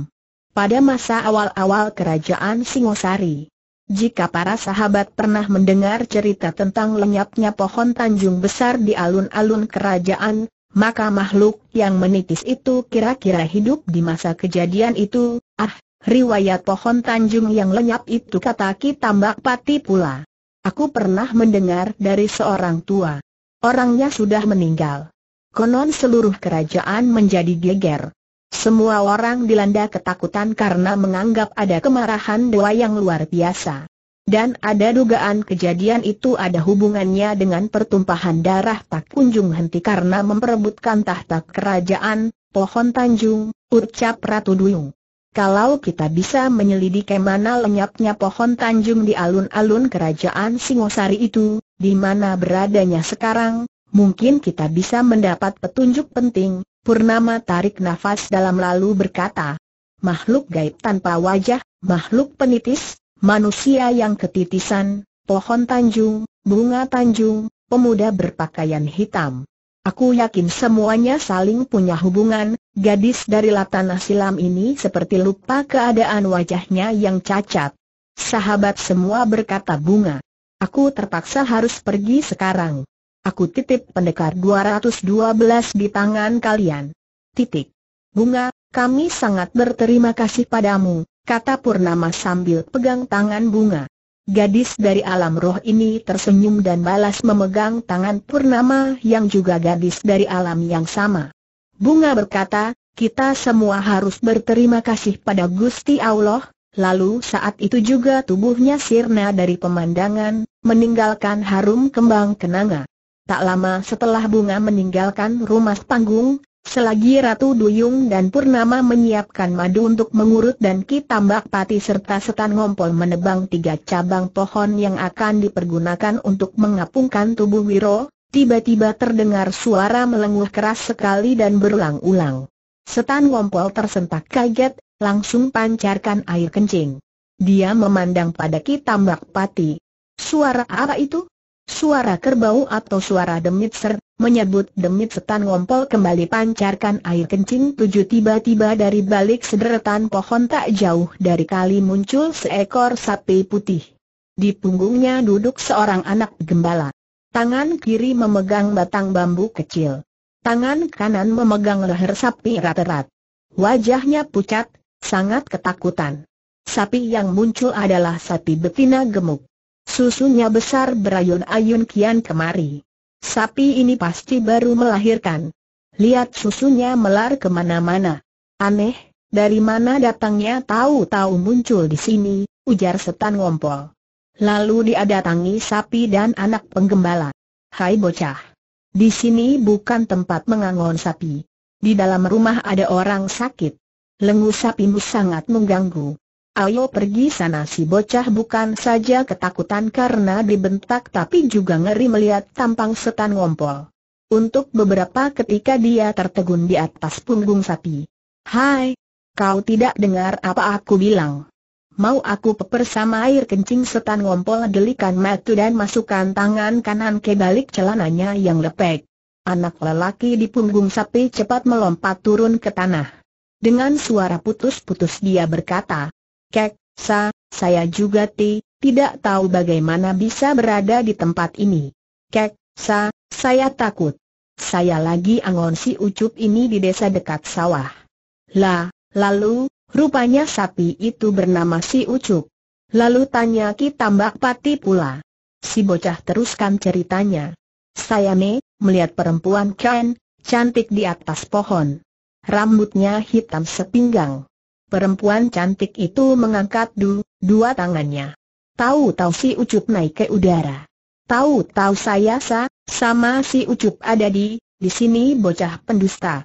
Pada masa awal-awal kerajaan Singosari. Jika para sahabat pernah mendengar cerita tentang lenyapnya pohon Tanjung Besar di alun-alun kerajaan, maka makhluk yang menitis itu kira-kira hidup di masa kejadian itu, ah, riwayat pohon Tanjung yang lenyap itu kata Tambak Pati pula. Aku pernah mendengar dari seorang tua. Orangnya sudah meninggal. Konon seluruh kerajaan menjadi geger. Semua orang dilanda ketakutan karena menganggap ada kemarahan dewa yang luar biasa. Dan ada dugaan kejadian itu ada hubungannya dengan pertumpahan darah tak kunjung henti karena memperebutkan tahta kerajaan, pohon Tanjung, ucap Ratu Duyung. Kalau kita bisa menyelidiki mana lenyapnya pohon Tanjung di alun-alun kerajaan Singosari itu, di mana beradanya sekarang, mungkin kita bisa mendapat petunjuk penting. Purnama tarik nafas dalam lalu berkata, makhluk gaib tanpa wajah, makhluk penitis, manusia yang ketitisan, pohon Tanjung, bunga Tanjung, pemuda berpakaian hitam. Aku yakin semuanya saling punya hubungan, gadis dari Latana Silam ini seperti lupa keadaan wajahnya yang cacat. Sahabat semua berkata bunga. Aku terpaksa harus pergi sekarang. Aku titip pendekar 212 di tangan kalian. Titik. Bunga, kami sangat berterima kasih padamu, kata Purnama sambil pegang tangan bunga. Gadis dari alam roh ini tersenyum dan balas memegang tangan Purnama yang juga gadis dari alam yang sama. Bunga berkata, kita semua harus berterima kasih pada Gusti Allah, lalu saat itu juga tubuhnya sirna dari pemandangan, meninggalkan harum kembang kenanga. Tak lama setelah bunga meninggalkan rumah panggung, Selagi Ratu Duyung dan Purnama menyiapkan madu untuk mengurut dan kitambak pati serta setan ngompol menebang tiga cabang pohon yang akan dipergunakan untuk mengapungkan tubuh Wiro, tiba-tiba terdengar suara melenguh keras sekali dan berulang-ulang. Setan ngompol tersentak kaget, langsung pancarkan air kencing. Dia memandang pada kitambak pati. Suara apa itu? Suara kerbau atau suara demit serta Menyebut demi setan ngompol kembali pancarkan air kencing tujuh tiba-tiba dari balik sederetan pohon tak jauh dari kali muncul seekor sapi putih. Di punggungnya duduk seorang anak gembala. Tangan kiri memegang batang bambu kecil. Tangan kanan memegang leher sapi rat-rat. Wajahnya pucat, sangat ketakutan. Sapi yang muncul adalah sapi betina gemuk. Susunya besar berayun-ayun kian kemari. Sapi ini pasti baru melahirkan. Lihat susunya melar kemana-mana. Aneh, dari mana datangnya tahu-tahu muncul di sini, ujar setan ngompol. Lalu dia datangi sapi dan anak penggembala. Hai bocah. Di sini bukan tempat mengangon sapi. Di dalam rumah ada orang sakit. Lengu sapimu sangat mengganggu ayo pergi sana si bocah bukan saja ketakutan karena dibentak tapi juga ngeri melihat tampang setan ngompol. Untuk beberapa ketika dia tertegun di atas punggung sapi. Hai, kau tidak dengar apa aku bilang. Mau aku peper sama air kencing setan ngompol delikan matu dan masukkan tangan kanan ke balik celananya yang lepek. Anak lelaki di punggung sapi cepat melompat turun ke tanah. Dengan suara putus-putus dia berkata, Kek, sa, saya juga ti, tidak tahu bagaimana bisa berada di tempat ini. Kek, sa, saya takut. Saya lagi angon si ucup ini di desa dekat sawah. Lah, lalu, rupanya sapi itu bernama si ucup. Lalu tanya Ki Tambak Pati pula. Si bocah teruskan ceritanya. Saya ne, melihat perempuan Ken, cantik di atas pohon. Rambutnya hitam sepinggang. Perempuan cantik itu mengangkat du, dua tangannya. Tahu-tahu si Ucup naik ke udara. Tahu-tahu saya sa, sama si Ucup ada di, di sini bocah pendusta.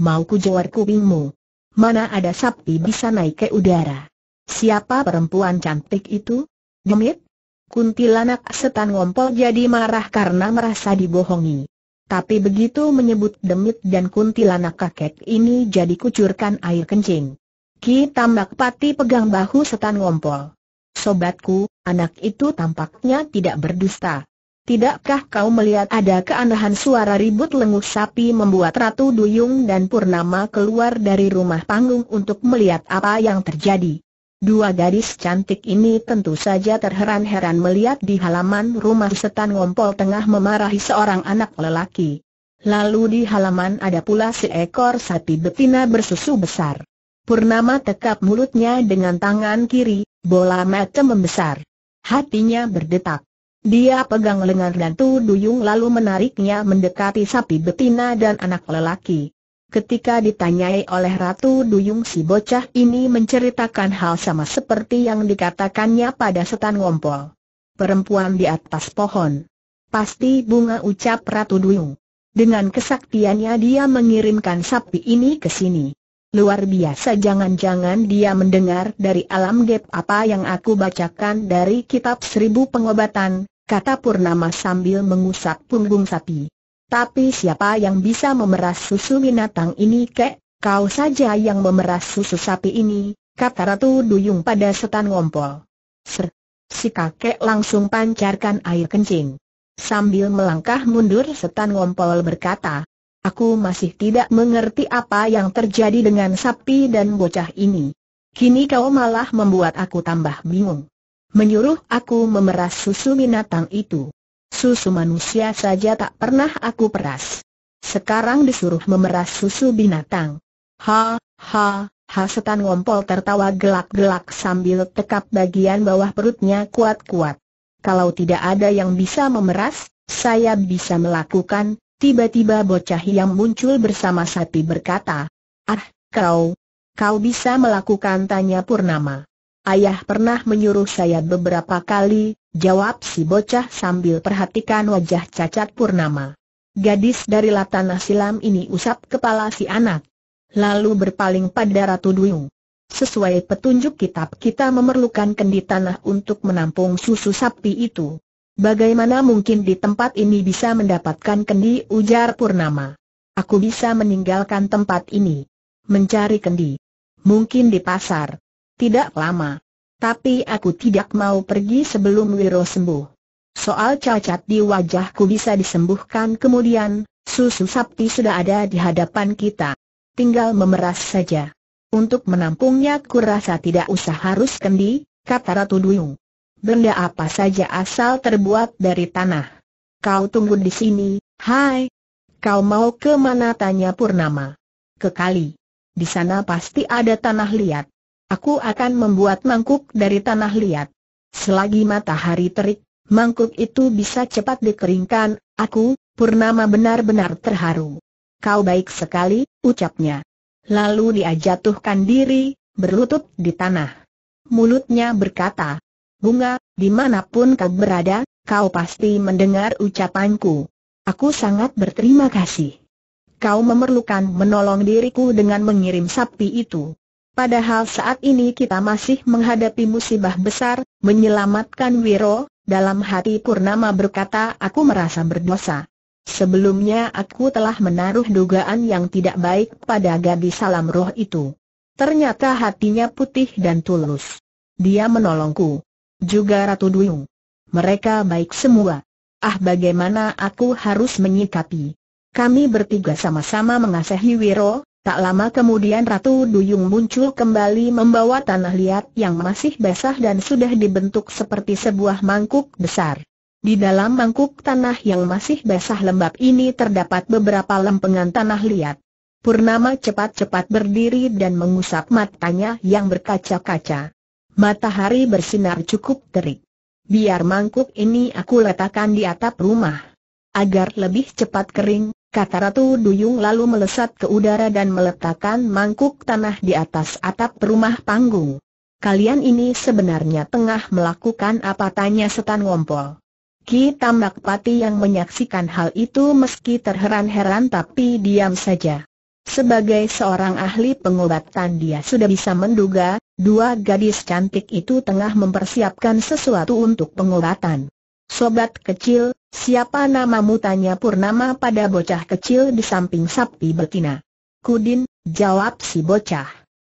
Mau ku jawar kupingmu. Mana ada sapi bisa naik ke udara. Siapa perempuan cantik itu? Demit? Kuntilanak setan ngompol jadi marah karena merasa dibohongi. Tapi begitu menyebut demit dan kuntilanak kakek ini jadi kucurkan air kencing. Ki Tambak Pati pegang bahu setan ngompol. Sobatku, anak itu tampaknya tidak berdusta. Tidakkah kau melihat ada keanehan suara ribut lenguh sapi membuat Ratu Duyung dan Purnama keluar dari rumah panggung untuk melihat apa yang terjadi? Dua gadis cantik ini tentu saja terheran-heran melihat di halaman rumah setan ngompol tengah memarahi seorang anak lelaki. Lalu di halaman ada pula seekor sapi betina bersusu besar. Purnama tekap mulutnya dengan tangan kiri, bola mata membesar. Hatinya berdetak. Dia pegang lengan Ratu Duyung lalu menariknya mendekati sapi betina dan anak lelaki. Ketika ditanyai oleh Ratu Duyung si bocah ini menceritakan hal sama seperti yang dikatakannya pada setan ngompol. Perempuan di atas pohon. Pasti bunga ucap Ratu Duyung. Dengan kesaktiannya dia mengirimkan sapi ini ke sini. Luar biasa jangan-jangan dia mendengar dari alam gap apa yang aku bacakan dari kitab seribu pengobatan, kata Purnama sambil mengusap punggung sapi. Tapi siapa yang bisa memeras susu binatang ini kek? Kau saja yang memeras susu sapi ini, kata Ratu Duyung pada setan ngompol. Ser, si kakek langsung pancarkan air kencing. Sambil melangkah mundur setan ngompol berkata, Aku masih tidak mengerti apa yang terjadi dengan sapi dan bocah ini. Kini kau malah membuat aku tambah bingung. Menyuruh aku memeras susu binatang itu. Susu manusia saja tak pernah aku peras. Sekarang disuruh memeras susu binatang. Ha, ha, ha setan ngompol tertawa gelak-gelak sambil tekap bagian bawah perutnya kuat-kuat. Kalau tidak ada yang bisa memeras, saya bisa melakukan, Tiba-tiba bocah yang muncul bersama sapi berkata, Ah, kau, kau bisa melakukan tanya Purnama. Ayah pernah menyuruh saya beberapa kali, jawab si bocah sambil perhatikan wajah cacat Purnama. Gadis dari Latana Silam ini usap kepala si anak. Lalu berpaling pada Ratu Duyung. Sesuai petunjuk kitab kita memerlukan kendi tanah untuk menampung susu sapi itu. Bagaimana mungkin di tempat ini bisa mendapatkan kendi ujar Purnama? Aku bisa meninggalkan tempat ini. Mencari kendi. Mungkin di pasar. Tidak lama. Tapi aku tidak mau pergi sebelum Wiro sembuh. Soal cacat di wajahku bisa disembuhkan kemudian, susu sapti sudah ada di hadapan kita. Tinggal memeras saja. Untuk menampungnya kurasa tidak usah harus kendi, kata Ratu Duyung benda apa saja asal terbuat dari tanah. Kau tunggu di sini, hai. Kau mau ke mana tanya Purnama? Ke kali. Di sana pasti ada tanah liat. Aku akan membuat mangkuk dari tanah liat. Selagi matahari terik, mangkuk itu bisa cepat dikeringkan, aku, Purnama benar-benar terharu. Kau baik sekali, ucapnya. Lalu dia jatuhkan diri, berlutut di tanah. Mulutnya berkata, Bunga, dimanapun kau berada, kau pasti mendengar ucapanku. Aku sangat berterima kasih. Kau memerlukan menolong diriku dengan mengirim sapi itu. Padahal saat ini kita masih menghadapi musibah besar, menyelamatkan Wiro, dalam hati Purnama berkata aku merasa berdosa. Sebelumnya aku telah menaruh dugaan yang tidak baik pada gadis salam roh itu. Ternyata hatinya putih dan tulus. Dia menolongku juga Ratu Duyung. Mereka baik semua. Ah bagaimana aku harus menyikapi? Kami bertiga sama-sama mengasahi Wiro, tak lama kemudian Ratu Duyung muncul kembali membawa tanah liat yang masih basah dan sudah dibentuk seperti sebuah mangkuk besar. Di dalam mangkuk tanah yang masih basah lembab ini terdapat beberapa lempengan tanah liat. Purnama cepat-cepat berdiri dan mengusap matanya yang berkaca-kaca. Matahari bersinar cukup terik. Biar mangkuk ini aku letakkan di atap rumah. Agar lebih cepat kering, kata Ratu Duyung lalu melesat ke udara dan meletakkan mangkuk tanah di atas atap rumah panggung. Kalian ini sebenarnya tengah melakukan apa tanya setan ngompol. Ki Tambak Pati yang menyaksikan hal itu meski terheran-heran tapi diam saja. Sebagai seorang ahli pengobatan dia sudah bisa menduga, Dua gadis cantik itu tengah mempersiapkan sesuatu untuk pengobatan. Sobat kecil, siapa namamu tanya Purnama pada bocah kecil di samping sapi betina. Kudin, jawab si bocah.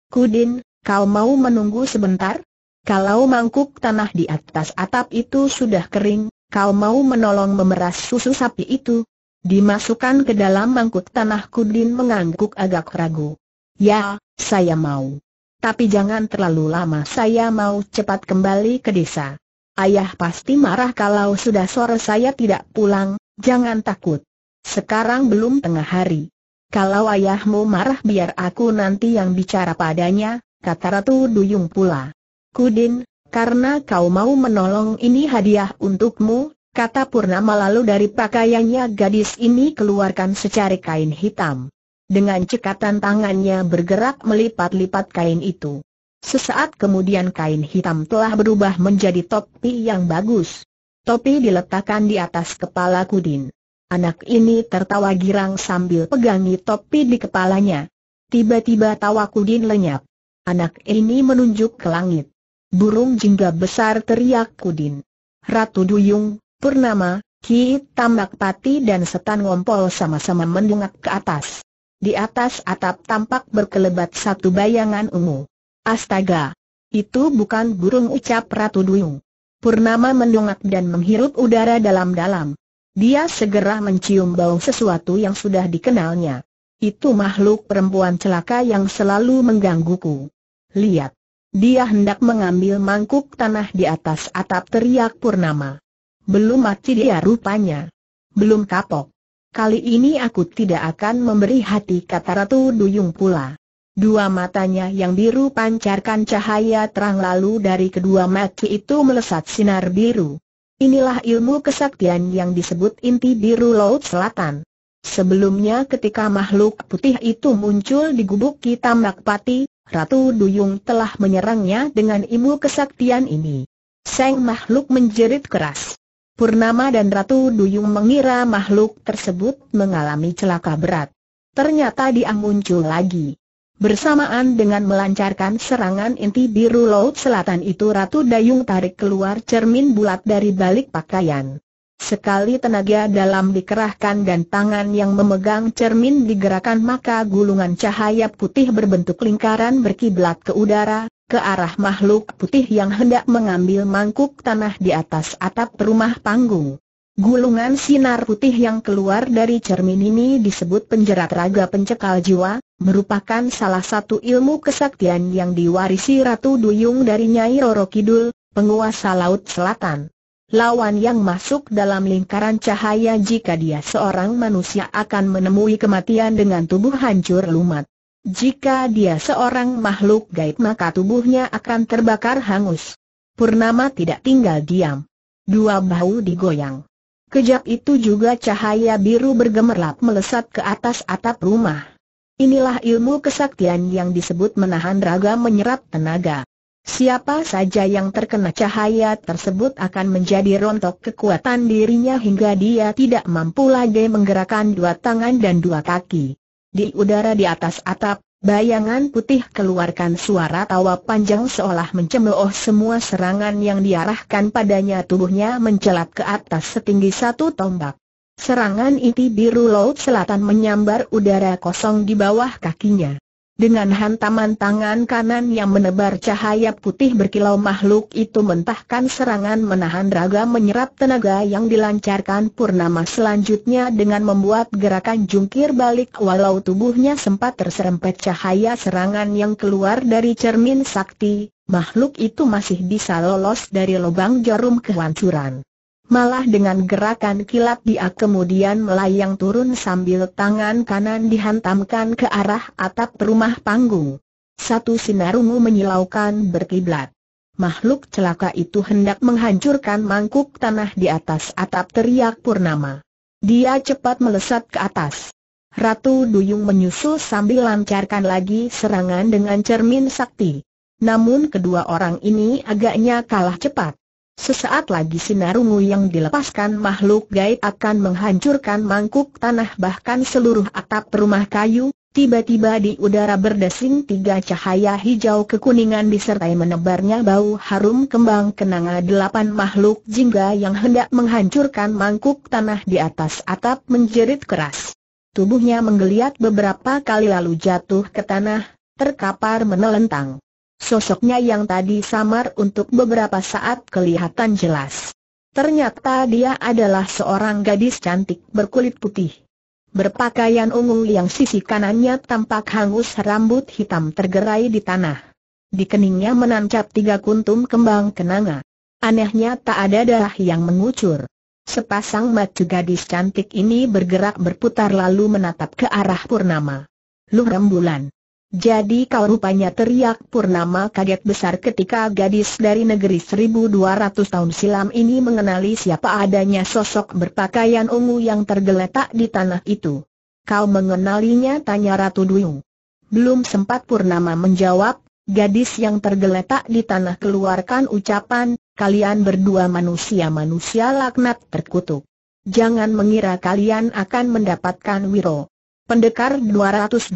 Kudin, kau mau menunggu sebentar? Kalau mangkuk tanah di atas atap itu sudah kering, kau mau menolong memeras susu sapi itu? Dimasukkan ke dalam mangkuk tanah Kudin mengangguk agak ragu. Ya, saya mau. Tapi jangan terlalu lama saya mau cepat kembali ke desa. Ayah pasti marah kalau sudah sore saya tidak pulang, jangan takut. Sekarang belum tengah hari. Kalau ayahmu marah biar aku nanti yang bicara padanya, kata Ratu Duyung pula. Kudin, karena kau mau menolong ini hadiah untukmu, kata Purnama lalu dari pakaiannya gadis ini keluarkan secari kain hitam. Dengan cekatan tangannya bergerak melipat-lipat kain itu. Sesaat kemudian kain hitam telah berubah menjadi topi yang bagus. Topi diletakkan di atas kepala Kudin. Anak ini tertawa girang sambil pegangi topi di kepalanya. Tiba-tiba tawa Kudin lenyap. Anak ini menunjuk ke langit. Burung jingga besar teriak Kudin. Ratu Duyung, Purnama, Ki Tambak Pati dan Setan Ngompol sama-sama mendongak ke atas. Di atas atap tampak berkelebat satu bayangan ungu. Astaga! Itu bukan burung ucap Ratu Duyung. Purnama mendongak dan menghirup udara dalam-dalam. Dia segera mencium bau sesuatu yang sudah dikenalnya. Itu makhluk perempuan celaka yang selalu menggangguku. Lihat. Dia hendak mengambil mangkuk tanah di atas atap teriak Purnama. Belum mati dia rupanya. Belum kapok. Kali ini aku tidak akan memberi hati kata Ratu Duyung pula. Dua matanya yang biru pancarkan cahaya terang lalu dari kedua mata itu melesat sinar biru. Inilah ilmu kesaktian yang disebut inti biru laut selatan. Sebelumnya ketika makhluk putih itu muncul di gubuk kita Makpati, Ratu Duyung telah menyerangnya dengan ilmu kesaktian ini. Seng makhluk menjerit keras. Purnama dan Ratu Duyung mengira makhluk tersebut mengalami celaka berat. Ternyata dia muncul lagi. Bersamaan dengan melancarkan serangan inti biru laut selatan itu Ratu Dayung tarik keluar cermin bulat dari balik pakaian. Sekali tenaga dalam dikerahkan dan tangan yang memegang cermin digerakkan maka gulungan cahaya putih berbentuk lingkaran berkiblat ke udara, ke arah makhluk putih yang hendak mengambil mangkuk tanah di atas atap rumah panggung. Gulungan sinar putih yang keluar dari cermin ini disebut penjerat raga pencekal jiwa, merupakan salah satu ilmu kesaktian yang diwarisi Ratu Duyung dari Nyai Roro Kidul, penguasa Laut Selatan. Lawan yang masuk dalam lingkaran cahaya jika dia seorang manusia akan menemui kematian dengan tubuh hancur lumat. Jika dia seorang makhluk gaib maka tubuhnya akan terbakar hangus. Purnama tidak tinggal diam. Dua bahu digoyang. Kejap itu juga cahaya biru bergemerlap melesat ke atas atap rumah. Inilah ilmu kesaktian yang disebut menahan raga menyerap tenaga. Siapa saja yang terkena cahaya tersebut akan menjadi rontok kekuatan dirinya hingga dia tidak mampu lagi menggerakkan dua tangan dan dua kaki. Di udara di atas atap, bayangan putih keluarkan suara tawa panjang seolah mencemooh semua serangan yang diarahkan padanya tubuhnya mencelat ke atas setinggi satu tombak. Serangan inti biru laut selatan menyambar udara kosong di bawah kakinya. Dengan hantaman tangan kanan yang menebar cahaya putih berkilau makhluk itu mentahkan serangan menahan raga menyerap tenaga yang dilancarkan Purnama selanjutnya dengan membuat gerakan jungkir balik walau tubuhnya sempat terserempet cahaya serangan yang keluar dari cermin sakti, makhluk itu masih bisa lolos dari lubang jarum kehancuran. Malah dengan gerakan kilat dia kemudian melayang turun sambil tangan kanan dihantamkan ke arah atap rumah panggung. Satu sinar ungu menyilaukan berkiblat. Makhluk celaka itu hendak menghancurkan mangkuk tanah di atas atap teriak Purnama. Dia cepat melesat ke atas. Ratu Duyung menyusul sambil lancarkan lagi serangan dengan cermin sakti. Namun kedua orang ini agaknya kalah cepat. Sesaat lagi sinar ungu yang dilepaskan makhluk gaib akan menghancurkan mangkuk tanah bahkan seluruh atap rumah kayu, tiba-tiba di udara berdesing tiga cahaya hijau kekuningan disertai menebarnya bau harum kembang kenanga delapan makhluk jingga yang hendak menghancurkan mangkuk tanah di atas atap menjerit keras. Tubuhnya menggeliat beberapa kali lalu jatuh ke tanah, terkapar menelentang. Sosoknya yang tadi samar untuk beberapa saat kelihatan jelas. Ternyata dia adalah seorang gadis cantik berkulit putih. Berpakaian ungu yang sisi kanannya tampak hangus rambut hitam tergerai di tanah. Di keningnya menancap tiga kuntum kembang kenanga. Anehnya tak ada darah yang mengucur. Sepasang mata gadis cantik ini bergerak berputar lalu menatap ke arah purnama. Luh rembulan. Jadi kau rupanya teriak Purnama kaget besar ketika gadis dari negeri 1200 tahun silam ini mengenali siapa adanya sosok berpakaian ungu yang tergeletak di tanah itu. Kau mengenalinya tanya Ratu Duyung. Belum sempat Purnama menjawab, gadis yang tergeletak di tanah keluarkan ucapan, kalian berdua manusia-manusia laknat terkutuk. Jangan mengira kalian akan mendapatkan wiro. Pendekar 212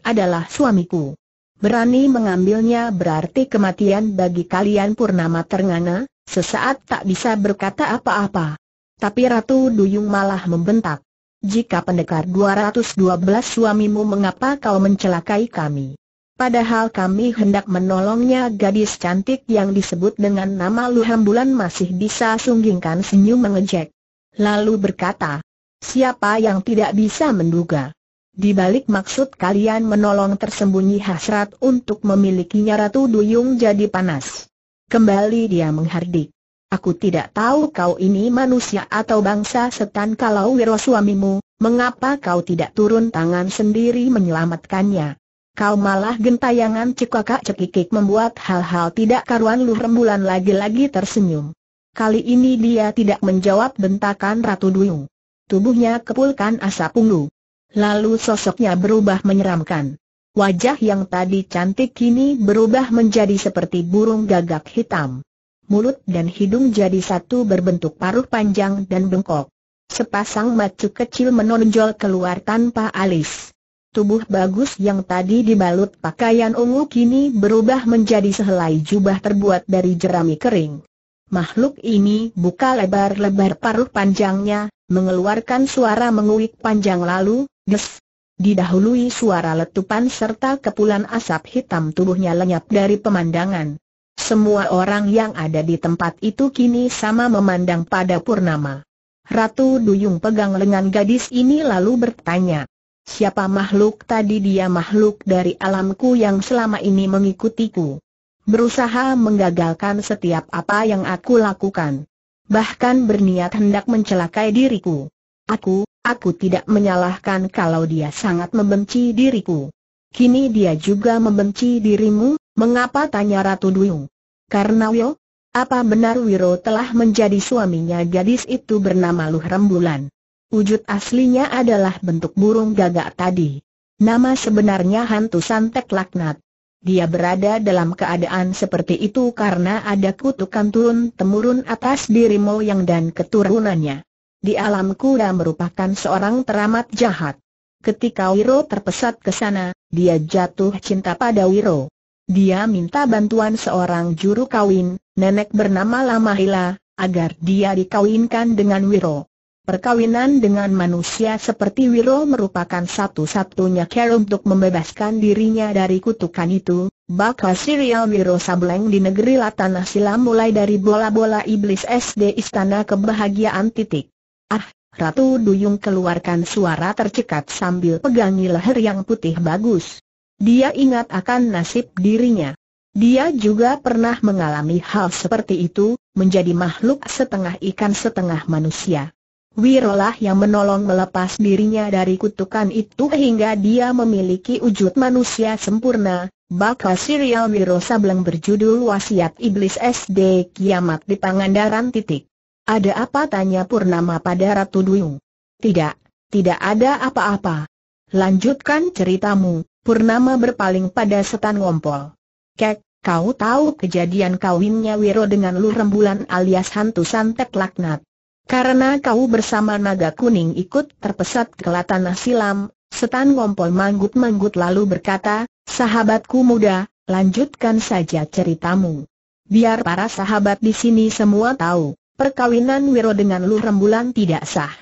adalah suamiku. Berani mengambilnya berarti kematian bagi kalian Purnama Ternana, sesaat tak bisa berkata apa-apa. Tapi Ratu Duyung malah membentak. Jika pendekar 212 suamimu mengapa kau mencelakai kami? Padahal kami hendak menolongnya gadis cantik yang disebut dengan nama Luhambulan masih bisa sunggingkan senyum mengejek. Lalu berkata, siapa yang tidak bisa menduga? Di balik maksud kalian menolong tersembunyi hasrat untuk memilikinya Ratu Duyung jadi panas. Kembali dia menghardik. Aku tidak tahu kau ini manusia atau bangsa setan kalau wiro suamimu, mengapa kau tidak turun tangan sendiri menyelamatkannya? Kau malah gentayangan cekakak cekikik membuat hal-hal tidak karuan lu rembulan lagi-lagi tersenyum. Kali ini dia tidak menjawab bentakan Ratu Duyung. Tubuhnya kepulkan asap ungu. Lalu sosoknya berubah menyeramkan. Wajah yang tadi cantik kini berubah menjadi seperti burung gagak hitam. Mulut dan hidung jadi satu berbentuk paruh panjang dan bengkok. Sepasang mata kecil menonjol keluar tanpa alis. Tubuh bagus yang tadi dibalut pakaian ungu kini berubah menjadi sehelai jubah terbuat dari jerami kering. Makhluk ini buka lebar-lebar paruh panjangnya, mengeluarkan suara menguik panjang lalu, Des! Didahului suara letupan serta kepulan asap hitam tubuhnya lenyap dari pemandangan. Semua orang yang ada di tempat itu kini sama memandang pada Purnama. Ratu Duyung pegang lengan gadis ini lalu bertanya, Siapa makhluk tadi dia makhluk dari alamku yang selama ini mengikutiku? Berusaha menggagalkan setiap apa yang aku lakukan. Bahkan berniat hendak mencelakai diriku. Aku, Aku tidak menyalahkan kalau dia sangat membenci diriku. Kini dia juga membenci dirimu, mengapa tanya Ratu Duyung? Karena Wiro. apa benar Wiro telah menjadi suaminya gadis itu bernama Luh Rembulan? Wujud aslinya adalah bentuk burung gagak tadi. Nama sebenarnya hantu santet laknat. Dia berada dalam keadaan seperti itu karena ada kutukan turun-temurun atas dirimu yang dan keturunannya di alam kuda merupakan seorang teramat jahat. Ketika Wiro terpesat ke sana, dia jatuh cinta pada Wiro. Dia minta bantuan seorang juru kawin, nenek bernama Lamahila, agar dia dikawinkan dengan Wiro. Perkawinan dengan manusia seperti Wiro merupakan satu-satunya cara untuk membebaskan dirinya dari kutukan itu. Bakal serial Wiro Sableng di negeri Latanah Sila mulai dari bola-bola iblis SD Istana Kebahagiaan titik. Ah, Ratu Duyung keluarkan suara tercekat sambil pegangi leher yang putih bagus. Dia ingat akan nasib dirinya. Dia juga pernah mengalami hal seperti itu, menjadi makhluk setengah ikan setengah manusia. Wirolah yang menolong melepas dirinya dari kutukan itu hingga dia memiliki wujud manusia sempurna, bakal serial Wiro Sableng berjudul Wasiat Iblis SD Kiamat di Pangandaran titik. Ada apa tanya Purnama pada Ratu Duyung? Tidak, tidak ada apa-apa. Lanjutkan ceritamu, Purnama berpaling pada setan ngompol. Kek, kau tahu kejadian kawinnya Wiro dengan lu rembulan alias hantu santet laknat. Karena kau bersama naga kuning ikut terpesat ke tanah silam, setan ngompol manggut-manggut lalu berkata, sahabatku muda, lanjutkan saja ceritamu. Biar para sahabat di sini semua tahu. Perkawinan Wiro dengan Lu Rembulan tidak sah.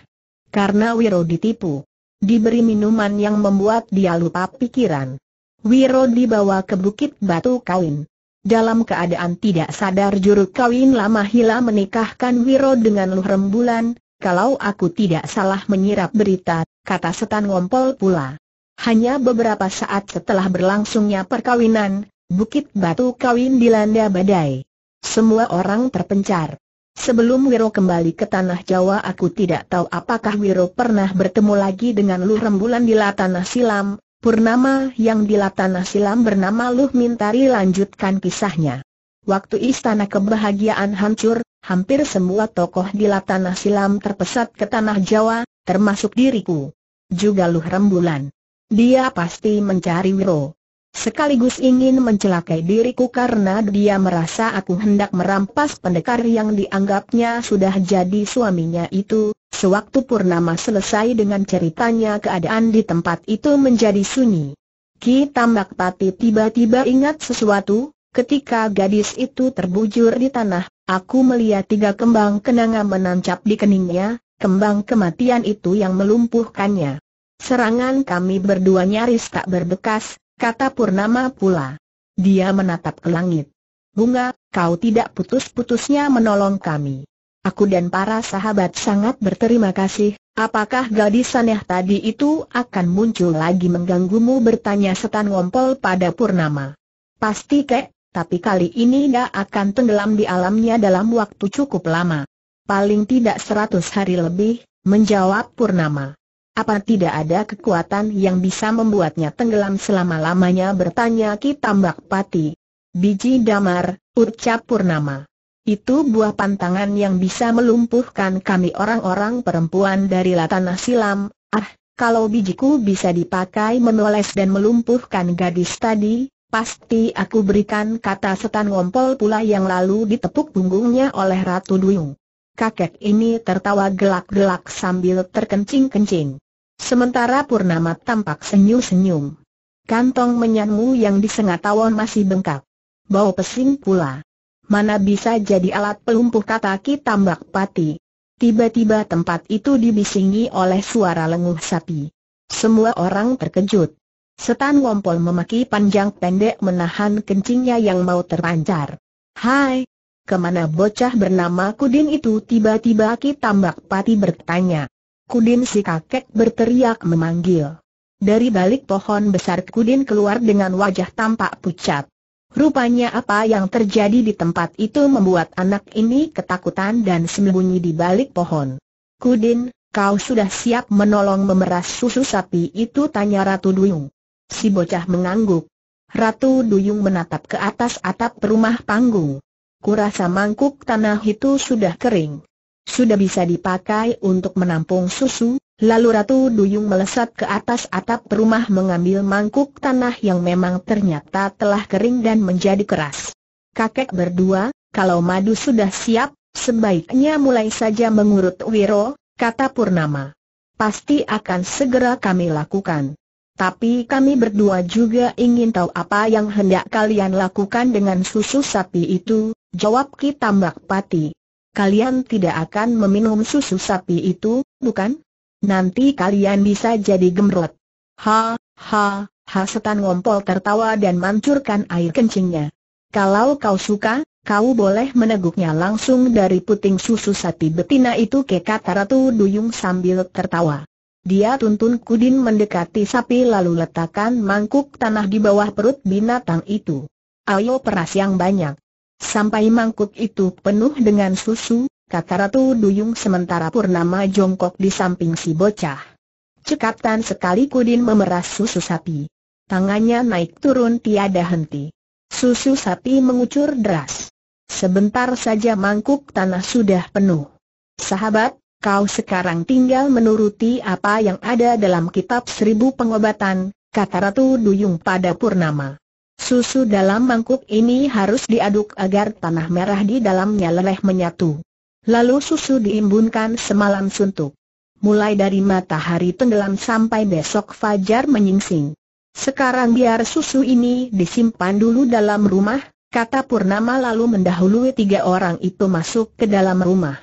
Karena Wiro ditipu. Diberi minuman yang membuat dia lupa pikiran. Wiro dibawa ke Bukit Batu Kawin. Dalam keadaan tidak sadar juru kawin lama hila menikahkan Wiro dengan Lu Rembulan, kalau aku tidak salah menyirap berita, kata setan ngompol pula. Hanya beberapa saat setelah berlangsungnya perkawinan, Bukit Batu Kawin dilanda badai. Semua orang terpencar. Sebelum Wiro kembali ke tanah Jawa aku tidak tahu apakah Wiro pernah bertemu lagi dengan Luh Rembulan di Latanah Silam, Purnama yang di Latanah Silam bernama Luh Mintari lanjutkan kisahnya. Waktu istana kebahagiaan hancur, hampir semua tokoh di Latanah Silam terpesat ke tanah Jawa, termasuk diriku. Juga Luh Rembulan. Dia pasti mencari Wiro sekaligus ingin mencelakai diriku karena dia merasa aku hendak merampas pendekar yang dianggapnya sudah jadi suaminya itu. Sewaktu Purnama selesai dengan ceritanya keadaan di tempat itu menjadi sunyi. Ki Tambak Pati tiba-tiba ingat sesuatu, ketika gadis itu terbujur di tanah, aku melihat tiga kembang kenanga menancap di keningnya, kembang kematian itu yang melumpuhkannya. Serangan kami berdua nyaris tak berbekas, kata Purnama pula. Dia menatap ke langit. Bunga, kau tidak putus-putusnya menolong kami. Aku dan para sahabat sangat berterima kasih, apakah gadis aneh tadi itu akan muncul lagi mengganggumu bertanya setan ngompol pada Purnama. Pasti kek, tapi kali ini dia akan tenggelam di alamnya dalam waktu cukup lama. Paling tidak seratus hari lebih, menjawab Purnama. Apa tidak ada kekuatan yang bisa membuatnya tenggelam selama-lamanya bertanya Ki Tambak Pati. Biji damar, ucap Purnama. Itu buah pantangan yang bisa melumpuhkan kami orang-orang perempuan dari Latanah Silam. Ah, kalau bijiku bisa dipakai menoles dan melumpuhkan gadis tadi, pasti aku berikan kata setan ngompol pula yang lalu ditepuk punggungnya oleh Ratu Duyung. Kakek ini tertawa gelak-gelak sambil terkencing-kencing. Sementara Purnama tampak senyum-senyum. Kantong menyanmu yang disengat tawon masih bengkak. Bau pesing pula. Mana bisa jadi alat pelumpuh kata Ki Tambak Pati. Tiba-tiba tempat itu dibisingi oleh suara lenguh sapi. Semua orang terkejut. Setan Wompol memaki panjang pendek menahan kencingnya yang mau terpancar. Hai, kemana bocah bernama Kudin itu tiba-tiba Ki Tambak Pati bertanya. Kudin si kakek berteriak memanggil. Dari balik pohon besar Kudin keluar dengan wajah tampak pucat. Rupanya apa yang terjadi di tempat itu membuat anak ini ketakutan dan sembunyi di balik pohon. Kudin, kau sudah siap menolong memeras susu sapi itu tanya Ratu Duyung. Si bocah mengangguk. Ratu Duyung menatap ke atas atap rumah panggung. Kurasa mangkuk tanah itu sudah kering sudah bisa dipakai untuk menampung susu, lalu Ratu Duyung melesat ke atas atap rumah mengambil mangkuk tanah yang memang ternyata telah kering dan menjadi keras. Kakek berdua, kalau madu sudah siap, sebaiknya mulai saja mengurut Wiro, kata Purnama. Pasti akan segera kami lakukan. Tapi kami berdua juga ingin tahu apa yang hendak kalian lakukan dengan susu sapi itu, jawab Ki Tambak Pati. Kalian tidak akan meminum susu sapi itu, bukan? Nanti kalian bisa jadi gemrot. Ha, ha, ha setan ngompol tertawa dan mancurkan air kencingnya. Kalau kau suka, kau boleh meneguknya langsung dari puting susu sapi betina itu ke kata Ratu Duyung sambil tertawa. Dia tuntun Kudin mendekati sapi lalu letakkan mangkuk tanah di bawah perut binatang itu. Ayo peras yang banyak. Sampai mangkuk itu penuh dengan susu, kata Ratu Duyung sementara Purnama jongkok di samping si bocah. Cekatan sekali Kudin memeras susu sapi. Tangannya naik turun tiada henti. Susu sapi mengucur deras. Sebentar saja mangkuk tanah sudah penuh. Sahabat, kau sekarang tinggal menuruti apa yang ada dalam kitab seribu pengobatan, kata Ratu Duyung pada Purnama. Susu dalam mangkuk ini harus diaduk agar tanah merah di dalamnya leleh menyatu. Lalu susu diimbunkan semalam suntuk. Mulai dari matahari tenggelam sampai besok fajar menyingsing. Sekarang biar susu ini disimpan dulu dalam rumah, kata Purnama lalu mendahului tiga orang itu masuk ke dalam rumah.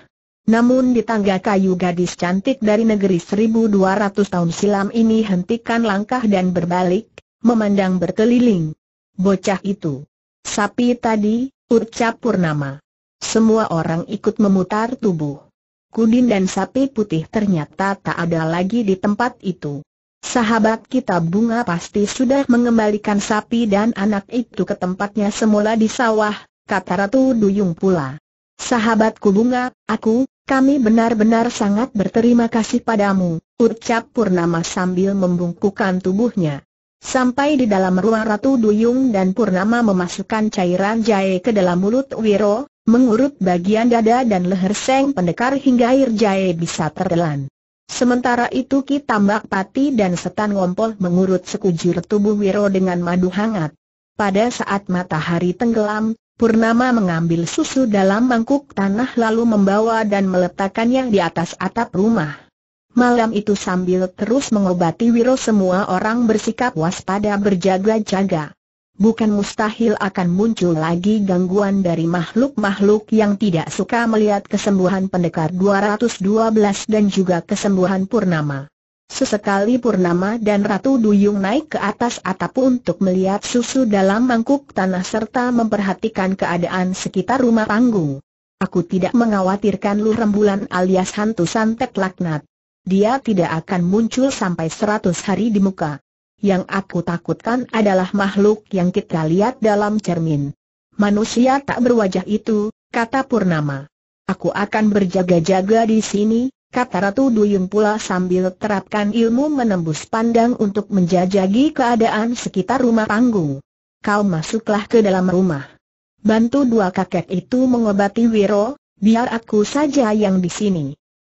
Namun di tangga kayu gadis cantik dari negeri 1200 tahun silam ini hentikan langkah dan berbalik, memandang berkeliling. Bocah itu. Sapi tadi, ucap Purnama. Semua orang ikut memutar tubuh. Kudin dan sapi putih ternyata tak ada lagi di tempat itu. Sahabat kita bunga pasti sudah mengembalikan sapi dan anak itu ke tempatnya semula di sawah, kata Ratu Duyung pula. Sahabatku bunga, aku, kami benar-benar sangat berterima kasih padamu, ucap Purnama sambil membungkukan tubuhnya. Sampai di dalam ruang Ratu Duyung dan Purnama memasukkan cairan jahe ke dalam mulut Wiro, mengurut bagian dada dan leher Seng Pendekar hingga air jahe bisa tertelan. Sementara itu Ki Tambak Pati dan Setan Ngompol mengurut sekujur tubuh Wiro dengan madu hangat. Pada saat matahari tenggelam, Purnama mengambil susu dalam mangkuk tanah lalu membawa dan meletakkannya di atas atap rumah. Malam itu sambil terus mengobati Wiro semua orang bersikap waspada berjaga-jaga. Bukan mustahil akan muncul lagi gangguan dari makhluk-makhluk yang tidak suka melihat kesembuhan pendekar 212 dan juga kesembuhan Purnama. Sesekali Purnama dan Ratu Duyung naik ke atas atap untuk melihat susu dalam mangkuk tanah serta memperhatikan keadaan sekitar rumah panggung. Aku tidak mengkhawatirkan lu rembulan alias hantu santet laknat dia tidak akan muncul sampai seratus hari di muka. Yang aku takutkan adalah makhluk yang kita lihat dalam cermin. Manusia tak berwajah itu, kata Purnama. Aku akan berjaga-jaga di sini, kata Ratu Duyung pula sambil terapkan ilmu menembus pandang untuk menjajagi keadaan sekitar rumah panggung. Kau masuklah ke dalam rumah. Bantu dua kakek itu mengobati Wiro, biar aku saja yang di sini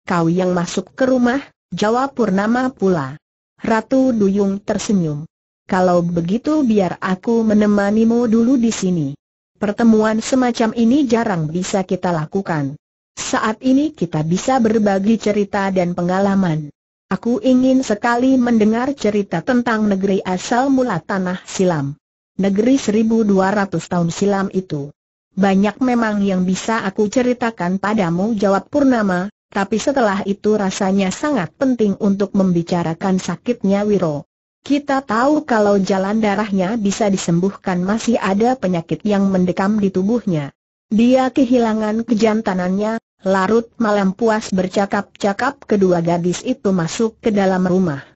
kau yang masuk ke rumah, jawab Purnama pula. Ratu Duyung tersenyum. Kalau begitu biar aku menemanimu dulu di sini. Pertemuan semacam ini jarang bisa kita lakukan. Saat ini kita bisa berbagi cerita dan pengalaman. Aku ingin sekali mendengar cerita tentang negeri asal mula tanah silam. Negeri 1200 tahun silam itu. Banyak memang yang bisa aku ceritakan padamu jawab Purnama, tapi setelah itu rasanya sangat penting untuk membicarakan sakitnya Wiro. Kita tahu kalau jalan darahnya bisa disembuhkan masih ada penyakit yang mendekam di tubuhnya. Dia kehilangan kejantanannya, larut malam puas bercakap-cakap kedua gadis itu masuk ke dalam rumah.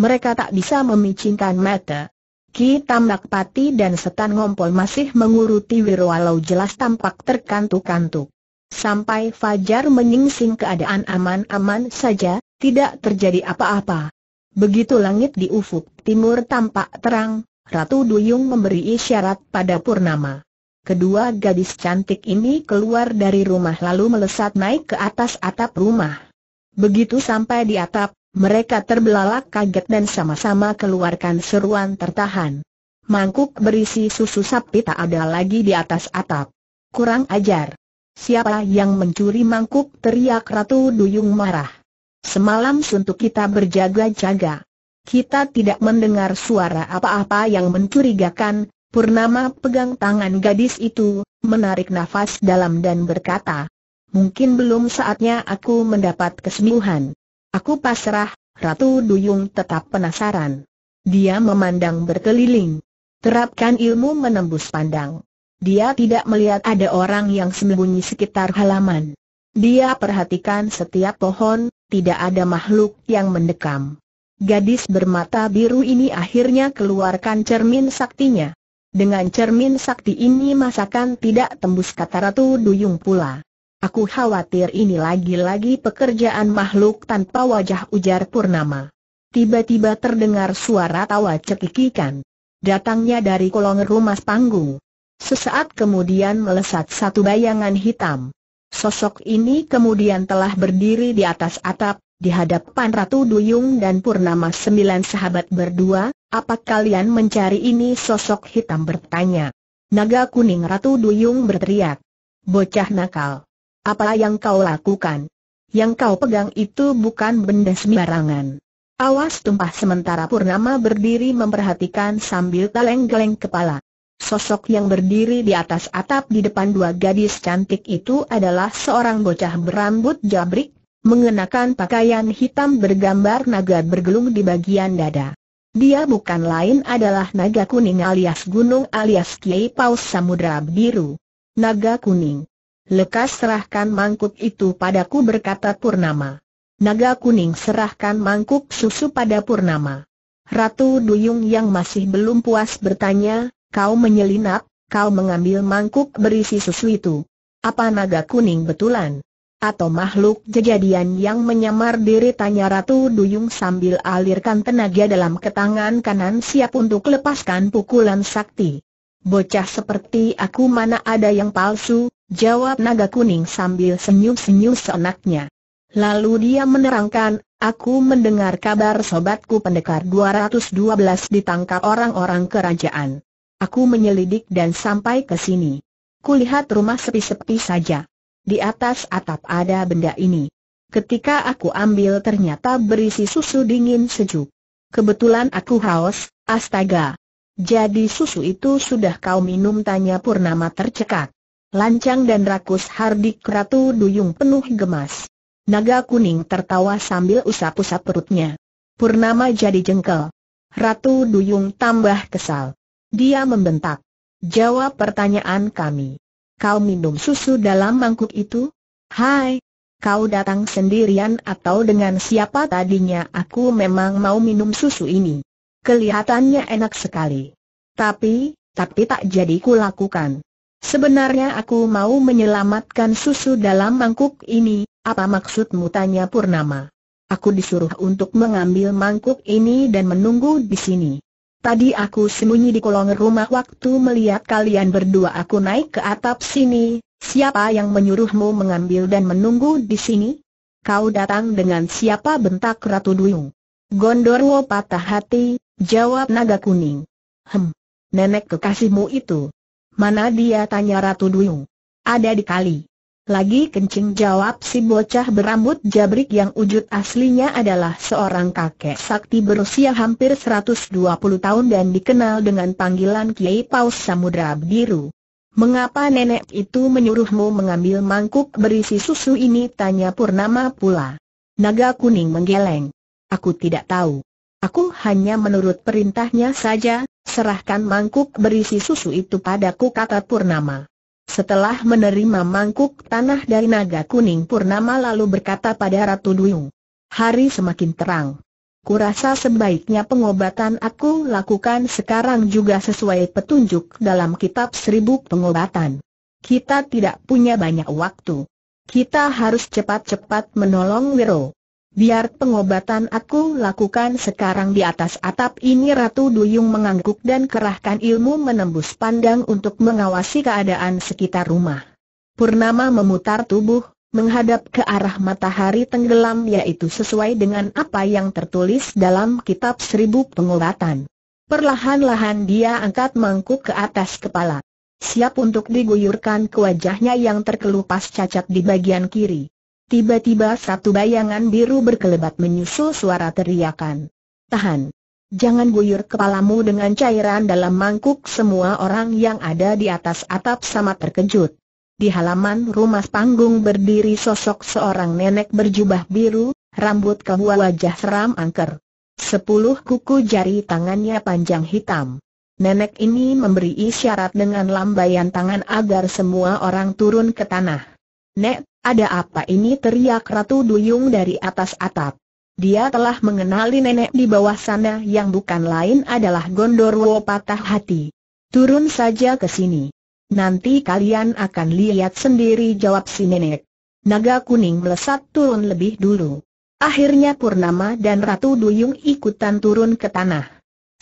Mereka tak bisa memicingkan mata. Ki Tambak Pati dan Setan Ngompol masih menguruti Wiro, walau jelas tampak terkantuk-kantuk. Sampai Fajar menyingsing keadaan aman-aman saja, tidak terjadi apa-apa. Begitu langit di ufuk timur tampak terang, Ratu Duyung memberi isyarat pada Purnama. Kedua gadis cantik ini keluar dari rumah lalu melesat naik ke atas atap rumah. Begitu sampai di atap, mereka terbelalak kaget dan sama-sama keluarkan seruan tertahan. Mangkuk berisi susu sapi tak ada lagi di atas atap. Kurang ajar. Siapa yang mencuri mangkuk? teriak Ratu Duyung marah. Semalam suntuk kita berjaga-jaga. Kita tidak mendengar suara apa-apa yang mencurigakan, Purnama pegang tangan gadis itu, menarik nafas dalam dan berkata, Mungkin belum saatnya aku mendapat kesembuhan. Aku pasrah, Ratu Duyung tetap penasaran. Dia memandang berkeliling. Terapkan ilmu menembus pandang. Dia tidak melihat ada orang yang sembunyi sekitar halaman. Dia perhatikan setiap pohon, tidak ada makhluk yang mendekam. Gadis bermata biru ini akhirnya keluarkan cermin saktinya. Dengan cermin sakti ini masakan tidak tembus kata Ratu Duyung pula. Aku khawatir ini lagi-lagi pekerjaan makhluk tanpa wajah ujar Purnama. Tiba-tiba terdengar suara tawa cekikikan. Datangnya dari kolong rumah panggung. Sesaat kemudian melesat satu bayangan hitam. Sosok ini kemudian telah berdiri di atas atap, di hadapan Ratu Duyung dan Purnama Sembilan sahabat berdua, apa kalian mencari ini sosok hitam bertanya. Naga kuning Ratu Duyung berteriak. Bocah nakal. Apa yang kau lakukan? Yang kau pegang itu bukan benda sembarangan. Awas tumpah sementara Purnama berdiri memperhatikan sambil geleng-geleng kepala. Sosok yang berdiri di atas atap di depan dua gadis cantik itu adalah seorang bocah berambut jabrik, mengenakan pakaian hitam bergambar naga bergelung di bagian dada. Dia bukan lain adalah naga kuning alias gunung alias Kiai Paus Samudra Biru. Naga kuning. Lekas serahkan mangkuk itu padaku berkata Purnama. Naga kuning serahkan mangkuk susu pada Purnama. Ratu Duyung yang masih belum puas bertanya, Kau menyelinap, kau mengambil mangkuk berisi susu itu. Apa naga kuning betulan? Atau makhluk kejadian yang menyamar diri tanya Ratu Duyung sambil alirkan tenaga dalam ke tangan kanan siap untuk lepaskan pukulan sakti. Bocah seperti aku mana ada yang palsu, jawab naga kuning sambil senyum-senyum seenaknya. Lalu dia menerangkan, aku mendengar kabar sobatku pendekar 212 ditangkap orang-orang kerajaan. Aku menyelidik dan sampai ke sini. Kulihat rumah sepi-sepi saja. Di atas atap ada benda ini. Ketika aku ambil ternyata berisi susu dingin sejuk. Kebetulan aku haus, astaga. Jadi susu itu sudah kau minum tanya Purnama tercekat. Lancang dan rakus Hardik Ratu Duyung penuh gemas. Naga kuning tertawa sambil usap-usap perutnya. Purnama jadi jengkel. Ratu Duyung tambah kesal. Dia membentak. Jawab pertanyaan kami. Kau minum susu dalam mangkuk itu? Hai, kau datang sendirian atau dengan siapa tadinya aku memang mau minum susu ini. Kelihatannya enak sekali. Tapi, tapi tak jadi kulakukan. Sebenarnya aku mau menyelamatkan susu dalam mangkuk ini, apa maksudmu tanya Purnama? Aku disuruh untuk mengambil mangkuk ini dan menunggu di sini. Tadi aku sembunyi di kolong rumah waktu melihat kalian berdua aku naik ke atap sini, siapa yang menyuruhmu mengambil dan menunggu di sini? Kau datang dengan siapa bentak Ratu Duyung? Gondorwo patah hati, jawab naga kuning. Hem, nenek kekasihmu itu. Mana dia tanya Ratu Duyung? Ada di kali. Lagi kencing jawab si bocah berambut jabrik yang wujud aslinya adalah seorang kakek sakti berusia hampir 120 tahun dan dikenal dengan panggilan Kiai Paus Samudra Biru. Mengapa nenek itu menyuruhmu mengambil mangkuk berisi susu ini? Tanya Purnama pula. Naga kuning menggeleng. Aku tidak tahu. Aku hanya menurut perintahnya saja, serahkan mangkuk berisi susu itu padaku kata Purnama. Setelah menerima mangkuk tanah dari naga kuning Purnama lalu berkata pada Ratu Duyung. Hari semakin terang. Kurasa sebaiknya pengobatan aku lakukan sekarang juga sesuai petunjuk dalam kitab seribu pengobatan. Kita tidak punya banyak waktu. Kita harus cepat-cepat menolong Wiro. Biar pengobatan aku lakukan sekarang di atas atap ini Ratu Duyung mengangguk dan kerahkan ilmu menembus pandang untuk mengawasi keadaan sekitar rumah. Purnama memutar tubuh, menghadap ke arah matahari tenggelam yaitu sesuai dengan apa yang tertulis dalam kitab seribu pengobatan. Perlahan-lahan dia angkat mangkuk ke atas kepala. Siap untuk diguyurkan ke wajahnya yang terkelupas cacat di bagian kiri. Tiba-tiba satu bayangan biru berkelebat menyusul suara teriakan. Tahan! Jangan guyur kepalamu dengan cairan dalam mangkuk semua orang yang ada di atas atap sama terkejut. Di halaman rumah panggung berdiri sosok seorang nenek berjubah biru, rambut kehua wajah seram angker. Sepuluh kuku jari tangannya panjang hitam. Nenek ini memberi isyarat dengan lambaian tangan agar semua orang turun ke tanah. Nek, ada apa ini teriak Ratu Duyung dari atas atap. Dia telah mengenali nenek di bawah sana yang bukan lain adalah Gondorwo patah hati. Turun saja ke sini. Nanti kalian akan lihat sendiri jawab si nenek. Naga kuning melesat turun lebih dulu. Akhirnya Purnama dan Ratu Duyung ikutan turun ke tanah.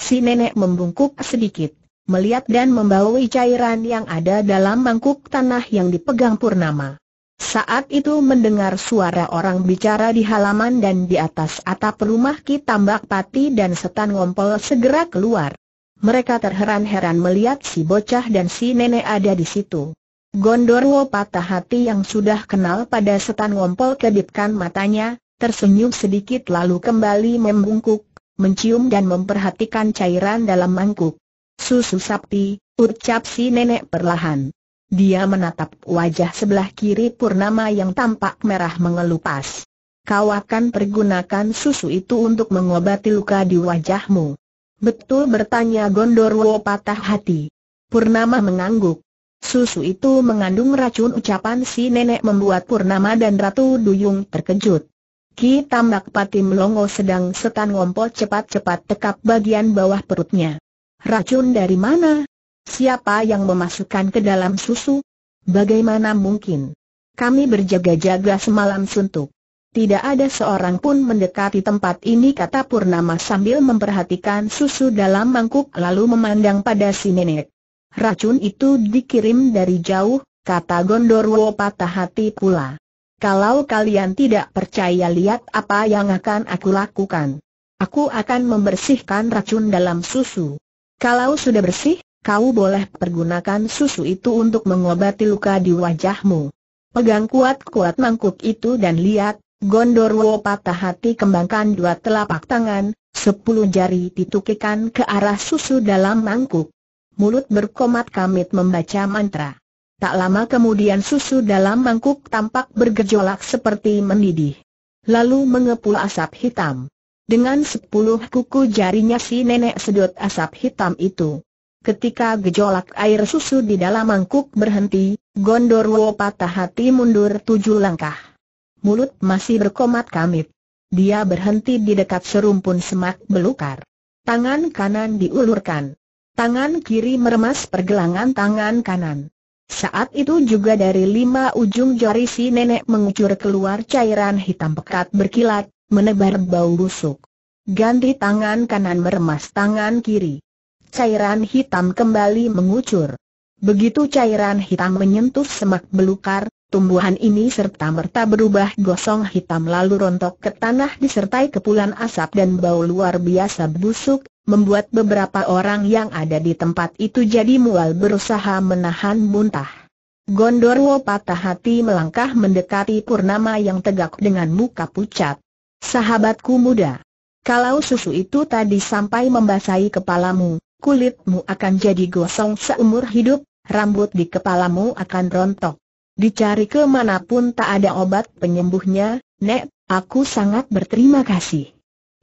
Si nenek membungkuk sedikit, melihat dan membawa cairan yang ada dalam mangkuk tanah yang dipegang Purnama. Saat itu mendengar suara orang bicara di halaman dan di atas atap rumah Ki Tambak Pati dan Setan Ngompol segera keluar. Mereka terheran-heran melihat si bocah dan si nenek ada di situ. Gondorwo patah hati yang sudah kenal pada Setan Ngompol kedipkan matanya, tersenyum sedikit lalu kembali membungkuk, mencium dan memperhatikan cairan dalam mangkuk. Susu sapi, ucap si nenek perlahan. Dia menatap wajah sebelah kiri Purnama yang tampak merah mengelupas. Kau akan pergunakan susu itu untuk mengobati luka di wajahmu. Betul bertanya Gondorwo patah hati. Purnama mengangguk. Susu itu mengandung racun ucapan si nenek membuat Purnama dan Ratu Duyung terkejut. Ki Tambak Pati Melongo sedang setan ngompol cepat-cepat tekap bagian bawah perutnya. Racun dari mana? Siapa yang memasukkan ke dalam susu? Bagaimana mungkin? Kami berjaga-jaga semalam suntuk. Tidak ada seorang pun mendekati tempat ini kata Purnama sambil memperhatikan susu dalam mangkuk lalu memandang pada si nenek. Racun itu dikirim dari jauh, kata Gondorwo patah hati pula. Kalau kalian tidak percaya lihat apa yang akan aku lakukan. Aku akan membersihkan racun dalam susu. Kalau sudah bersih, kau boleh pergunakan susu itu untuk mengobati luka di wajahmu. Pegang kuat-kuat mangkuk itu dan lihat, Gondorwo patah hati kembangkan dua telapak tangan, sepuluh jari ditukikan ke arah susu dalam mangkuk. Mulut berkomat kamit membaca mantra. Tak lama kemudian susu dalam mangkuk tampak bergejolak seperti mendidih. Lalu mengepul asap hitam. Dengan sepuluh kuku jarinya si nenek sedot asap hitam itu. Ketika gejolak air susu di dalam mangkuk berhenti, Gondorwo patah hati mundur tujuh langkah. Mulut masih berkomat kamit. Dia berhenti di dekat serumpun semak belukar. Tangan kanan diulurkan. Tangan kiri meremas pergelangan tangan kanan. Saat itu juga dari lima ujung jari si nenek mengucur keluar cairan hitam pekat berkilat, menebar bau busuk. Ganti tangan kanan meremas tangan kiri cairan hitam kembali mengucur. Begitu cairan hitam menyentuh semak belukar, tumbuhan ini serta-merta berubah gosong hitam lalu rontok ke tanah disertai kepulan asap dan bau luar biasa busuk, membuat beberapa orang yang ada di tempat itu jadi mual berusaha menahan muntah. Gondorwo patah hati melangkah mendekati Purnama yang tegak dengan muka pucat. Sahabatku muda. Kalau susu itu tadi sampai membasahi kepalamu, kulitmu akan jadi gosong seumur hidup, rambut di kepalamu akan rontok. Dicari kemanapun tak ada obat penyembuhnya, Nek, aku sangat berterima kasih.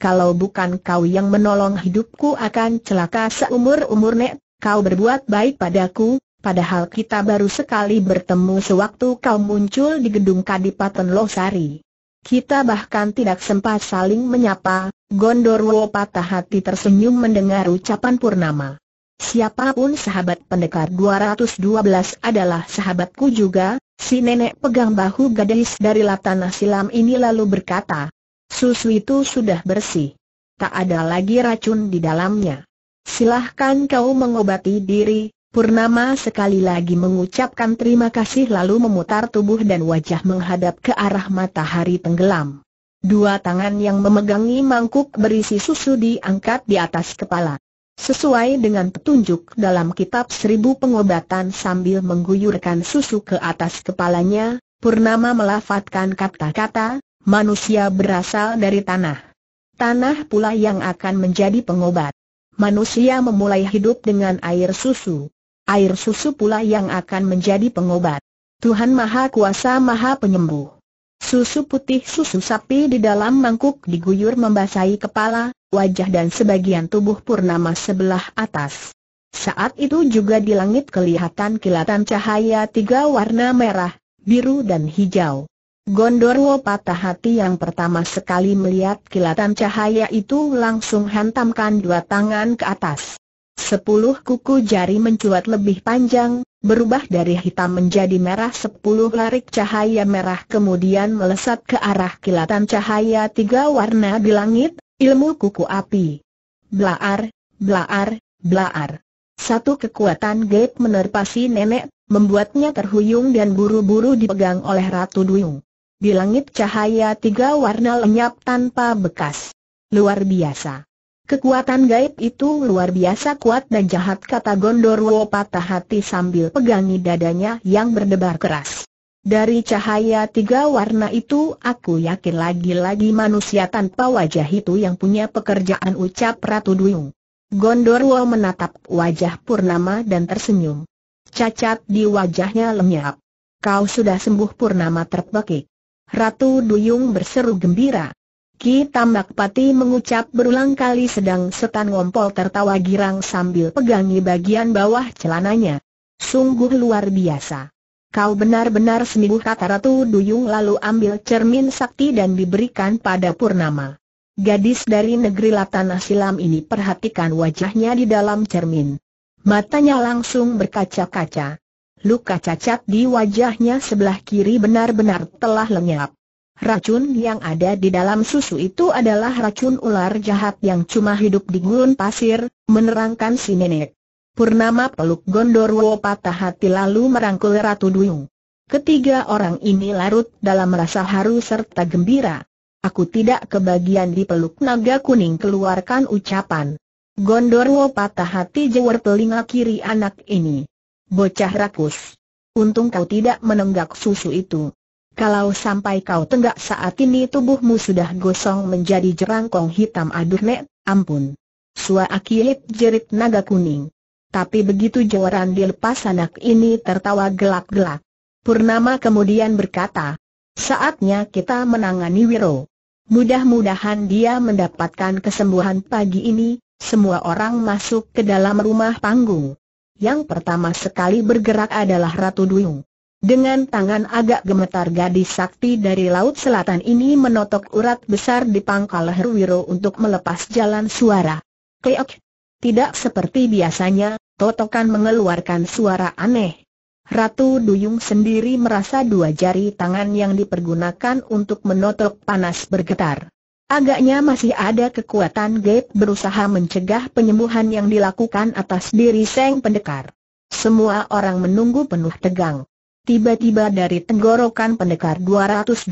Kalau bukan kau yang menolong hidupku akan celaka seumur-umur Nek, kau berbuat baik padaku, padahal kita baru sekali bertemu sewaktu kau muncul di gedung Kadipaten Losari. Kita bahkan tidak sempat saling menyapa, Gondorwo patah hati tersenyum mendengar ucapan Purnama. Siapapun sahabat pendekar 212 adalah sahabatku juga, si nenek pegang bahu gadis dari latanah silam ini lalu berkata, susu itu sudah bersih. Tak ada lagi racun di dalamnya. Silahkan kau mengobati diri, Purnama sekali lagi mengucapkan terima kasih lalu memutar tubuh dan wajah menghadap ke arah matahari tenggelam. Dua tangan yang memegangi mangkuk berisi susu diangkat di atas kepala. Sesuai dengan petunjuk dalam kitab seribu pengobatan sambil mengguyurkan susu ke atas kepalanya, Purnama melafatkan kata-kata, manusia berasal dari tanah. Tanah pula yang akan menjadi pengobat. Manusia memulai hidup dengan air susu. Air susu pula yang akan menjadi pengobat. Tuhan Maha Kuasa Maha Penyembuh. Susu putih susu sapi di dalam mangkuk diguyur membasahi kepala, wajah dan sebagian tubuh Purnama sebelah atas. Saat itu juga di langit kelihatan kilatan cahaya tiga warna merah, biru dan hijau. Gondorwo patah hati yang pertama sekali melihat kilatan cahaya itu langsung hantamkan dua tangan ke atas. Sepuluh kuku jari mencuat lebih panjang, berubah dari hitam menjadi merah sepuluh larik cahaya merah kemudian melesat ke arah kilatan cahaya tiga warna di langit, ilmu kuku api. Blaar, blaar, blaar. Satu kekuatan gaib menerpasi si nenek, membuatnya terhuyung dan buru-buru dipegang oleh Ratu Duyung. Di langit cahaya tiga warna lenyap tanpa bekas. Luar biasa. Kekuatan gaib itu luar biasa kuat dan jahat kata Gondorwo patah hati sambil pegangi dadanya yang berdebar keras. Dari cahaya tiga warna itu aku yakin lagi-lagi manusia tanpa wajah itu yang punya pekerjaan ucap Ratu Duyung. Gondorwo menatap wajah Purnama dan tersenyum. Cacat di wajahnya lenyap. Kau sudah sembuh Purnama terpekik. Ratu Duyung berseru gembira. Ki Tambak Pati mengucap berulang kali sedang setan ngompol tertawa girang sambil pegangi bagian bawah celananya. Sungguh luar biasa. Kau benar-benar seminggu kata Ratu Duyung lalu ambil cermin sakti dan diberikan pada Purnama. Gadis dari negeri Latana Silam ini perhatikan wajahnya di dalam cermin. Matanya langsung berkaca-kaca. Luka cacat di wajahnya sebelah kiri benar-benar telah lenyap. Racun yang ada di dalam susu itu adalah racun ular jahat yang cuma hidup di gurun pasir, menerangkan si nenek. Purnama peluk Gondorwo patah hati lalu merangkul Ratu Duyung. Ketiga orang ini larut dalam rasa haru serta gembira. Aku tidak kebagian di peluk naga kuning keluarkan ucapan. Gondorwo patah hati jewer telinga kiri anak ini. Bocah rakus. Untung kau tidak menenggak susu itu. Kalau sampai kau tenggak saat ini tubuhmu sudah gosong menjadi jerangkong hitam aduh nek, ampun. Sua akilip jerit naga kuning. Tapi begitu jawaran dilepas anak ini tertawa gelap-gelap, Purnama kemudian berkata, saatnya kita menangani Wiro. Mudah-mudahan dia mendapatkan kesembuhan pagi ini, semua orang masuk ke dalam rumah panggung. Yang pertama sekali bergerak adalah Ratu Duyung. Dengan tangan agak gemetar gadis sakti dari Laut Selatan ini menotok urat besar di pangkal leher Wiro untuk melepas jalan suara. Keok! Tidak seperti biasanya, totokan mengeluarkan suara aneh. Ratu Duyung sendiri merasa dua jari tangan yang dipergunakan untuk menotok panas bergetar. Agaknya masih ada kekuatan Gabe berusaha mencegah penyembuhan yang dilakukan atas diri Seng Pendekar. Semua orang menunggu penuh tegang. Tiba-tiba dari tenggorokan pendekar 212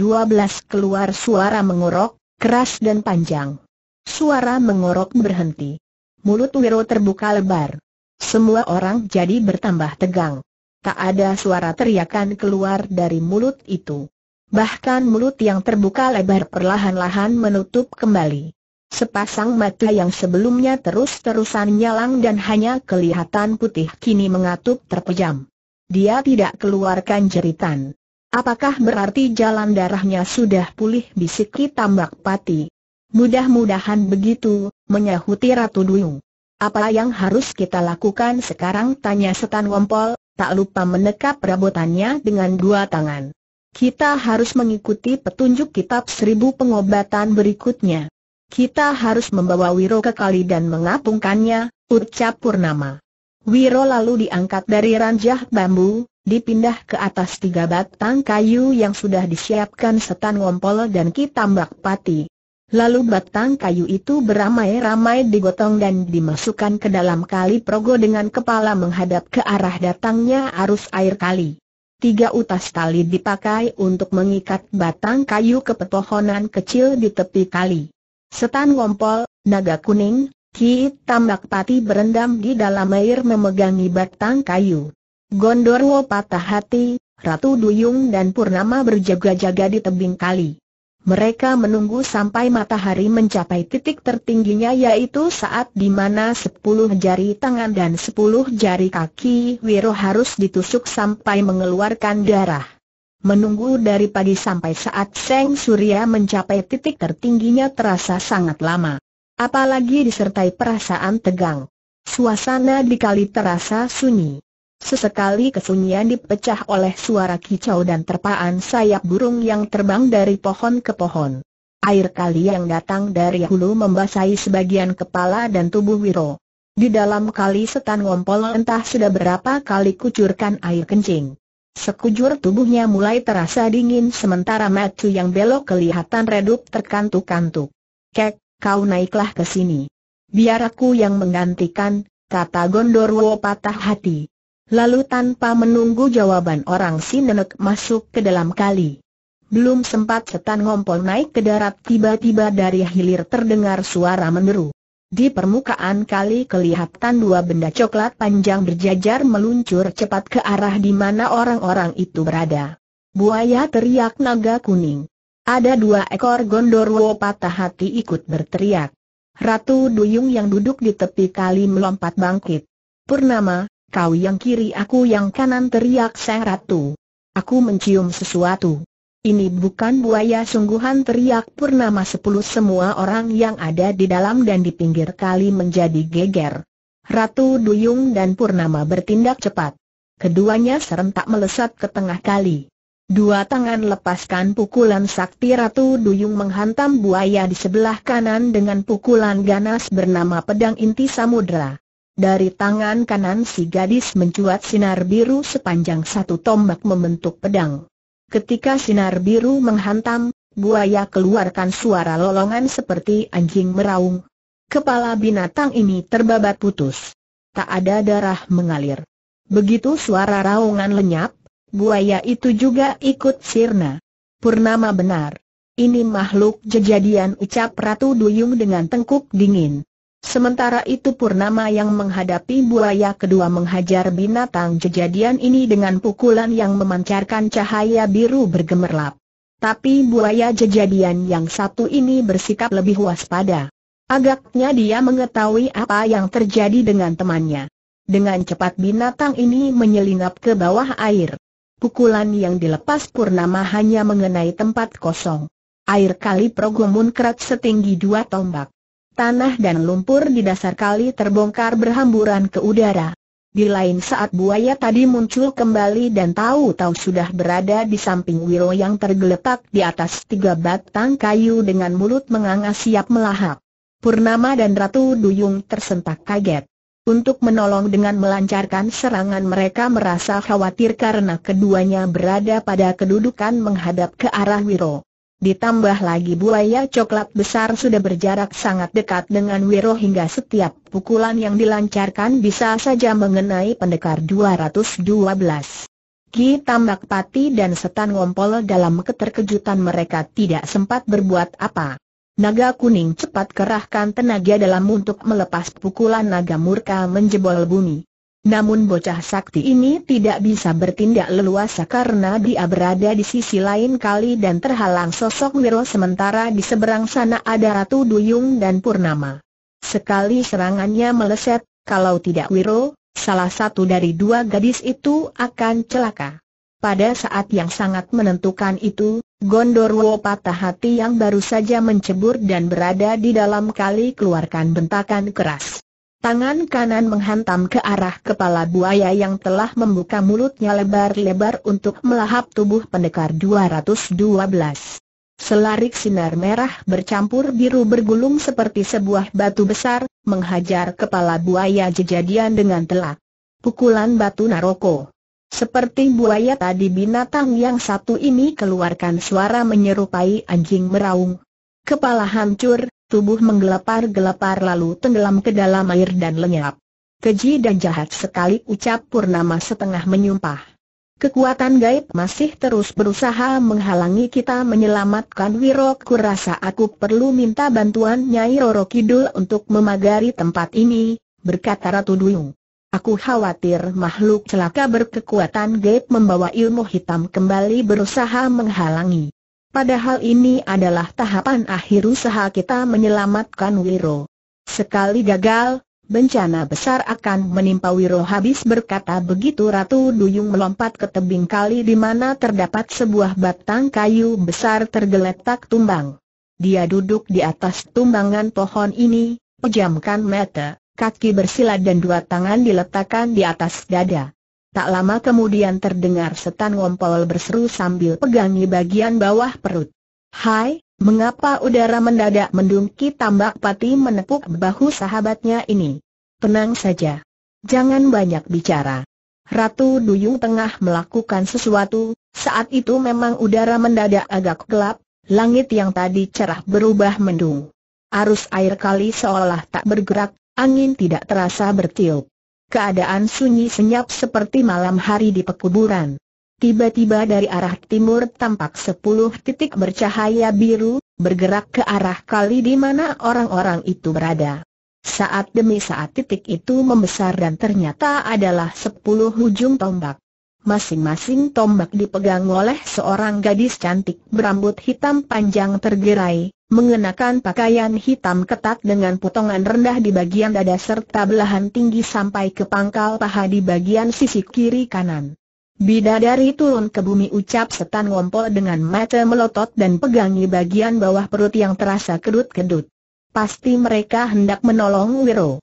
keluar suara mengorok, keras dan panjang. Suara mengorok berhenti. Mulut Wiro terbuka lebar. Semua orang jadi bertambah tegang. Tak ada suara teriakan keluar dari mulut itu. Bahkan mulut yang terbuka lebar perlahan-lahan menutup kembali. Sepasang mata yang sebelumnya terus-terusan nyalang dan hanya kelihatan putih kini mengatup terpejam. Dia tidak keluarkan jeritan. Apakah berarti jalan darahnya sudah pulih bisiki Tambak Pati? Mudah-mudahan begitu, menyahuti Ratu Duyung. Apa yang harus kita lakukan sekarang? Tanya Setan Wempol, tak lupa menekap perabotannya dengan dua tangan. Kita harus mengikuti petunjuk kitab seribu pengobatan berikutnya. Kita harus membawa Wiro ke kali dan mengapungkannya, ucap Purnama. Wiro lalu diangkat dari ranjah bambu, dipindah ke atas tiga batang kayu yang sudah disiapkan setan ngompol dan kitambak pati. Lalu batang kayu itu beramai-ramai digotong dan dimasukkan ke dalam kali progo dengan kepala menghadap ke arah datangnya arus air kali. Tiga utas tali dipakai untuk mengikat batang kayu ke pepohonan kecil di tepi kali. Setan ngompol, naga kuning, Ki Tambak Pati berendam di dalam air memegangi batang kayu. Gondorwo patah hati, Ratu Duyung dan Purnama berjaga-jaga di tebing kali. Mereka menunggu sampai matahari mencapai titik tertingginya yaitu saat di mana sepuluh jari tangan dan sepuluh jari kaki Wiro harus ditusuk sampai mengeluarkan darah. Menunggu dari pagi sampai saat Seng Surya mencapai titik tertingginya terasa sangat lama apalagi disertai perasaan tegang. Suasana di kali terasa sunyi. Sesekali kesunyian dipecah oleh suara kicau dan terpaan sayap burung yang terbang dari pohon ke pohon. Air kali yang datang dari hulu membasahi sebagian kepala dan tubuh Wiro. Di dalam kali setan ngompol entah sudah berapa kali kucurkan air kencing. Sekujur tubuhnya mulai terasa dingin sementara matu yang belok kelihatan redup terkantuk-kantuk. Kek, kau naiklah ke sini. Biar aku yang menggantikan, kata Gondorwo patah hati. Lalu tanpa menunggu jawaban orang si nenek masuk ke dalam kali. Belum sempat setan ngompol naik ke darat tiba-tiba dari hilir terdengar suara meneru. Di permukaan kali kelihatan dua benda coklat panjang berjajar meluncur cepat ke arah di mana orang-orang itu berada. Buaya teriak naga kuning. Ada dua ekor gondorwo patah hati ikut berteriak. Ratu Duyung yang duduk di tepi kali melompat bangkit. Purnama, kau yang kiri aku yang kanan teriak sang ratu. Aku mencium sesuatu. Ini bukan buaya sungguhan teriak Purnama sepuluh semua orang yang ada di dalam dan di pinggir kali menjadi geger. Ratu Duyung dan Purnama bertindak cepat. Keduanya serentak melesat ke tengah kali. Dua tangan lepaskan pukulan sakti Ratu Duyung menghantam buaya di sebelah kanan dengan pukulan ganas bernama pedang inti samudra. Dari tangan kanan si gadis mencuat sinar biru sepanjang satu tombak membentuk pedang. Ketika sinar biru menghantam, buaya keluarkan suara lolongan seperti anjing meraung. Kepala binatang ini terbabat putus. Tak ada darah mengalir. Begitu suara raungan lenyap, buaya itu juga ikut sirna. Purnama benar. Ini makhluk jejadian ucap Ratu Duyung dengan tengkuk dingin. Sementara itu Purnama yang menghadapi buaya kedua menghajar binatang jejadian ini dengan pukulan yang memancarkan cahaya biru bergemerlap. Tapi buaya jejadian yang satu ini bersikap lebih waspada. Agaknya dia mengetahui apa yang terjadi dengan temannya. Dengan cepat binatang ini menyelinap ke bawah air. Pukulan yang dilepas Purnama hanya mengenai tempat kosong. Air kali progo munkrat setinggi dua tombak. Tanah dan lumpur di dasar kali terbongkar berhamburan ke udara. Di lain saat buaya tadi muncul kembali dan tahu-tahu sudah berada di samping Wiro yang tergeletak di atas tiga batang kayu dengan mulut menganga siap melahap. Purnama dan Ratu Duyung tersentak kaget untuk menolong dengan melancarkan serangan mereka merasa khawatir karena keduanya berada pada kedudukan menghadap ke arah Wiro. Ditambah lagi buaya coklat besar sudah berjarak sangat dekat dengan Wiro hingga setiap pukulan yang dilancarkan bisa saja mengenai pendekar 212. Ki Tambak Pati dan Setan Ngompol dalam keterkejutan mereka tidak sempat berbuat apa. Naga kuning cepat kerahkan tenaga dalam untuk melepas pukulan naga murka menjebol bumi. Namun bocah sakti ini tidak bisa bertindak leluasa karena dia berada di sisi lain kali dan terhalang sosok Wiro sementara di seberang sana ada Ratu Duyung dan Purnama. Sekali serangannya meleset, kalau tidak Wiro, salah satu dari dua gadis itu akan celaka. Pada saat yang sangat menentukan itu, Gondorwo patah hati yang baru saja mencebur dan berada di dalam kali keluarkan bentakan keras. Tangan kanan menghantam ke arah kepala buaya yang telah membuka mulutnya lebar-lebar untuk melahap tubuh pendekar 212. Selarik sinar merah bercampur biru bergulung seperti sebuah batu besar, menghajar kepala buaya jejadian dengan telak. Pukulan batu naroko. Seperti buaya tadi binatang yang satu ini keluarkan suara menyerupai anjing meraung. Kepala hancur, tubuh menggelepar-gelepar lalu tenggelam ke dalam air dan lenyap. Keji dan jahat sekali ucap Purnama setengah menyumpah. Kekuatan gaib masih terus berusaha menghalangi kita menyelamatkan Wirok. Kurasa aku perlu minta bantuan Nyai Roro Kidul untuk memagari tempat ini, berkata Ratu Duyung. Aku khawatir makhluk celaka berkekuatan gaib membawa ilmu hitam kembali berusaha menghalangi. Padahal ini adalah tahapan akhir usaha kita menyelamatkan Wiro. Sekali gagal, bencana besar akan menimpa Wiro habis berkata begitu Ratu Duyung melompat ke tebing kali di mana terdapat sebuah batang kayu besar tergeletak tumbang. Dia duduk di atas tumbangan pohon ini, pejamkan mata kaki bersilat dan dua tangan diletakkan di atas dada. Tak lama kemudian terdengar setan ngompol berseru sambil pegangi bagian bawah perut. Hai, mengapa udara mendadak mendungki tambak pati menepuk bahu sahabatnya ini? Tenang saja. Jangan banyak bicara. Ratu Duyung tengah melakukan sesuatu, saat itu memang udara mendadak agak gelap, langit yang tadi cerah berubah mendung. Arus air kali seolah tak bergerak, angin tidak terasa bertiup. Keadaan sunyi senyap seperti malam hari di pekuburan. Tiba-tiba dari arah timur tampak sepuluh titik bercahaya biru, bergerak ke arah kali di mana orang-orang itu berada. Saat demi saat titik itu membesar dan ternyata adalah sepuluh ujung tombak. Masing-masing tombak dipegang oleh seorang gadis cantik berambut hitam panjang tergerai, mengenakan pakaian hitam ketat dengan potongan rendah di bagian dada serta belahan tinggi sampai ke pangkal paha di bagian sisi kiri kanan. Bidadari turun ke bumi ucap setan ngompol dengan mata melotot dan pegangi bagian bawah perut yang terasa kedut-kedut. Pasti mereka hendak menolong Wiro.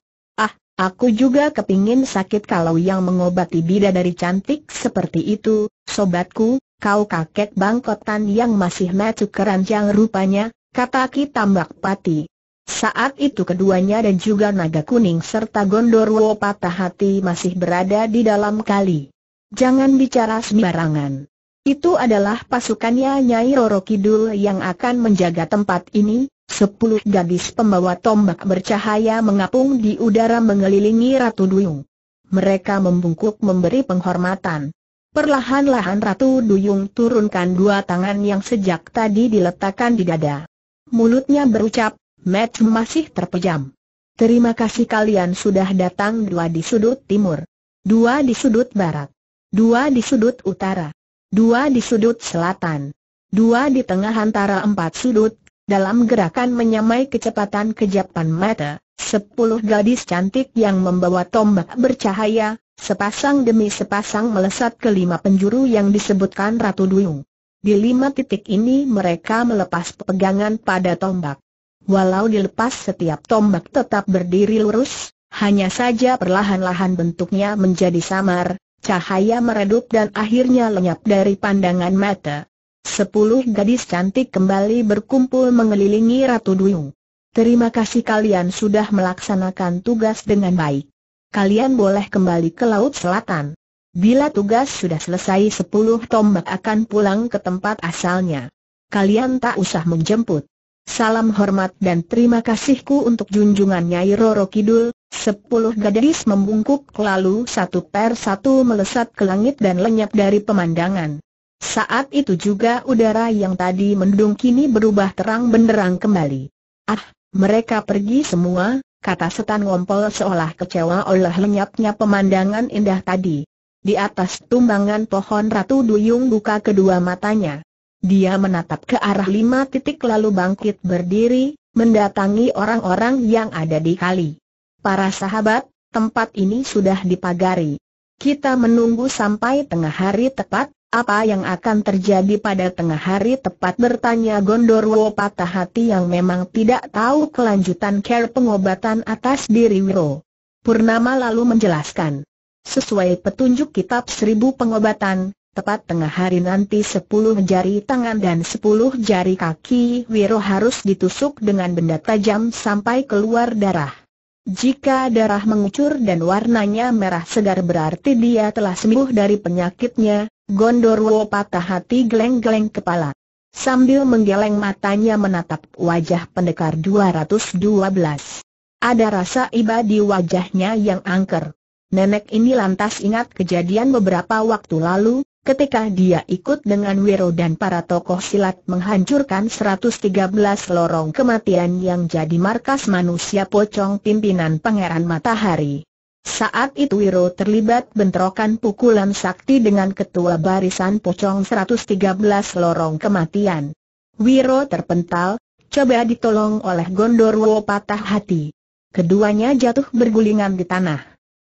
Aku juga kepingin sakit kalau yang mengobati bida dari cantik seperti itu, sobatku, kau kakek bangkotan yang masih macu keranjang rupanya, kata Ki Tambak Pati. Saat itu keduanya dan juga naga kuning serta gondorwo patah hati masih berada di dalam kali. Jangan bicara sembarangan. Itu adalah pasukannya Nyai Roro Kidul yang akan menjaga tempat ini, Sepuluh gadis pembawa tombak bercahaya mengapung di udara mengelilingi Ratu Duyung. Mereka membungkuk memberi penghormatan. Perlahan-lahan Ratu Duyung turunkan dua tangan yang sejak tadi diletakkan di dada. Mulutnya berucap, Matt masih terpejam. Terima kasih kalian sudah datang dua di sudut timur, dua di sudut barat, dua di sudut utara, dua di sudut selatan, dua di tengah antara empat sudut dalam gerakan menyamai kecepatan kejapan mata, sepuluh gadis cantik yang membawa tombak bercahaya, sepasang demi sepasang melesat ke lima penjuru yang disebutkan Ratu Duyung. Di lima titik ini mereka melepas pegangan pada tombak. Walau dilepas setiap tombak tetap berdiri lurus, hanya saja perlahan-lahan bentuknya menjadi samar, cahaya meredup dan akhirnya lenyap dari pandangan mata. Sepuluh gadis cantik kembali berkumpul mengelilingi Ratu Duyung. Terima kasih kalian sudah melaksanakan tugas dengan baik. Kalian boleh kembali ke Laut Selatan. Bila tugas sudah selesai sepuluh tombak akan pulang ke tempat asalnya. Kalian tak usah menjemput. Salam hormat dan terima kasihku untuk junjungan Nyai Roro Kidul. Sepuluh gadis membungkuk lalu satu per satu melesat ke langit dan lenyap dari pemandangan. Saat itu juga udara yang tadi mendung kini berubah terang benderang kembali. Ah, mereka pergi semua, kata setan ngompol seolah kecewa oleh lenyapnya pemandangan indah tadi. Di atas tumbangan pohon Ratu Duyung buka kedua matanya. Dia menatap ke arah lima titik lalu bangkit berdiri, mendatangi orang-orang yang ada di kali. Para sahabat, tempat ini sudah dipagari. Kita menunggu sampai tengah hari tepat, apa yang akan terjadi pada tengah hari tepat bertanya Gondorwo patah hati yang memang tidak tahu kelanjutan care pengobatan atas diri Wiro. Purnama lalu menjelaskan. Sesuai petunjuk kitab seribu pengobatan, tepat tengah hari nanti sepuluh jari tangan dan sepuluh jari kaki Wiro harus ditusuk dengan benda tajam sampai keluar darah. Jika darah mengucur dan warnanya merah segar berarti dia telah sembuh dari penyakitnya, Gondorwo patah hati geleng-geleng kepala. Sambil menggeleng matanya menatap wajah pendekar 212. Ada rasa iba di wajahnya yang angker. Nenek ini lantas ingat kejadian beberapa waktu lalu, ketika dia ikut dengan Wiro dan para tokoh silat menghancurkan 113 lorong kematian yang jadi markas manusia pocong pimpinan Pangeran Matahari. Saat itu Wiro terlibat bentrokan pukulan sakti dengan ketua barisan pocong 113 lorong kematian. Wiro terpental, coba ditolong oleh Gondorwo patah hati. Keduanya jatuh bergulingan di tanah.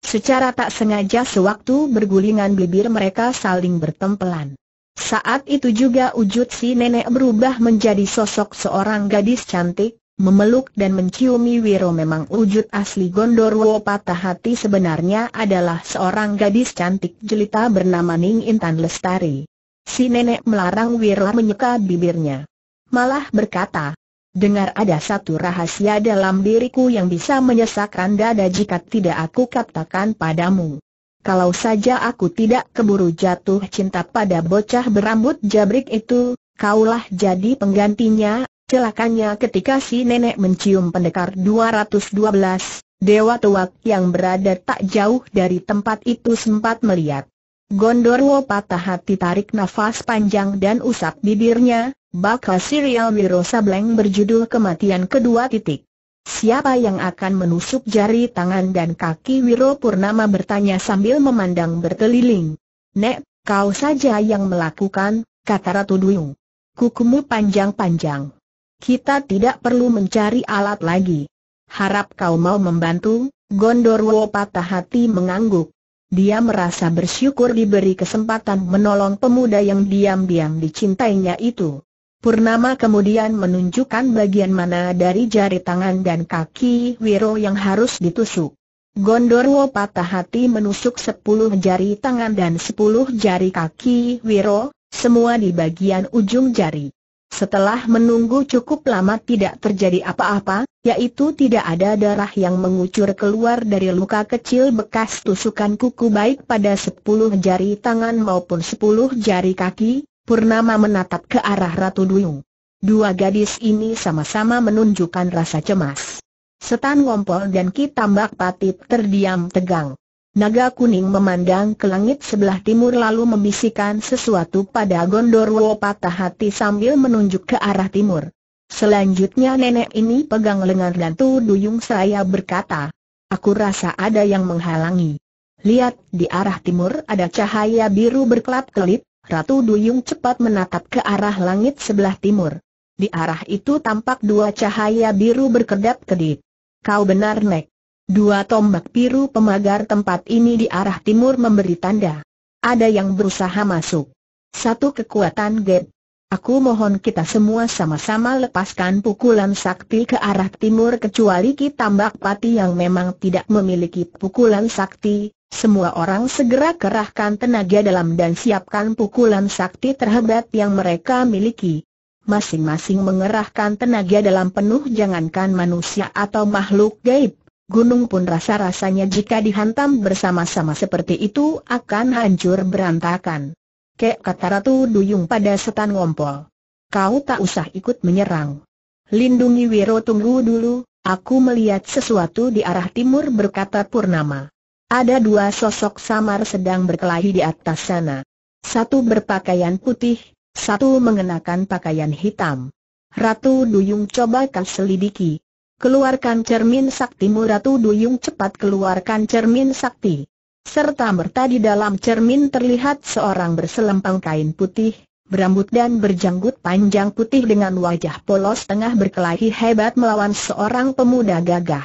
Secara tak sengaja sewaktu bergulingan bibir mereka saling bertempelan. Saat itu juga wujud si nenek berubah menjadi sosok seorang gadis cantik, Memeluk dan menciumi Wiro memang wujud asli Gondorwo patah hati sebenarnya adalah seorang gadis cantik jelita bernama Ning Intan Lestari. Si nenek melarang Wiro menyeka bibirnya. Malah berkata, dengar ada satu rahasia dalam diriku yang bisa menyesakkan dada jika tidak aku katakan padamu. Kalau saja aku tidak keburu jatuh cinta pada bocah berambut jabrik itu, kaulah jadi penggantinya, Celakanya ketika si nenek mencium pendekar 212, Dewa Tuak yang berada tak jauh dari tempat itu sempat melihat. Gondorwo patah hati tarik nafas panjang dan usap bibirnya, bakal serial Wiro Sableng berjudul kematian kedua titik. Siapa yang akan menusuk jari tangan dan kaki Wiro Purnama bertanya sambil memandang berkeliling. Nek, kau saja yang melakukan, kata Ratu Duyung. Kukumu panjang-panjang. Kita tidak perlu mencari alat lagi. Harap kau mau membantu, Gondorwo patah hati mengangguk. Dia merasa bersyukur diberi kesempatan menolong pemuda yang diam-diam dicintainya itu. Purnama kemudian menunjukkan bagian mana dari jari tangan dan kaki Wiro yang harus ditusuk. Gondorwo patah hati menusuk sepuluh jari tangan dan sepuluh jari kaki Wiro, semua di bagian ujung jari. Setelah menunggu cukup lama tidak terjadi apa-apa, yaitu tidak ada darah yang mengucur keluar dari luka kecil bekas tusukan kuku baik pada sepuluh jari tangan maupun sepuluh jari kaki, Purnama menatap ke arah Ratu Duyung. Dua gadis ini sama-sama menunjukkan rasa cemas. Setan Ngompol dan Kitambak Tambak Patit terdiam tegang. Naga kuning memandang ke langit sebelah timur lalu membisikkan sesuatu pada Gondorwo patah hati sambil menunjuk ke arah timur. Selanjutnya nenek ini pegang lengan dan duyung saya berkata, Aku rasa ada yang menghalangi. Lihat, di arah timur ada cahaya biru berkelap-kelip, Ratu Duyung cepat menatap ke arah langit sebelah timur. Di arah itu tampak dua cahaya biru berkedap-kedip. Kau benar, Nek. Dua tombak biru pemagar tempat ini di arah timur memberi tanda. Ada yang berusaha masuk. Satu kekuatan gap. Aku mohon kita semua sama-sama lepaskan pukulan sakti ke arah timur kecuali tambak Pati yang memang tidak memiliki pukulan sakti. Semua orang segera kerahkan tenaga dalam dan siapkan pukulan sakti terhebat yang mereka miliki masing-masing mengerahkan tenaga dalam penuh jangankan manusia atau makhluk gaib, gunung pun rasa-rasanya jika dihantam bersama-sama seperti itu akan hancur berantakan. Kek kata Ratu Duyung pada setan ngompol. Kau tak usah ikut menyerang. Lindungi Wiro tunggu dulu, aku melihat sesuatu di arah timur berkata Purnama. Ada dua sosok samar sedang berkelahi di atas sana. Satu berpakaian putih, satu mengenakan pakaian hitam. Ratu Duyung coba kau selidiki, Keluarkan cermin saktimu Ratu Duyung cepat keluarkan cermin sakti. Serta merta di dalam cermin terlihat seorang berselempang kain putih, berambut dan berjanggut panjang putih dengan wajah polos tengah berkelahi hebat melawan seorang pemuda gagah.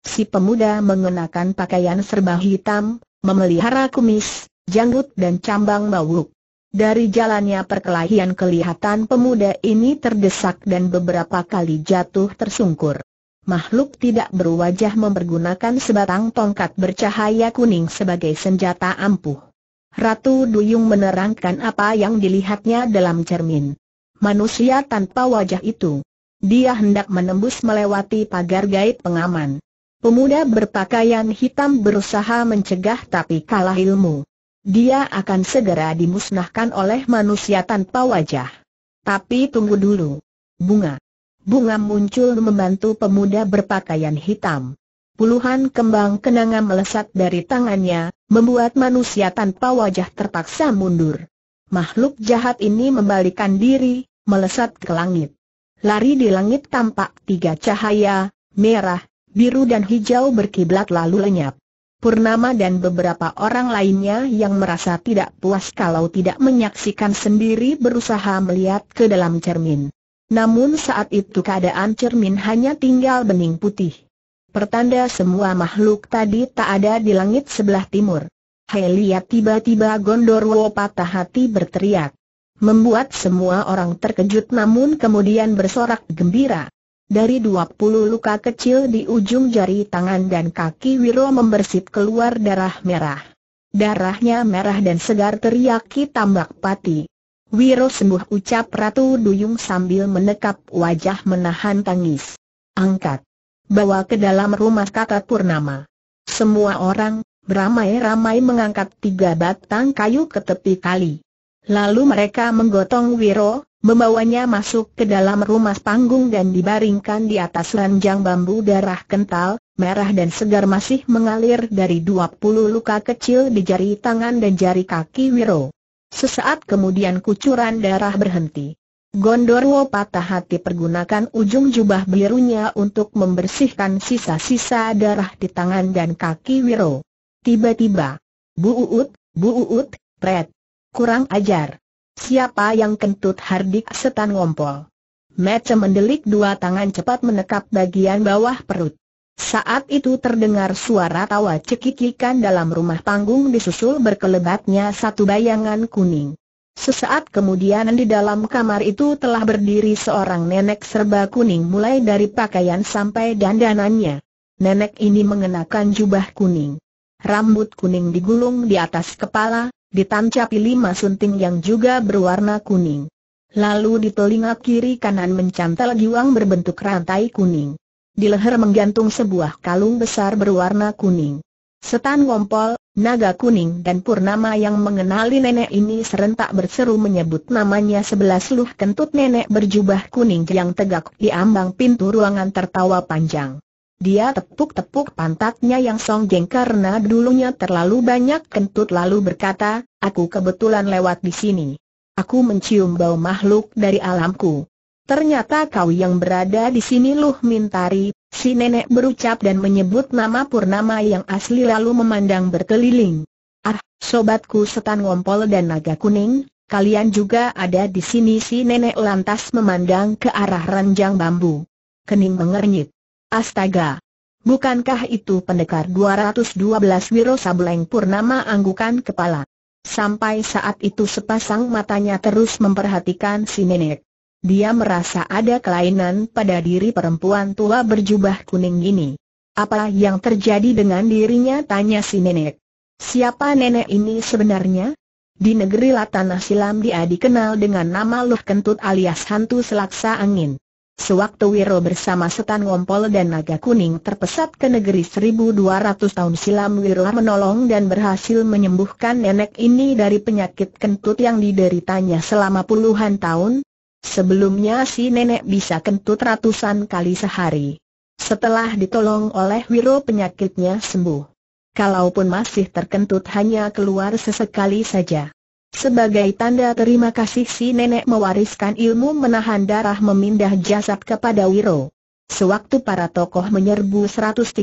Si pemuda mengenakan pakaian serba hitam, memelihara kumis, janggut dan cambang bawuk. Dari jalannya perkelahian kelihatan pemuda ini terdesak dan beberapa kali jatuh tersungkur makhluk tidak berwajah mempergunakan sebatang tongkat bercahaya kuning sebagai senjata ampuh. Ratu Duyung menerangkan apa yang dilihatnya dalam cermin. Manusia tanpa wajah itu. Dia hendak menembus melewati pagar gaib pengaman. Pemuda berpakaian hitam berusaha mencegah tapi kalah ilmu. Dia akan segera dimusnahkan oleh manusia tanpa wajah. Tapi tunggu dulu. Bunga bunga muncul membantu pemuda berpakaian hitam. Puluhan kembang kenangan melesat dari tangannya, membuat manusia tanpa wajah terpaksa mundur. Makhluk jahat ini membalikan diri, melesat ke langit. Lari di langit tampak tiga cahaya, merah, biru dan hijau berkiblat lalu lenyap. Purnama dan beberapa orang lainnya yang merasa tidak puas kalau tidak menyaksikan sendiri berusaha melihat ke dalam cermin. Namun saat itu keadaan cermin hanya tinggal bening putih. Pertanda semua makhluk tadi tak ada di langit sebelah timur. Hei lihat tiba-tiba Gondorwo patah hati berteriak. Membuat semua orang terkejut namun kemudian bersorak gembira. Dari dua puluh luka kecil di ujung jari tangan dan kaki Wiro membersit keluar darah merah. Darahnya merah dan segar teriaki tambak pati. Wiro sembuh ucap Ratu Duyung sambil menekap wajah menahan tangis. Angkat. Bawa ke dalam rumah kata Purnama. Semua orang, beramai-ramai mengangkat tiga batang kayu ke tepi kali. Lalu mereka menggotong Wiro, membawanya masuk ke dalam rumah panggung dan dibaringkan di atas ranjang bambu darah kental, merah dan segar masih mengalir dari dua puluh luka kecil di jari tangan dan jari kaki Wiro. Sesaat kemudian kucuran darah berhenti. Gondorwo patah hati pergunakan ujung jubah birunya untuk membersihkan sisa-sisa darah di tangan dan kaki Wiro. Tiba-tiba, Bu Uut, Bu Uut, Pret. Kurang ajar. Siapa yang kentut hardik setan ngompol? Mece mendelik dua tangan cepat menekap bagian bawah perut. Saat itu terdengar suara tawa cekikikan dalam rumah panggung disusul berkelebatnya satu bayangan kuning. Sesaat kemudian di dalam kamar itu telah berdiri seorang nenek serba kuning mulai dari pakaian sampai dandanannya. Nenek ini mengenakan jubah kuning. Rambut kuning digulung di atas kepala, ditancapi lima sunting yang juga berwarna kuning. Lalu di telinga kiri kanan mencantel giwang berbentuk rantai kuning di leher menggantung sebuah kalung besar berwarna kuning. Setan Ngompol, Naga Kuning dan Purnama yang mengenali nenek ini serentak berseru menyebut namanya sebelas luh kentut nenek berjubah kuning yang tegak di ambang pintu ruangan tertawa panjang. Dia tepuk-tepuk pantatnya yang songjeng karena dulunya terlalu banyak kentut lalu berkata, aku kebetulan lewat di sini. Aku mencium bau makhluk dari alamku. Ternyata kau yang berada di sini Luh Mintari, si nenek berucap dan menyebut nama Purnama yang asli lalu memandang berkeliling. Ah, sobatku setan ngompol dan naga kuning, kalian juga ada di sini si nenek lantas memandang ke arah ranjang bambu. Kening mengernyit. Astaga! Bukankah itu pendekar 212 Wiro Sableng Purnama anggukan kepala? Sampai saat itu sepasang matanya terus memperhatikan si nenek. Dia merasa ada kelainan pada diri perempuan tua berjubah kuning ini. Apa yang terjadi dengan dirinya tanya si nenek. Siapa nenek ini sebenarnya? Di negeri Latanah Silam dia dikenal dengan nama Luh Kentut alias Hantu Selaksa Angin. Sewaktu Wiro bersama Setan Ngompol dan Naga Kuning terpesat ke negeri 1200 tahun silam Wiro menolong dan berhasil menyembuhkan nenek ini dari penyakit kentut yang dideritanya selama puluhan tahun, Sebelumnya si nenek bisa kentut ratusan kali sehari. Setelah ditolong oleh Wiro penyakitnya sembuh. Kalaupun masih terkentut hanya keluar sesekali saja. Sebagai tanda terima kasih si nenek mewariskan ilmu menahan darah memindah jasad kepada Wiro. Sewaktu para tokoh menyerbu 113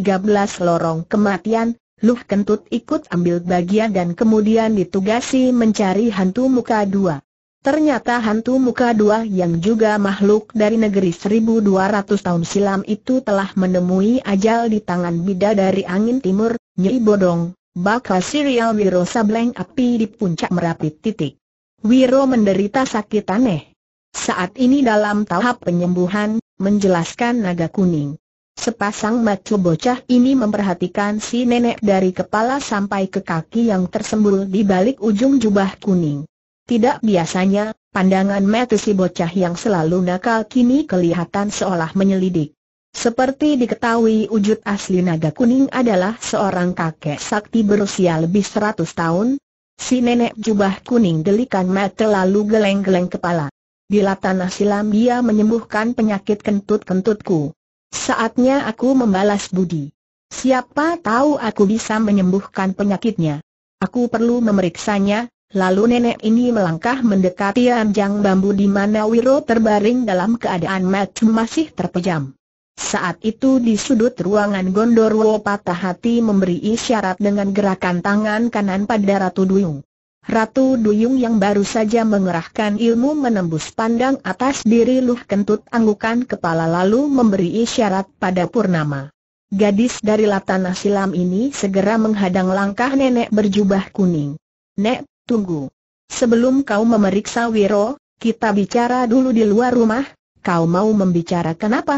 lorong kematian, Luh Kentut ikut ambil bagian dan kemudian ditugasi mencari hantu muka dua. Ternyata hantu muka dua yang juga makhluk dari negeri 1200 tahun silam itu telah menemui ajal di tangan bida dari angin timur, nyi Bodong, bakal serial Wiro Sableng api di puncak Merapi titik. Wiro menderita sakit aneh. Saat ini dalam tahap penyembuhan, menjelaskan naga kuning. Sepasang macu bocah ini memperhatikan si nenek dari kepala sampai ke kaki yang tersembul di balik ujung jubah kuning tidak biasanya, pandangan mata si bocah yang selalu nakal kini kelihatan seolah menyelidik. Seperti diketahui wujud asli naga kuning adalah seorang kakek sakti berusia lebih 100 tahun, si nenek jubah kuning delikan mata lalu geleng-geleng kepala. Bila tanah silam dia menyembuhkan penyakit kentut-kentutku. Saatnya aku membalas budi. Siapa tahu aku bisa menyembuhkan penyakitnya. Aku perlu memeriksanya, Lalu nenek ini melangkah mendekati ranjang bambu di mana Wiro terbaring dalam keadaan mata masih terpejam. Saat itu di sudut ruangan Gondorwo patah hati memberi isyarat dengan gerakan tangan kanan pada Ratu Duyung. Ratu Duyung yang baru saja mengerahkan ilmu menembus pandang atas diri Luh Kentut anggukan kepala lalu memberi isyarat pada Purnama. Gadis dari latanah Silam ini segera menghadang langkah nenek berjubah kuning. Nek, Tunggu. Sebelum kau memeriksa Wiro, kita bicara dulu di luar rumah. Kau mau membicarakan apa?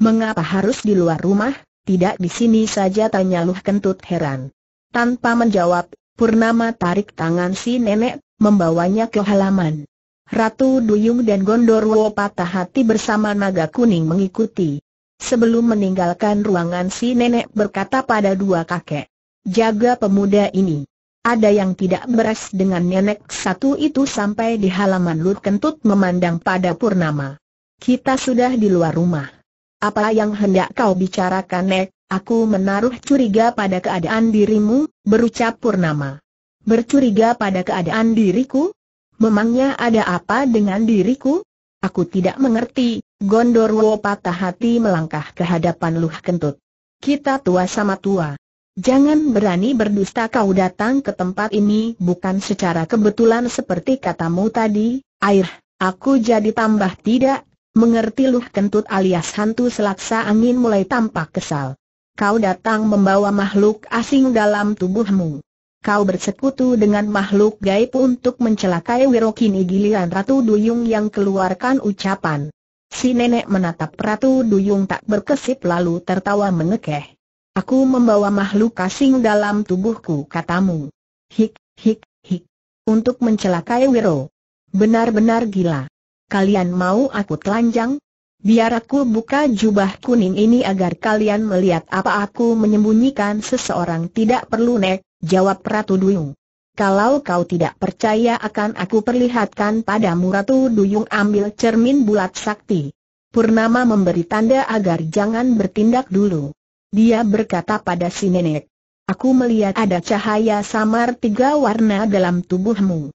Mengapa harus di luar rumah, tidak di sini saja tanya Luh Kentut heran. Tanpa menjawab, Purnama tarik tangan si nenek, membawanya ke halaman. Ratu Duyung dan Gondorwo patah hati bersama naga kuning mengikuti. Sebelum meninggalkan ruangan si nenek berkata pada dua kakek, jaga pemuda ini. Ada yang tidak beres dengan nenek satu itu sampai di halaman Lut Kentut memandang pada Purnama. Kita sudah di luar rumah. Apa yang hendak kau bicarakan Nek? Aku menaruh curiga pada keadaan dirimu, berucap Purnama. Bercuriga pada keadaan diriku? Memangnya ada apa dengan diriku? Aku tidak mengerti, Gondorwo patah hati melangkah ke hadapan Luh Kentut. Kita tua sama tua. Jangan berani berdusta kau datang ke tempat ini bukan secara kebetulan seperti katamu tadi, air, aku jadi tambah tidak, mengerti luh kentut alias hantu selaksa angin mulai tampak kesal. Kau datang membawa makhluk asing dalam tubuhmu. Kau bersekutu dengan makhluk gaib untuk mencelakai Wirokini giliran Ratu Duyung yang keluarkan ucapan. Si nenek menatap Ratu Duyung tak berkesip lalu tertawa mengekeh. Aku membawa makhluk asing dalam tubuhku katamu. Hik, hik, hik. Untuk mencelakai Wiro. Benar-benar gila. Kalian mau aku telanjang? Biar aku buka jubah kuning ini agar kalian melihat apa aku menyembunyikan seseorang tidak perlu nek, jawab Ratu Duyung. Kalau kau tidak percaya akan aku perlihatkan padamu Ratu Duyung ambil cermin bulat sakti. Purnama memberi tanda agar jangan bertindak dulu. Dia berkata pada si nenek. Aku melihat ada cahaya samar tiga warna dalam tubuhmu.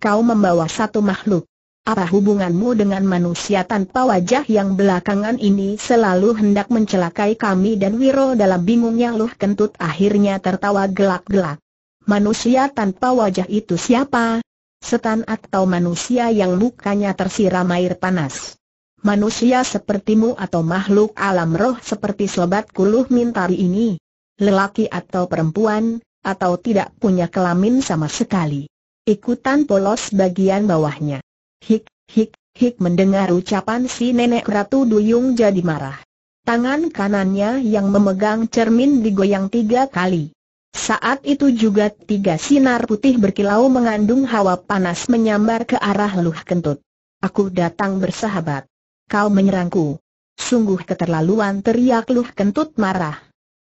Kau membawa satu makhluk. Apa hubunganmu dengan manusia tanpa wajah yang belakangan ini selalu hendak mencelakai kami dan Wiro dalam bingungnya Luh Kentut akhirnya tertawa gelak-gelak. Manusia tanpa wajah itu siapa? Setan atau manusia yang mukanya tersiram air panas? manusia sepertimu atau makhluk alam roh seperti sobat kuluh mintari ini. Lelaki atau perempuan, atau tidak punya kelamin sama sekali. Ikutan polos bagian bawahnya. Hik, hik, hik mendengar ucapan si nenek Ratu Duyung jadi marah. Tangan kanannya yang memegang cermin digoyang tiga kali. Saat itu juga tiga sinar putih berkilau mengandung hawa panas menyambar ke arah luh kentut. Aku datang bersahabat kau menyerangku. Sungguh keterlaluan teriak Luh Kentut marah.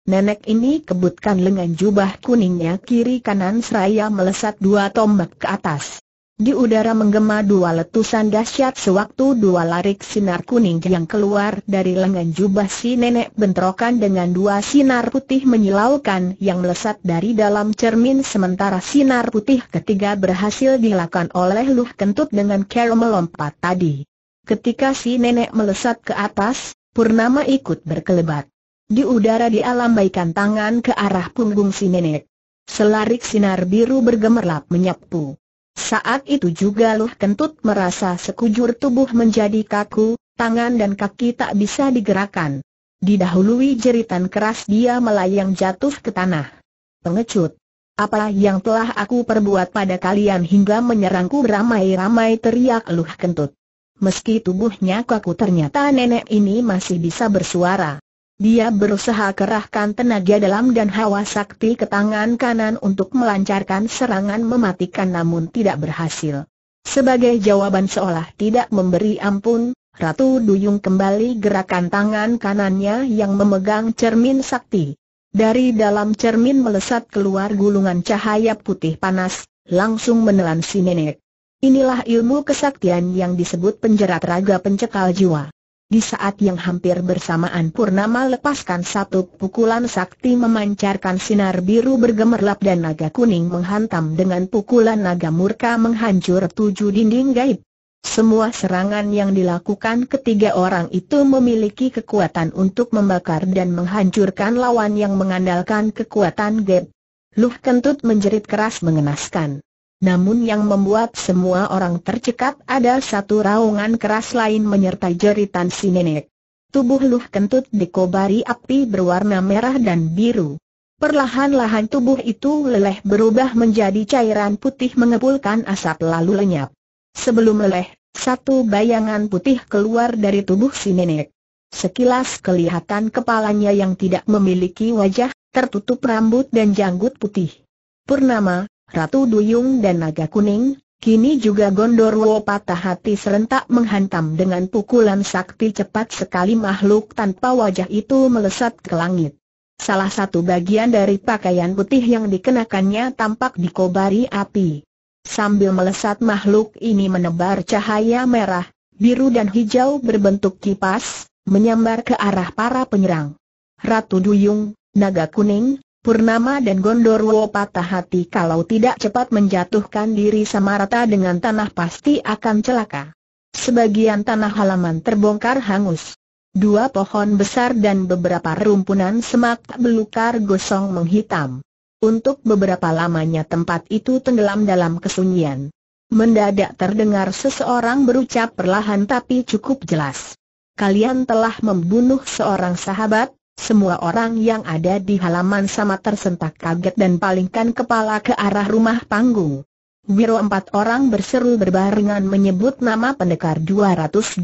Nenek ini kebutkan lengan jubah kuningnya kiri kanan seraya melesat dua tombak ke atas. Di udara menggema dua letusan dahsyat sewaktu dua larik sinar kuning yang keluar dari lengan jubah si nenek bentrokan dengan dua sinar putih menyilaukan yang melesat dari dalam cermin sementara sinar putih ketiga berhasil dilakukan oleh Luh Kentut dengan cara melompat tadi. Ketika si nenek melesat ke atas, Purnama ikut berkelebat. Di udara dia lambaikan tangan ke arah punggung si nenek. Selarik sinar biru bergemerlap menyapu. Saat itu juga Luh Kentut merasa sekujur tubuh menjadi kaku, tangan dan kaki tak bisa digerakkan. Didahului jeritan keras dia melayang jatuh ke tanah. Pengecut. Apalah yang telah aku perbuat pada kalian hingga menyerangku ramai ramai teriak Luh Kentut. Meski tubuhnya kaku ternyata nenek ini masih bisa bersuara. Dia berusaha kerahkan tenaga dalam dan hawa sakti ke tangan kanan untuk melancarkan serangan mematikan namun tidak berhasil. Sebagai jawaban seolah tidak memberi ampun, Ratu Duyung kembali gerakan tangan kanannya yang memegang cermin sakti. Dari dalam cermin melesat keluar gulungan cahaya putih panas, langsung menelan si nenek. Inilah ilmu kesaktian yang disebut penjerat raga pencekal jiwa. Di saat yang hampir bersamaan Purnama lepaskan satu pukulan sakti memancarkan sinar biru bergemerlap dan naga kuning menghantam dengan pukulan naga murka menghancur tujuh dinding gaib. Semua serangan yang dilakukan ketiga orang itu memiliki kekuatan untuk membakar dan menghancurkan lawan yang mengandalkan kekuatan gaib. Luh kentut menjerit keras mengenaskan. Namun yang membuat semua orang tercekat ada satu raungan keras lain menyertai jeritan si nenek. Tubuh Luh Kentut dikobari api berwarna merah dan biru. Perlahan-lahan tubuh itu leleh berubah menjadi cairan putih mengepulkan asap lalu lenyap. Sebelum leleh, satu bayangan putih keluar dari tubuh si nenek. Sekilas kelihatan kepalanya yang tidak memiliki wajah, tertutup rambut dan janggut putih. Purnama, Ratu Duyung dan Naga Kuning, kini juga Gondorwo patah hati serentak menghantam dengan pukulan sakti cepat sekali makhluk tanpa wajah itu melesat ke langit. Salah satu bagian dari pakaian putih yang dikenakannya tampak dikobari api. Sambil melesat makhluk ini menebar cahaya merah, biru dan hijau berbentuk kipas, menyambar ke arah para penyerang. Ratu Duyung, Naga Kuning, Purnama dan Gondorwo patah hati kalau tidak cepat menjatuhkan diri sama rata dengan tanah pasti akan celaka. Sebagian tanah halaman terbongkar hangus. Dua pohon besar dan beberapa rumpunan semak belukar gosong menghitam. Untuk beberapa lamanya tempat itu tenggelam dalam kesunyian. Mendadak terdengar seseorang berucap perlahan tapi cukup jelas. Kalian telah membunuh seorang sahabat, semua orang yang ada di halaman sama tersentak kaget dan palingkan kepala ke arah rumah panggung. Wiro empat orang berseru berbarengan menyebut nama pendekar 212.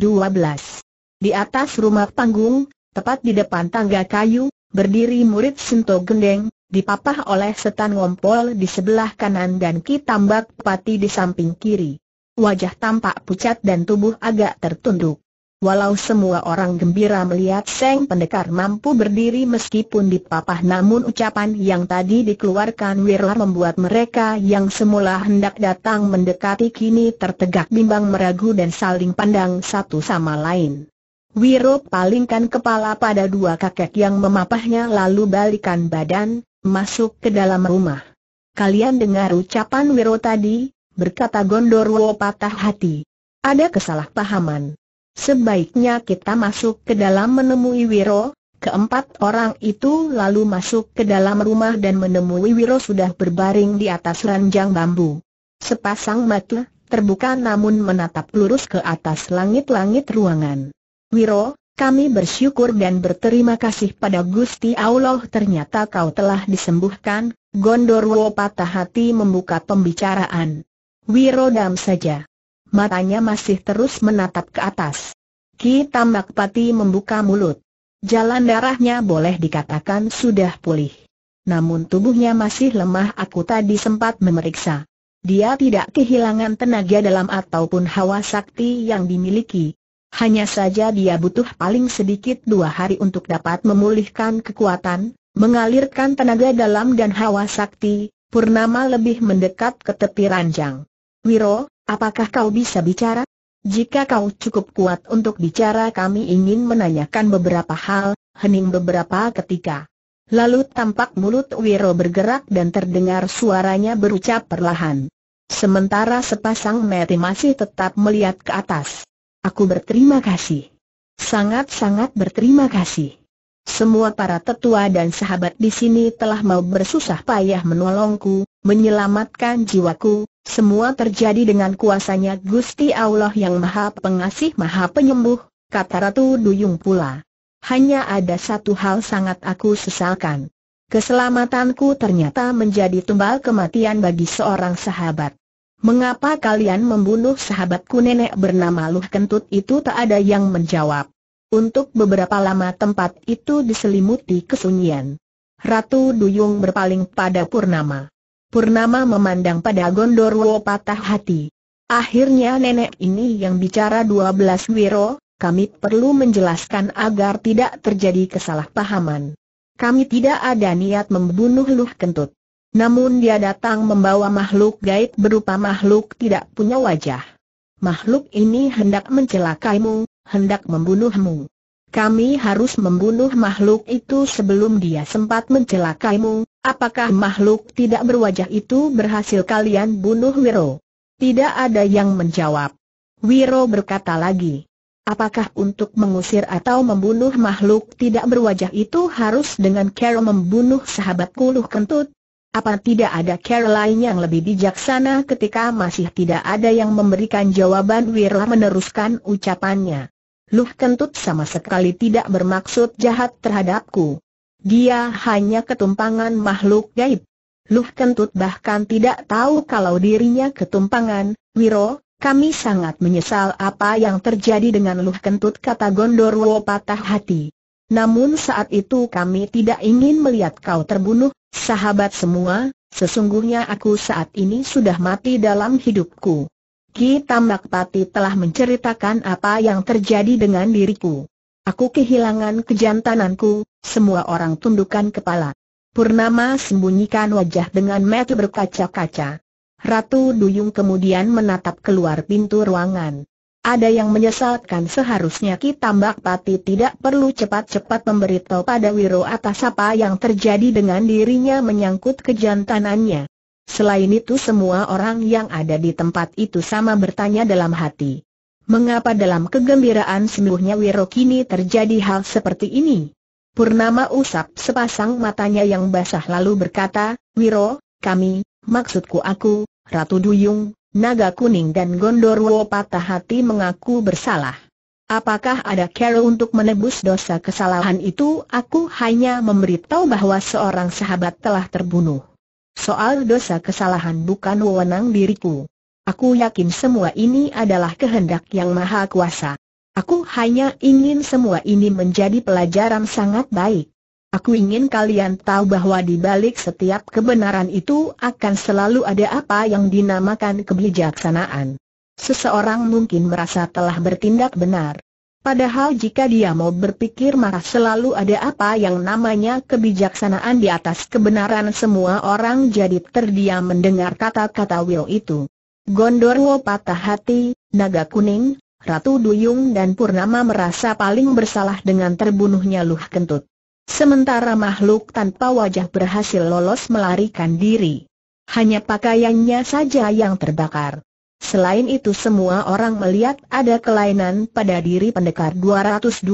Di atas rumah panggung, tepat di depan tangga kayu, berdiri murid Sinto Gendeng, dipapah oleh setan ngompol di sebelah kanan dan Ki Tambak Pati di samping kiri. Wajah tampak pucat dan tubuh agak tertunduk. Walau semua orang gembira melihat Seng Pendekar mampu berdiri meskipun dipapah namun ucapan yang tadi dikeluarkan Wirla membuat mereka yang semula hendak datang mendekati kini tertegak bimbang meragu dan saling pandang satu sama lain. Wiro palingkan kepala pada dua kakek yang memapahnya lalu balikan badan, masuk ke dalam rumah. Kalian dengar ucapan Wiro tadi, berkata Gondorwo patah hati. Ada kesalahpahaman. Sebaiknya kita masuk ke dalam menemui Wiro. Keempat orang itu lalu masuk ke dalam rumah dan menemui Wiro sudah berbaring di atas ranjang bambu. Sepasang mata terbuka namun menatap lurus ke atas langit-langit ruangan. Wiro, kami bersyukur dan berterima kasih pada Gusti Allah ternyata kau telah disembuhkan, Gondorwo patah hati membuka pembicaraan. Wiro dam saja matanya masih terus menatap ke atas. Ki Tambak membuka mulut. Jalan darahnya boleh dikatakan sudah pulih. Namun tubuhnya masih lemah aku tadi sempat memeriksa. Dia tidak kehilangan tenaga dalam ataupun hawa sakti yang dimiliki. Hanya saja dia butuh paling sedikit dua hari untuk dapat memulihkan kekuatan, mengalirkan tenaga dalam dan hawa sakti, Purnama lebih mendekat ke tepi ranjang. Wiro, Apakah kau bisa bicara? Jika kau cukup kuat untuk bicara kami ingin menanyakan beberapa hal, hening beberapa ketika. Lalu tampak mulut Wiro bergerak dan terdengar suaranya berucap perlahan. Sementara sepasang mati masih tetap melihat ke atas. Aku berterima kasih. Sangat-sangat berterima kasih. Semua para tetua dan sahabat di sini telah mau bersusah payah menolongku, menyelamatkan jiwaku, semua terjadi dengan kuasanya Gusti Allah yang Maha Pengasih Maha Penyembuh, kata Ratu Duyung pula. Hanya ada satu hal sangat aku sesalkan. Keselamatanku ternyata menjadi tumbal kematian bagi seorang sahabat. Mengapa kalian membunuh sahabatku nenek bernama Luh Kentut itu tak ada yang menjawab. Untuk beberapa lama tempat itu diselimuti kesunyian. Ratu Duyung berpaling pada Purnama. Purnama memandang pada Gondorwo patah hati. Akhirnya nenek ini yang bicara dua belas wiro, kami perlu menjelaskan agar tidak terjadi kesalahpahaman. Kami tidak ada niat membunuh Luh Kentut. Namun dia datang membawa makhluk gaib berupa makhluk tidak punya wajah. Makhluk ini hendak mencelakaimu, hendak membunuhmu. Kami harus membunuh makhluk itu sebelum dia sempat mencelakaimu. Apakah makhluk tidak berwajah itu berhasil kalian bunuh Wiro? Tidak ada yang menjawab. Wiro berkata lagi. Apakah untuk mengusir atau membunuh makhluk tidak berwajah itu harus dengan cara membunuh sahabat kuluh Kentut? Apa tidak ada cara lain yang lebih bijaksana ketika masih tidak ada yang memberikan jawaban Wiro meneruskan ucapannya? Luh Kentut sama sekali tidak bermaksud jahat terhadapku. Dia hanya ketumpangan makhluk gaib. Luh Kentut bahkan tidak tahu kalau dirinya ketumpangan, Wiro, kami sangat menyesal apa yang terjadi dengan Luh Kentut kata Gondorwo patah hati. Namun saat itu kami tidak ingin melihat kau terbunuh, sahabat semua, sesungguhnya aku saat ini sudah mati dalam hidupku. Ki Tambak Pati telah menceritakan apa yang terjadi dengan diriku. Aku kehilangan kejantananku, semua orang tundukkan kepala. Purnama sembunyikan wajah dengan mata berkaca-kaca. Ratu Duyung kemudian menatap keluar pintu ruangan. Ada yang menyesalkan seharusnya Ki Tambak Pati tidak perlu cepat-cepat memberitahu pada Wiro atas apa yang terjadi dengan dirinya menyangkut kejantanannya. Selain itu semua orang yang ada di tempat itu sama bertanya dalam hati. Mengapa dalam kegembiraan sembuhnya Wiro kini terjadi hal seperti ini? Purnama usap sepasang matanya yang basah lalu berkata, Wiro, kami, maksudku aku, Ratu Duyung, Naga Kuning dan Gondorwo patah hati mengaku bersalah. Apakah ada cara untuk menebus dosa kesalahan itu? Aku hanya memberitahu bahwa seorang sahabat telah terbunuh. Soal dosa kesalahan bukan wewenang diriku. Aku yakin semua ini adalah kehendak yang maha kuasa. Aku hanya ingin semua ini menjadi pelajaran sangat baik. Aku ingin kalian tahu bahwa di balik setiap kebenaran itu akan selalu ada apa yang dinamakan kebijaksanaan. Seseorang mungkin merasa telah bertindak benar. Padahal jika dia mau berpikir maka selalu ada apa yang namanya kebijaksanaan di atas kebenaran semua orang jadi terdiam mendengar kata-kata Will itu. Gondorwo patah hati, naga kuning, Ratu Duyung dan Purnama merasa paling bersalah dengan terbunuhnya Luh Kentut. Sementara makhluk tanpa wajah berhasil lolos melarikan diri. Hanya pakaiannya saja yang terbakar. Selain itu semua orang melihat ada kelainan pada diri pendekar 212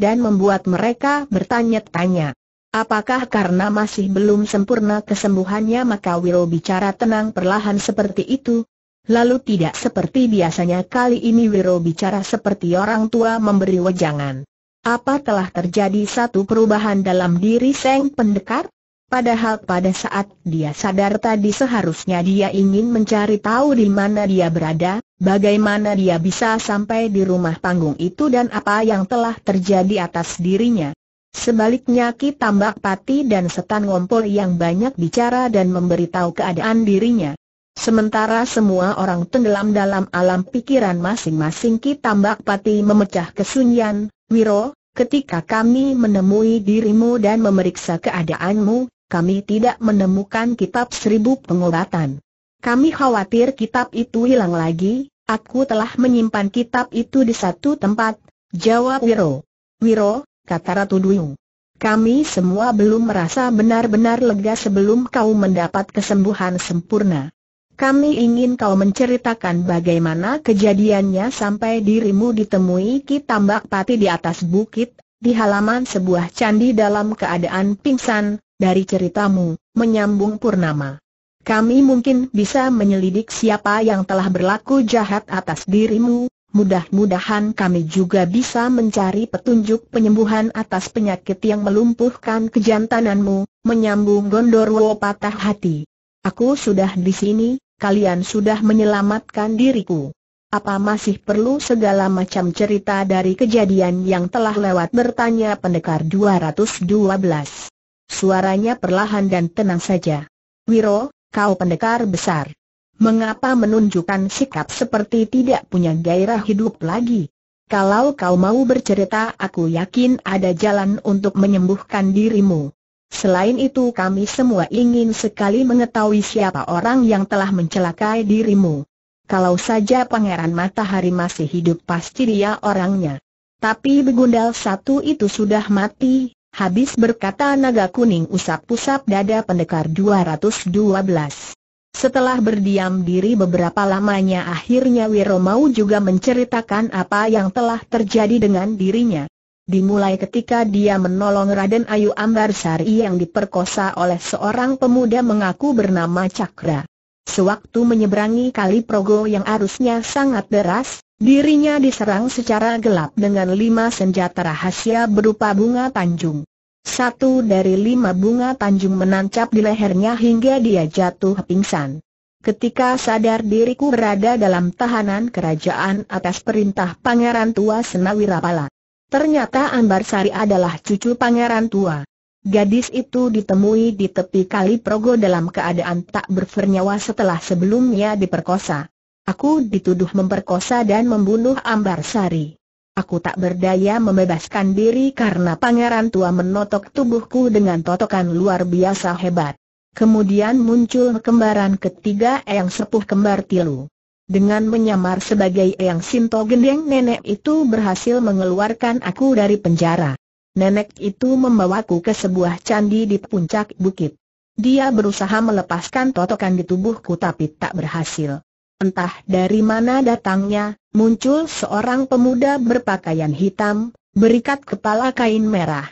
dan membuat mereka bertanya-tanya. Apakah karena masih belum sempurna kesembuhannya maka Wiro bicara tenang perlahan seperti itu? Lalu tidak seperti biasanya kali ini Wiro bicara seperti orang tua memberi wejangan. Apa telah terjadi satu perubahan dalam diri Seng Pendekar? Padahal pada saat dia sadar tadi seharusnya dia ingin mencari tahu di mana dia berada, bagaimana dia bisa sampai di rumah panggung itu dan apa yang telah terjadi atas dirinya. Sebaliknya Ki Tambak Pati dan Setan Ngompol yang banyak bicara dan memberitahu keadaan dirinya. Sementara semua orang tenggelam dalam alam pikiran masing-masing Ki Tambak Pati memecah kesunyian, Wiro, ketika kami menemui dirimu dan memeriksa keadaanmu, kami tidak menemukan kitab seribu pengobatan. Kami khawatir kitab itu hilang lagi, aku telah menyimpan kitab itu di satu tempat, jawab Wiro. Wiro, kata Ratu Duyung. Kami semua belum merasa benar-benar lega sebelum kau mendapat kesembuhan sempurna. Kami ingin kau menceritakan bagaimana kejadiannya sampai dirimu ditemui Ki Tambak Pati di atas bukit, di halaman sebuah candi dalam keadaan pingsan, dari ceritamu, menyambung Purnama. Kami mungkin bisa menyelidik siapa yang telah berlaku jahat atas dirimu, mudah-mudahan kami juga bisa mencari petunjuk penyembuhan atas penyakit yang melumpuhkan kejantananmu, menyambung Gondorwo patah hati. Aku sudah di sini, kalian sudah menyelamatkan diriku. Apa masih perlu segala macam cerita dari kejadian yang telah lewat bertanya pendekar 212? Suaranya perlahan dan tenang saja. Wiro, kau pendekar besar. Mengapa menunjukkan sikap seperti tidak punya gairah hidup lagi? Kalau kau mau bercerita aku yakin ada jalan untuk menyembuhkan dirimu. Selain itu kami semua ingin sekali mengetahui siapa orang yang telah mencelakai dirimu. Kalau saja Pangeran Matahari masih hidup pasti dia orangnya. Tapi begundal satu itu sudah mati, Habis berkata naga kuning usap-usap dada pendekar 212. Setelah berdiam diri beberapa lamanya akhirnya Wiromau juga menceritakan apa yang telah terjadi dengan dirinya. Dimulai ketika dia menolong Raden Ayu Ambar Sari yang diperkosa oleh seorang pemuda mengaku bernama Cakra. Sewaktu menyeberangi kali Progo yang arusnya sangat deras, Dirinya diserang secara gelap dengan lima senjata rahasia berupa bunga tanjung. Satu dari lima bunga tanjung menancap di lehernya hingga dia jatuh pingsan. Ketika sadar diriku berada dalam tahanan kerajaan atas perintah Pangeran Tua Senawirapala. Ternyata Sari adalah cucu Pangeran Tua. Gadis itu ditemui di tepi kali Progo dalam keadaan tak bernyawa setelah sebelumnya diperkosa. Aku dituduh memperkosa dan membunuh Ambar Sari. Aku tak berdaya membebaskan diri karena pangeran tua menotok tubuhku dengan totokan luar biasa hebat. Kemudian muncul kembaran ketiga yang Sepuh Kembar Tilu. Dengan menyamar sebagai Eyang Sinto Gendeng nenek itu berhasil mengeluarkan aku dari penjara. Nenek itu membawaku ke sebuah candi di puncak bukit. Dia berusaha melepaskan totokan di tubuhku tapi tak berhasil. Entah dari mana datangnya, muncul seorang pemuda berpakaian hitam, berikat kepala kain merah.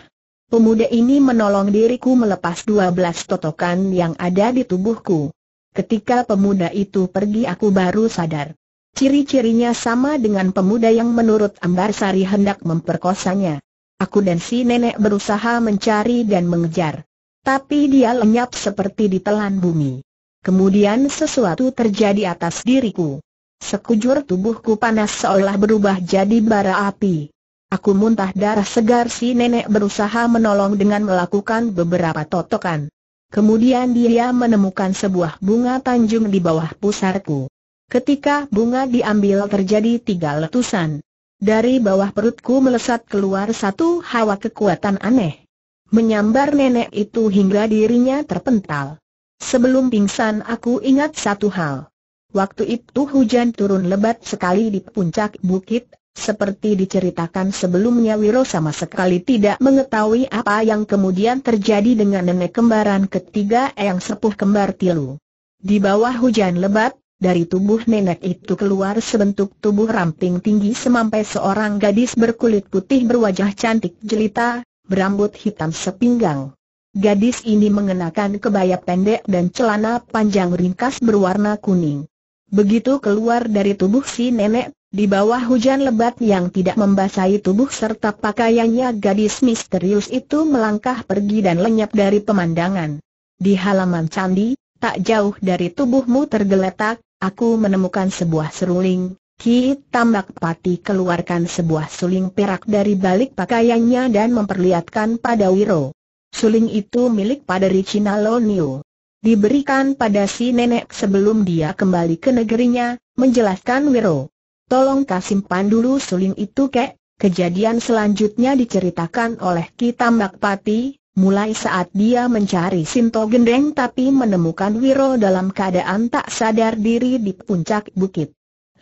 Pemuda ini menolong diriku melepas dua belas totokan yang ada di tubuhku. Ketika pemuda itu pergi aku baru sadar. Ciri-cirinya sama dengan pemuda yang menurut Ambar Sari hendak memperkosanya. Aku dan si nenek berusaha mencari dan mengejar. Tapi dia lenyap seperti ditelan bumi. Kemudian sesuatu terjadi atas diriku. Sekujur tubuhku panas seolah berubah jadi bara api. Aku muntah darah segar si nenek berusaha menolong dengan melakukan beberapa totokan. Kemudian dia menemukan sebuah bunga tanjung di bawah pusarku. Ketika bunga diambil terjadi tiga letusan. Dari bawah perutku melesat keluar satu hawa kekuatan aneh. Menyambar nenek itu hingga dirinya terpental. Sebelum pingsan aku ingat satu hal. Waktu itu hujan turun lebat sekali di puncak bukit, seperti diceritakan sebelumnya Wiro sama sekali tidak mengetahui apa yang kemudian terjadi dengan nenek kembaran ketiga yang sepuh kembar Tilu. Di bawah hujan lebat, dari tubuh nenek itu keluar sebentuk tubuh ramping tinggi semampai seorang gadis berkulit putih berwajah cantik jelita, berambut hitam sepinggang. Gadis ini mengenakan kebaya pendek dan celana panjang ringkas berwarna kuning. Begitu keluar dari tubuh si nenek, di bawah hujan lebat yang tidak membasahi tubuh serta pakaiannya gadis misterius itu melangkah pergi dan lenyap dari pemandangan. Di halaman candi, tak jauh dari tubuhmu tergeletak, aku menemukan sebuah seruling. Ki Tambak Pati keluarkan sebuah suling perak dari balik pakaiannya dan memperlihatkan pada Wiro. Suling itu milik pada Ricina Cinalonio. Diberikan pada si nenek sebelum dia kembali ke negerinya, menjelaskan Wiro. Tolong kasimpan dulu suling itu kek, kejadian selanjutnya diceritakan oleh Kitambak Pati, mulai saat dia mencari Sinto Gendeng tapi menemukan Wiro dalam keadaan tak sadar diri di puncak bukit.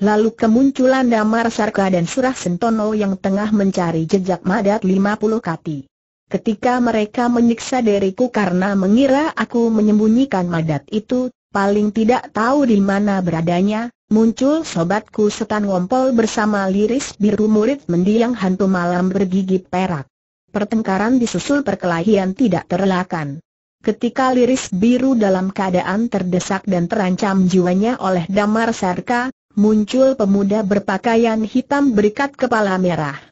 Lalu kemunculan Damar Sarka dan Surah Sentono yang tengah mencari jejak madat 50 kati. Ketika mereka menyiksa diriku karena mengira aku menyembunyikan madat itu, paling tidak tahu di mana beradanya, muncul sobatku setan ngompol bersama liris biru murid mendiang hantu malam bergigi perak. Pertengkaran disusul perkelahian tidak terelakkan. Ketika liris biru dalam keadaan terdesak dan terancam jiwanya oleh damar sarka, muncul pemuda berpakaian hitam berikat kepala merah.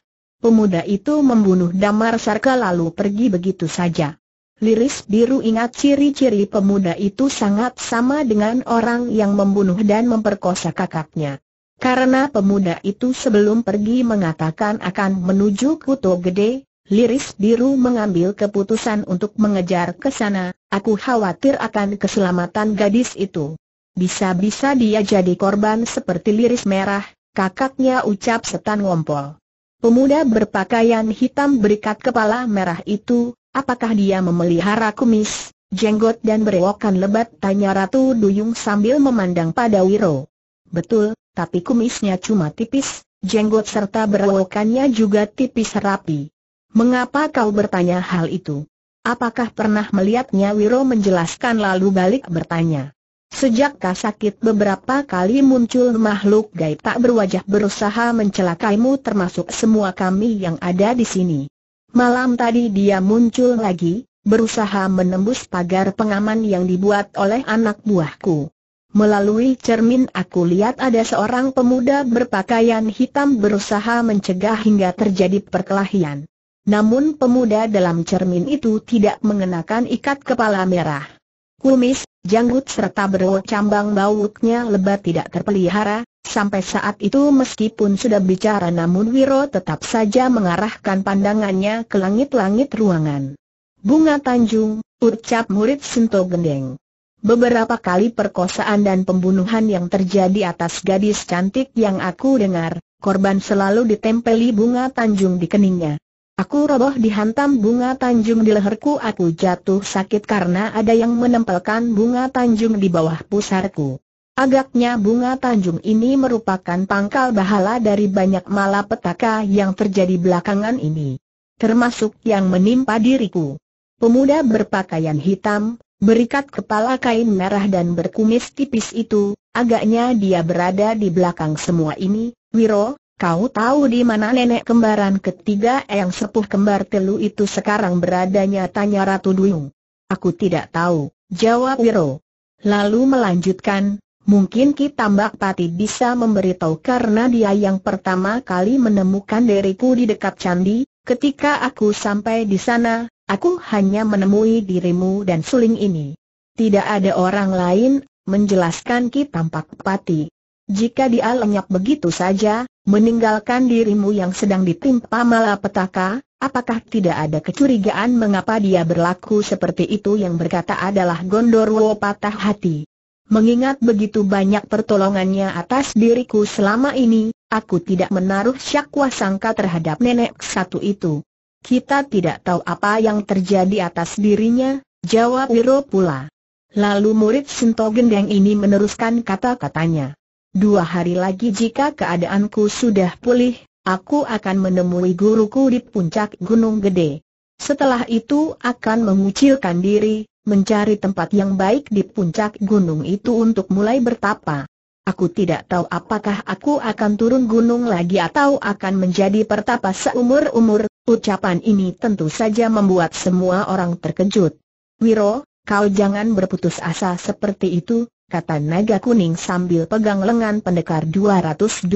Pemuda itu membunuh Damar Sarka lalu pergi begitu saja. Liris biru ingat ciri-ciri pemuda itu sangat sama dengan orang yang membunuh dan memperkosa kakaknya. Karena pemuda itu sebelum pergi mengatakan akan menuju Kuto Gede, Liris biru mengambil keputusan untuk mengejar ke sana, aku khawatir akan keselamatan gadis itu. Bisa-bisa dia jadi korban seperti Liris merah, kakaknya ucap setan ngompol. Pemuda berpakaian hitam berikat kepala merah itu, apakah dia memelihara kumis, jenggot dan berewokan lebat? Tanya Ratu Duyung sambil memandang pada Wiro. Betul, tapi kumisnya cuma tipis, jenggot serta berewokannya juga tipis rapi. Mengapa kau bertanya hal itu? Apakah pernah melihatnya Wiro menjelaskan lalu balik bertanya. Sejak kau sakit beberapa kali muncul makhluk gaib tak berwajah berusaha mencelakaimu termasuk semua kami yang ada di sini. Malam tadi dia muncul lagi, berusaha menembus pagar pengaman yang dibuat oleh anak buahku. Melalui cermin aku lihat ada seorang pemuda berpakaian hitam berusaha mencegah hingga terjadi perkelahian. Namun pemuda dalam cermin itu tidak mengenakan ikat kepala merah. Kumis janggut serta berwo cambang bauknya lebat tidak terpelihara, sampai saat itu meskipun sudah bicara namun Wiro tetap saja mengarahkan pandangannya ke langit-langit ruangan. Bunga Tanjung, ucap murid Sinto Gendeng. Beberapa kali perkosaan dan pembunuhan yang terjadi atas gadis cantik yang aku dengar, korban selalu ditempeli bunga Tanjung di keningnya. Aku roboh dihantam bunga tanjung di leherku aku jatuh sakit karena ada yang menempelkan bunga tanjung di bawah pusarku. Agaknya bunga tanjung ini merupakan pangkal bahala dari banyak malapetaka yang terjadi belakangan ini. Termasuk yang menimpa diriku. Pemuda berpakaian hitam, berikat kepala kain merah dan berkumis tipis itu, agaknya dia berada di belakang semua ini, Wiro, Kau tahu di mana nenek kembaran ketiga yang sepuh kembar telu itu sekarang beradanya? Tanya Ratu Duyung. Aku tidak tahu, jawab Wiro. Lalu melanjutkan, mungkin Ki Tambak Pati bisa memberitahu karena dia yang pertama kali menemukan diriku di dekat candi. Ketika aku sampai di sana, aku hanya menemui dirimu dan suling ini. Tidak ada orang lain, menjelaskan Ki Tampak Pati. Jika dia lenyap begitu saja, meninggalkan dirimu yang sedang ditimpa malapetaka, apakah tidak ada kecurigaan mengapa dia berlaku seperti itu yang berkata adalah Gondorwo patah hati. Mengingat begitu banyak pertolongannya atas diriku selama ini, aku tidak menaruh syakwa sangka terhadap nenek satu itu. Kita tidak tahu apa yang terjadi atas dirinya, jawab Wiro pula. Lalu murid Sinto Gendeng ini meneruskan kata-katanya. Dua hari lagi jika keadaanku sudah pulih, aku akan menemui guruku di puncak Gunung Gede. Setelah itu akan mengucilkan diri, mencari tempat yang baik di puncak gunung itu untuk mulai bertapa. Aku tidak tahu apakah aku akan turun gunung lagi atau akan menjadi pertapa seumur-umur, ucapan ini tentu saja membuat semua orang terkejut. Wiro, Kau jangan berputus asa seperti itu, kata naga kuning sambil pegang lengan pendekar 212.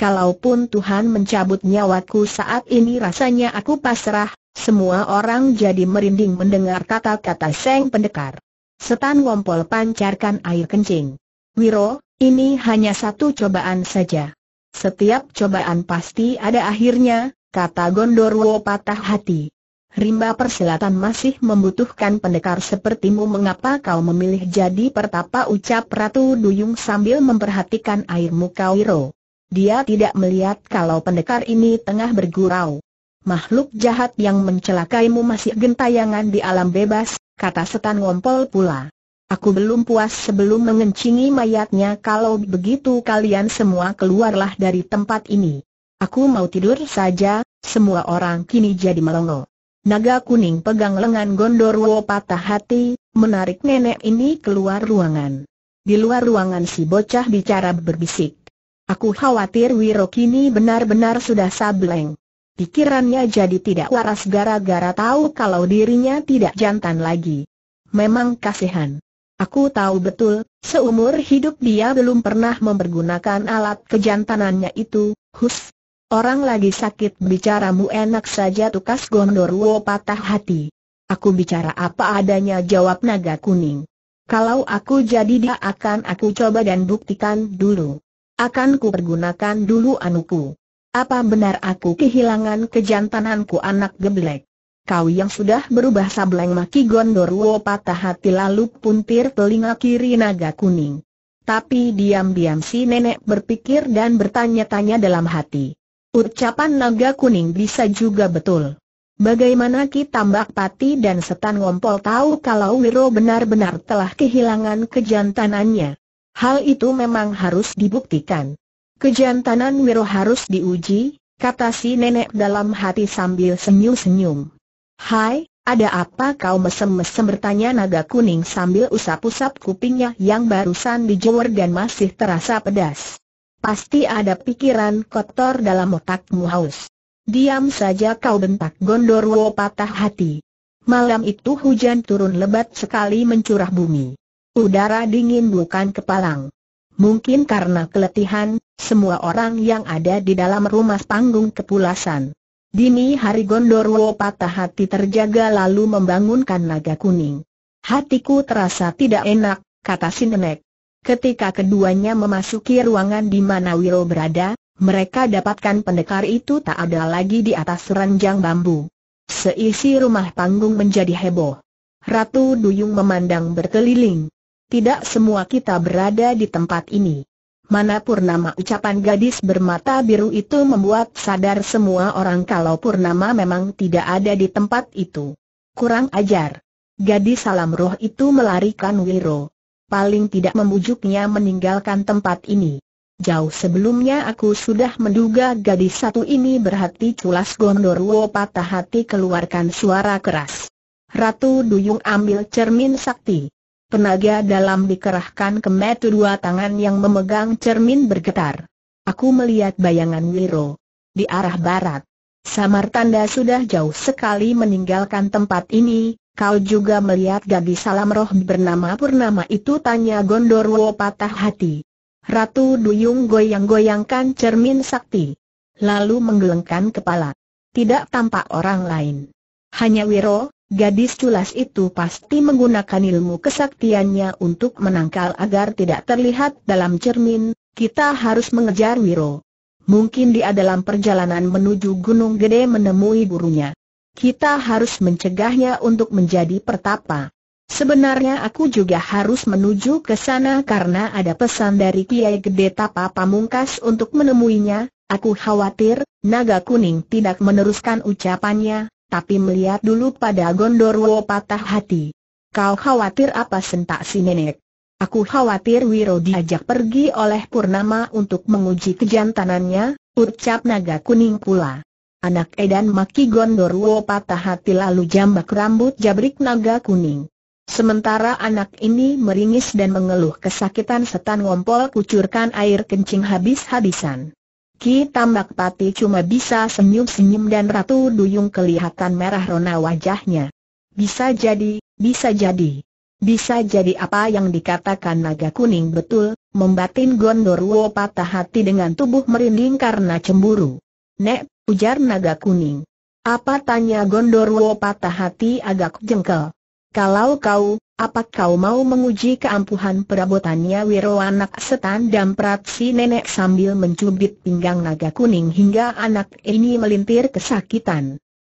Kalaupun Tuhan mencabut nyawaku saat ini rasanya aku pasrah, semua orang jadi merinding mendengar kata-kata Seng Pendekar. Setan Wompol pancarkan air kencing. Wiro, ini hanya satu cobaan saja. Setiap cobaan pasti ada akhirnya, kata Gondorwo patah hati. Rimba Persilatan masih membutuhkan pendekar sepertimu mengapa kau memilih jadi pertapa ucap Ratu Duyung sambil memperhatikan air muka Wiro. Dia tidak melihat kalau pendekar ini tengah bergurau. Makhluk jahat yang mencelakaimu masih gentayangan di alam bebas, kata setan ngompol pula. Aku belum puas sebelum mengencingi mayatnya kalau begitu kalian semua keluarlah dari tempat ini. Aku mau tidur saja, semua orang kini jadi melongo. Naga kuning pegang lengan Gondorwo patah hati, menarik nenek ini keluar ruangan. Di luar ruangan si bocah bicara berbisik. Aku khawatir Wiro kini benar-benar sudah sableng. Pikirannya jadi tidak waras gara-gara tahu kalau dirinya tidak jantan lagi. Memang kasihan. Aku tahu betul, seumur hidup dia belum pernah mempergunakan alat kejantanannya itu, hus, Orang lagi sakit bicaramu enak saja tukas Gondorwo patah hati. Aku bicara apa adanya jawab naga kuning. Kalau aku jadi dia akan aku coba dan buktikan dulu. Akan ku pergunakan dulu anuku. Apa benar aku kehilangan kejantananku anak geblek? Kau yang sudah berubah sableng maki Gondorwo patah hati lalu puntir telinga kiri naga kuning. Tapi diam-diam si nenek berpikir dan bertanya-tanya dalam hati. Ucapan naga kuning bisa juga betul. Bagaimana Ki Tambak Pati dan Setan Ngompol tahu kalau Wiro benar-benar telah kehilangan kejantanannya? Hal itu memang harus dibuktikan. Kejantanan Wiro harus diuji, kata si nenek dalam hati sambil senyum-senyum. Hai, ada apa kau mesem-mesem bertanya naga kuning sambil usap-usap kupingnya yang barusan dijewer dan masih terasa pedas. Pasti ada pikiran kotor dalam otakmu haus. Diam saja kau bentak Gondorwo patah hati. Malam itu hujan turun lebat sekali mencurah bumi. Udara dingin bukan kepalang. Mungkin karena keletihan, semua orang yang ada di dalam rumah panggung kepulasan. Dini hari Gondorwo patah hati terjaga lalu membangunkan naga kuning. Hatiku terasa tidak enak, kata si nenek. Ketika keduanya memasuki ruangan di mana Wiro berada, mereka dapatkan pendekar itu tak ada lagi di atas ranjang bambu. Seisi rumah panggung menjadi heboh. Ratu Duyung memandang berkeliling. Tidak semua kita berada di tempat ini. Mana Purnama ucapan gadis bermata biru itu membuat sadar semua orang kalau Purnama memang tidak ada di tempat itu. Kurang ajar. Gadis salam roh itu melarikan Wiro paling tidak membujuknya meninggalkan tempat ini. Jauh sebelumnya aku sudah menduga gadis satu ini berhati culas Gondorwo patah hati keluarkan suara keras. Ratu Duyung ambil cermin sakti. Tenaga dalam dikerahkan ke metu dua tangan yang memegang cermin bergetar. Aku melihat bayangan Wiro. Di arah barat. Samar Tanda sudah jauh sekali meninggalkan tempat ini, Kau juga melihat gadis salam roh bernama Purnama itu tanya Gondorwo patah hati. Ratu Duyung goyang-goyangkan cermin sakti. Lalu menggelengkan kepala. Tidak tampak orang lain. Hanya Wiro, gadis culas itu pasti menggunakan ilmu kesaktiannya untuk menangkal agar tidak terlihat dalam cermin, kita harus mengejar Wiro. Mungkin dia dalam perjalanan menuju Gunung Gede menemui burunya. Kita harus mencegahnya untuk menjadi pertapa. Sebenarnya aku juga harus menuju ke sana karena ada pesan dari Kiai Gede Tapa Pamungkas untuk menemuinya. Aku khawatir, naga kuning tidak meneruskan ucapannya, tapi melihat dulu pada Gondorwo patah hati. Kau khawatir apa sentak si nenek? Aku khawatir Wiro diajak pergi oleh Purnama untuk menguji kejantanannya, ucap naga kuning pula. Anak Edan Maki Gondorwo patah hati lalu jambak rambut jabrik naga kuning. Sementara anak ini meringis dan mengeluh kesakitan setan ngompol kucurkan air kencing habis-habisan. Ki Tambak Pati cuma bisa senyum-senyum dan Ratu Duyung kelihatan merah rona wajahnya. Bisa jadi, bisa jadi. Bisa jadi apa yang dikatakan naga kuning betul, membatin Gondorwo patah hati dengan tubuh merinding karena cemburu. Nek ujar naga kuning. Apa tanya Gondorwo patah hati agak jengkel. Kalau kau, apa kau mau menguji keampuhan perabotannya Wiro anak setan dan pratsi nenek sambil mencubit pinggang naga kuning hingga anak ini melintir kesakitan.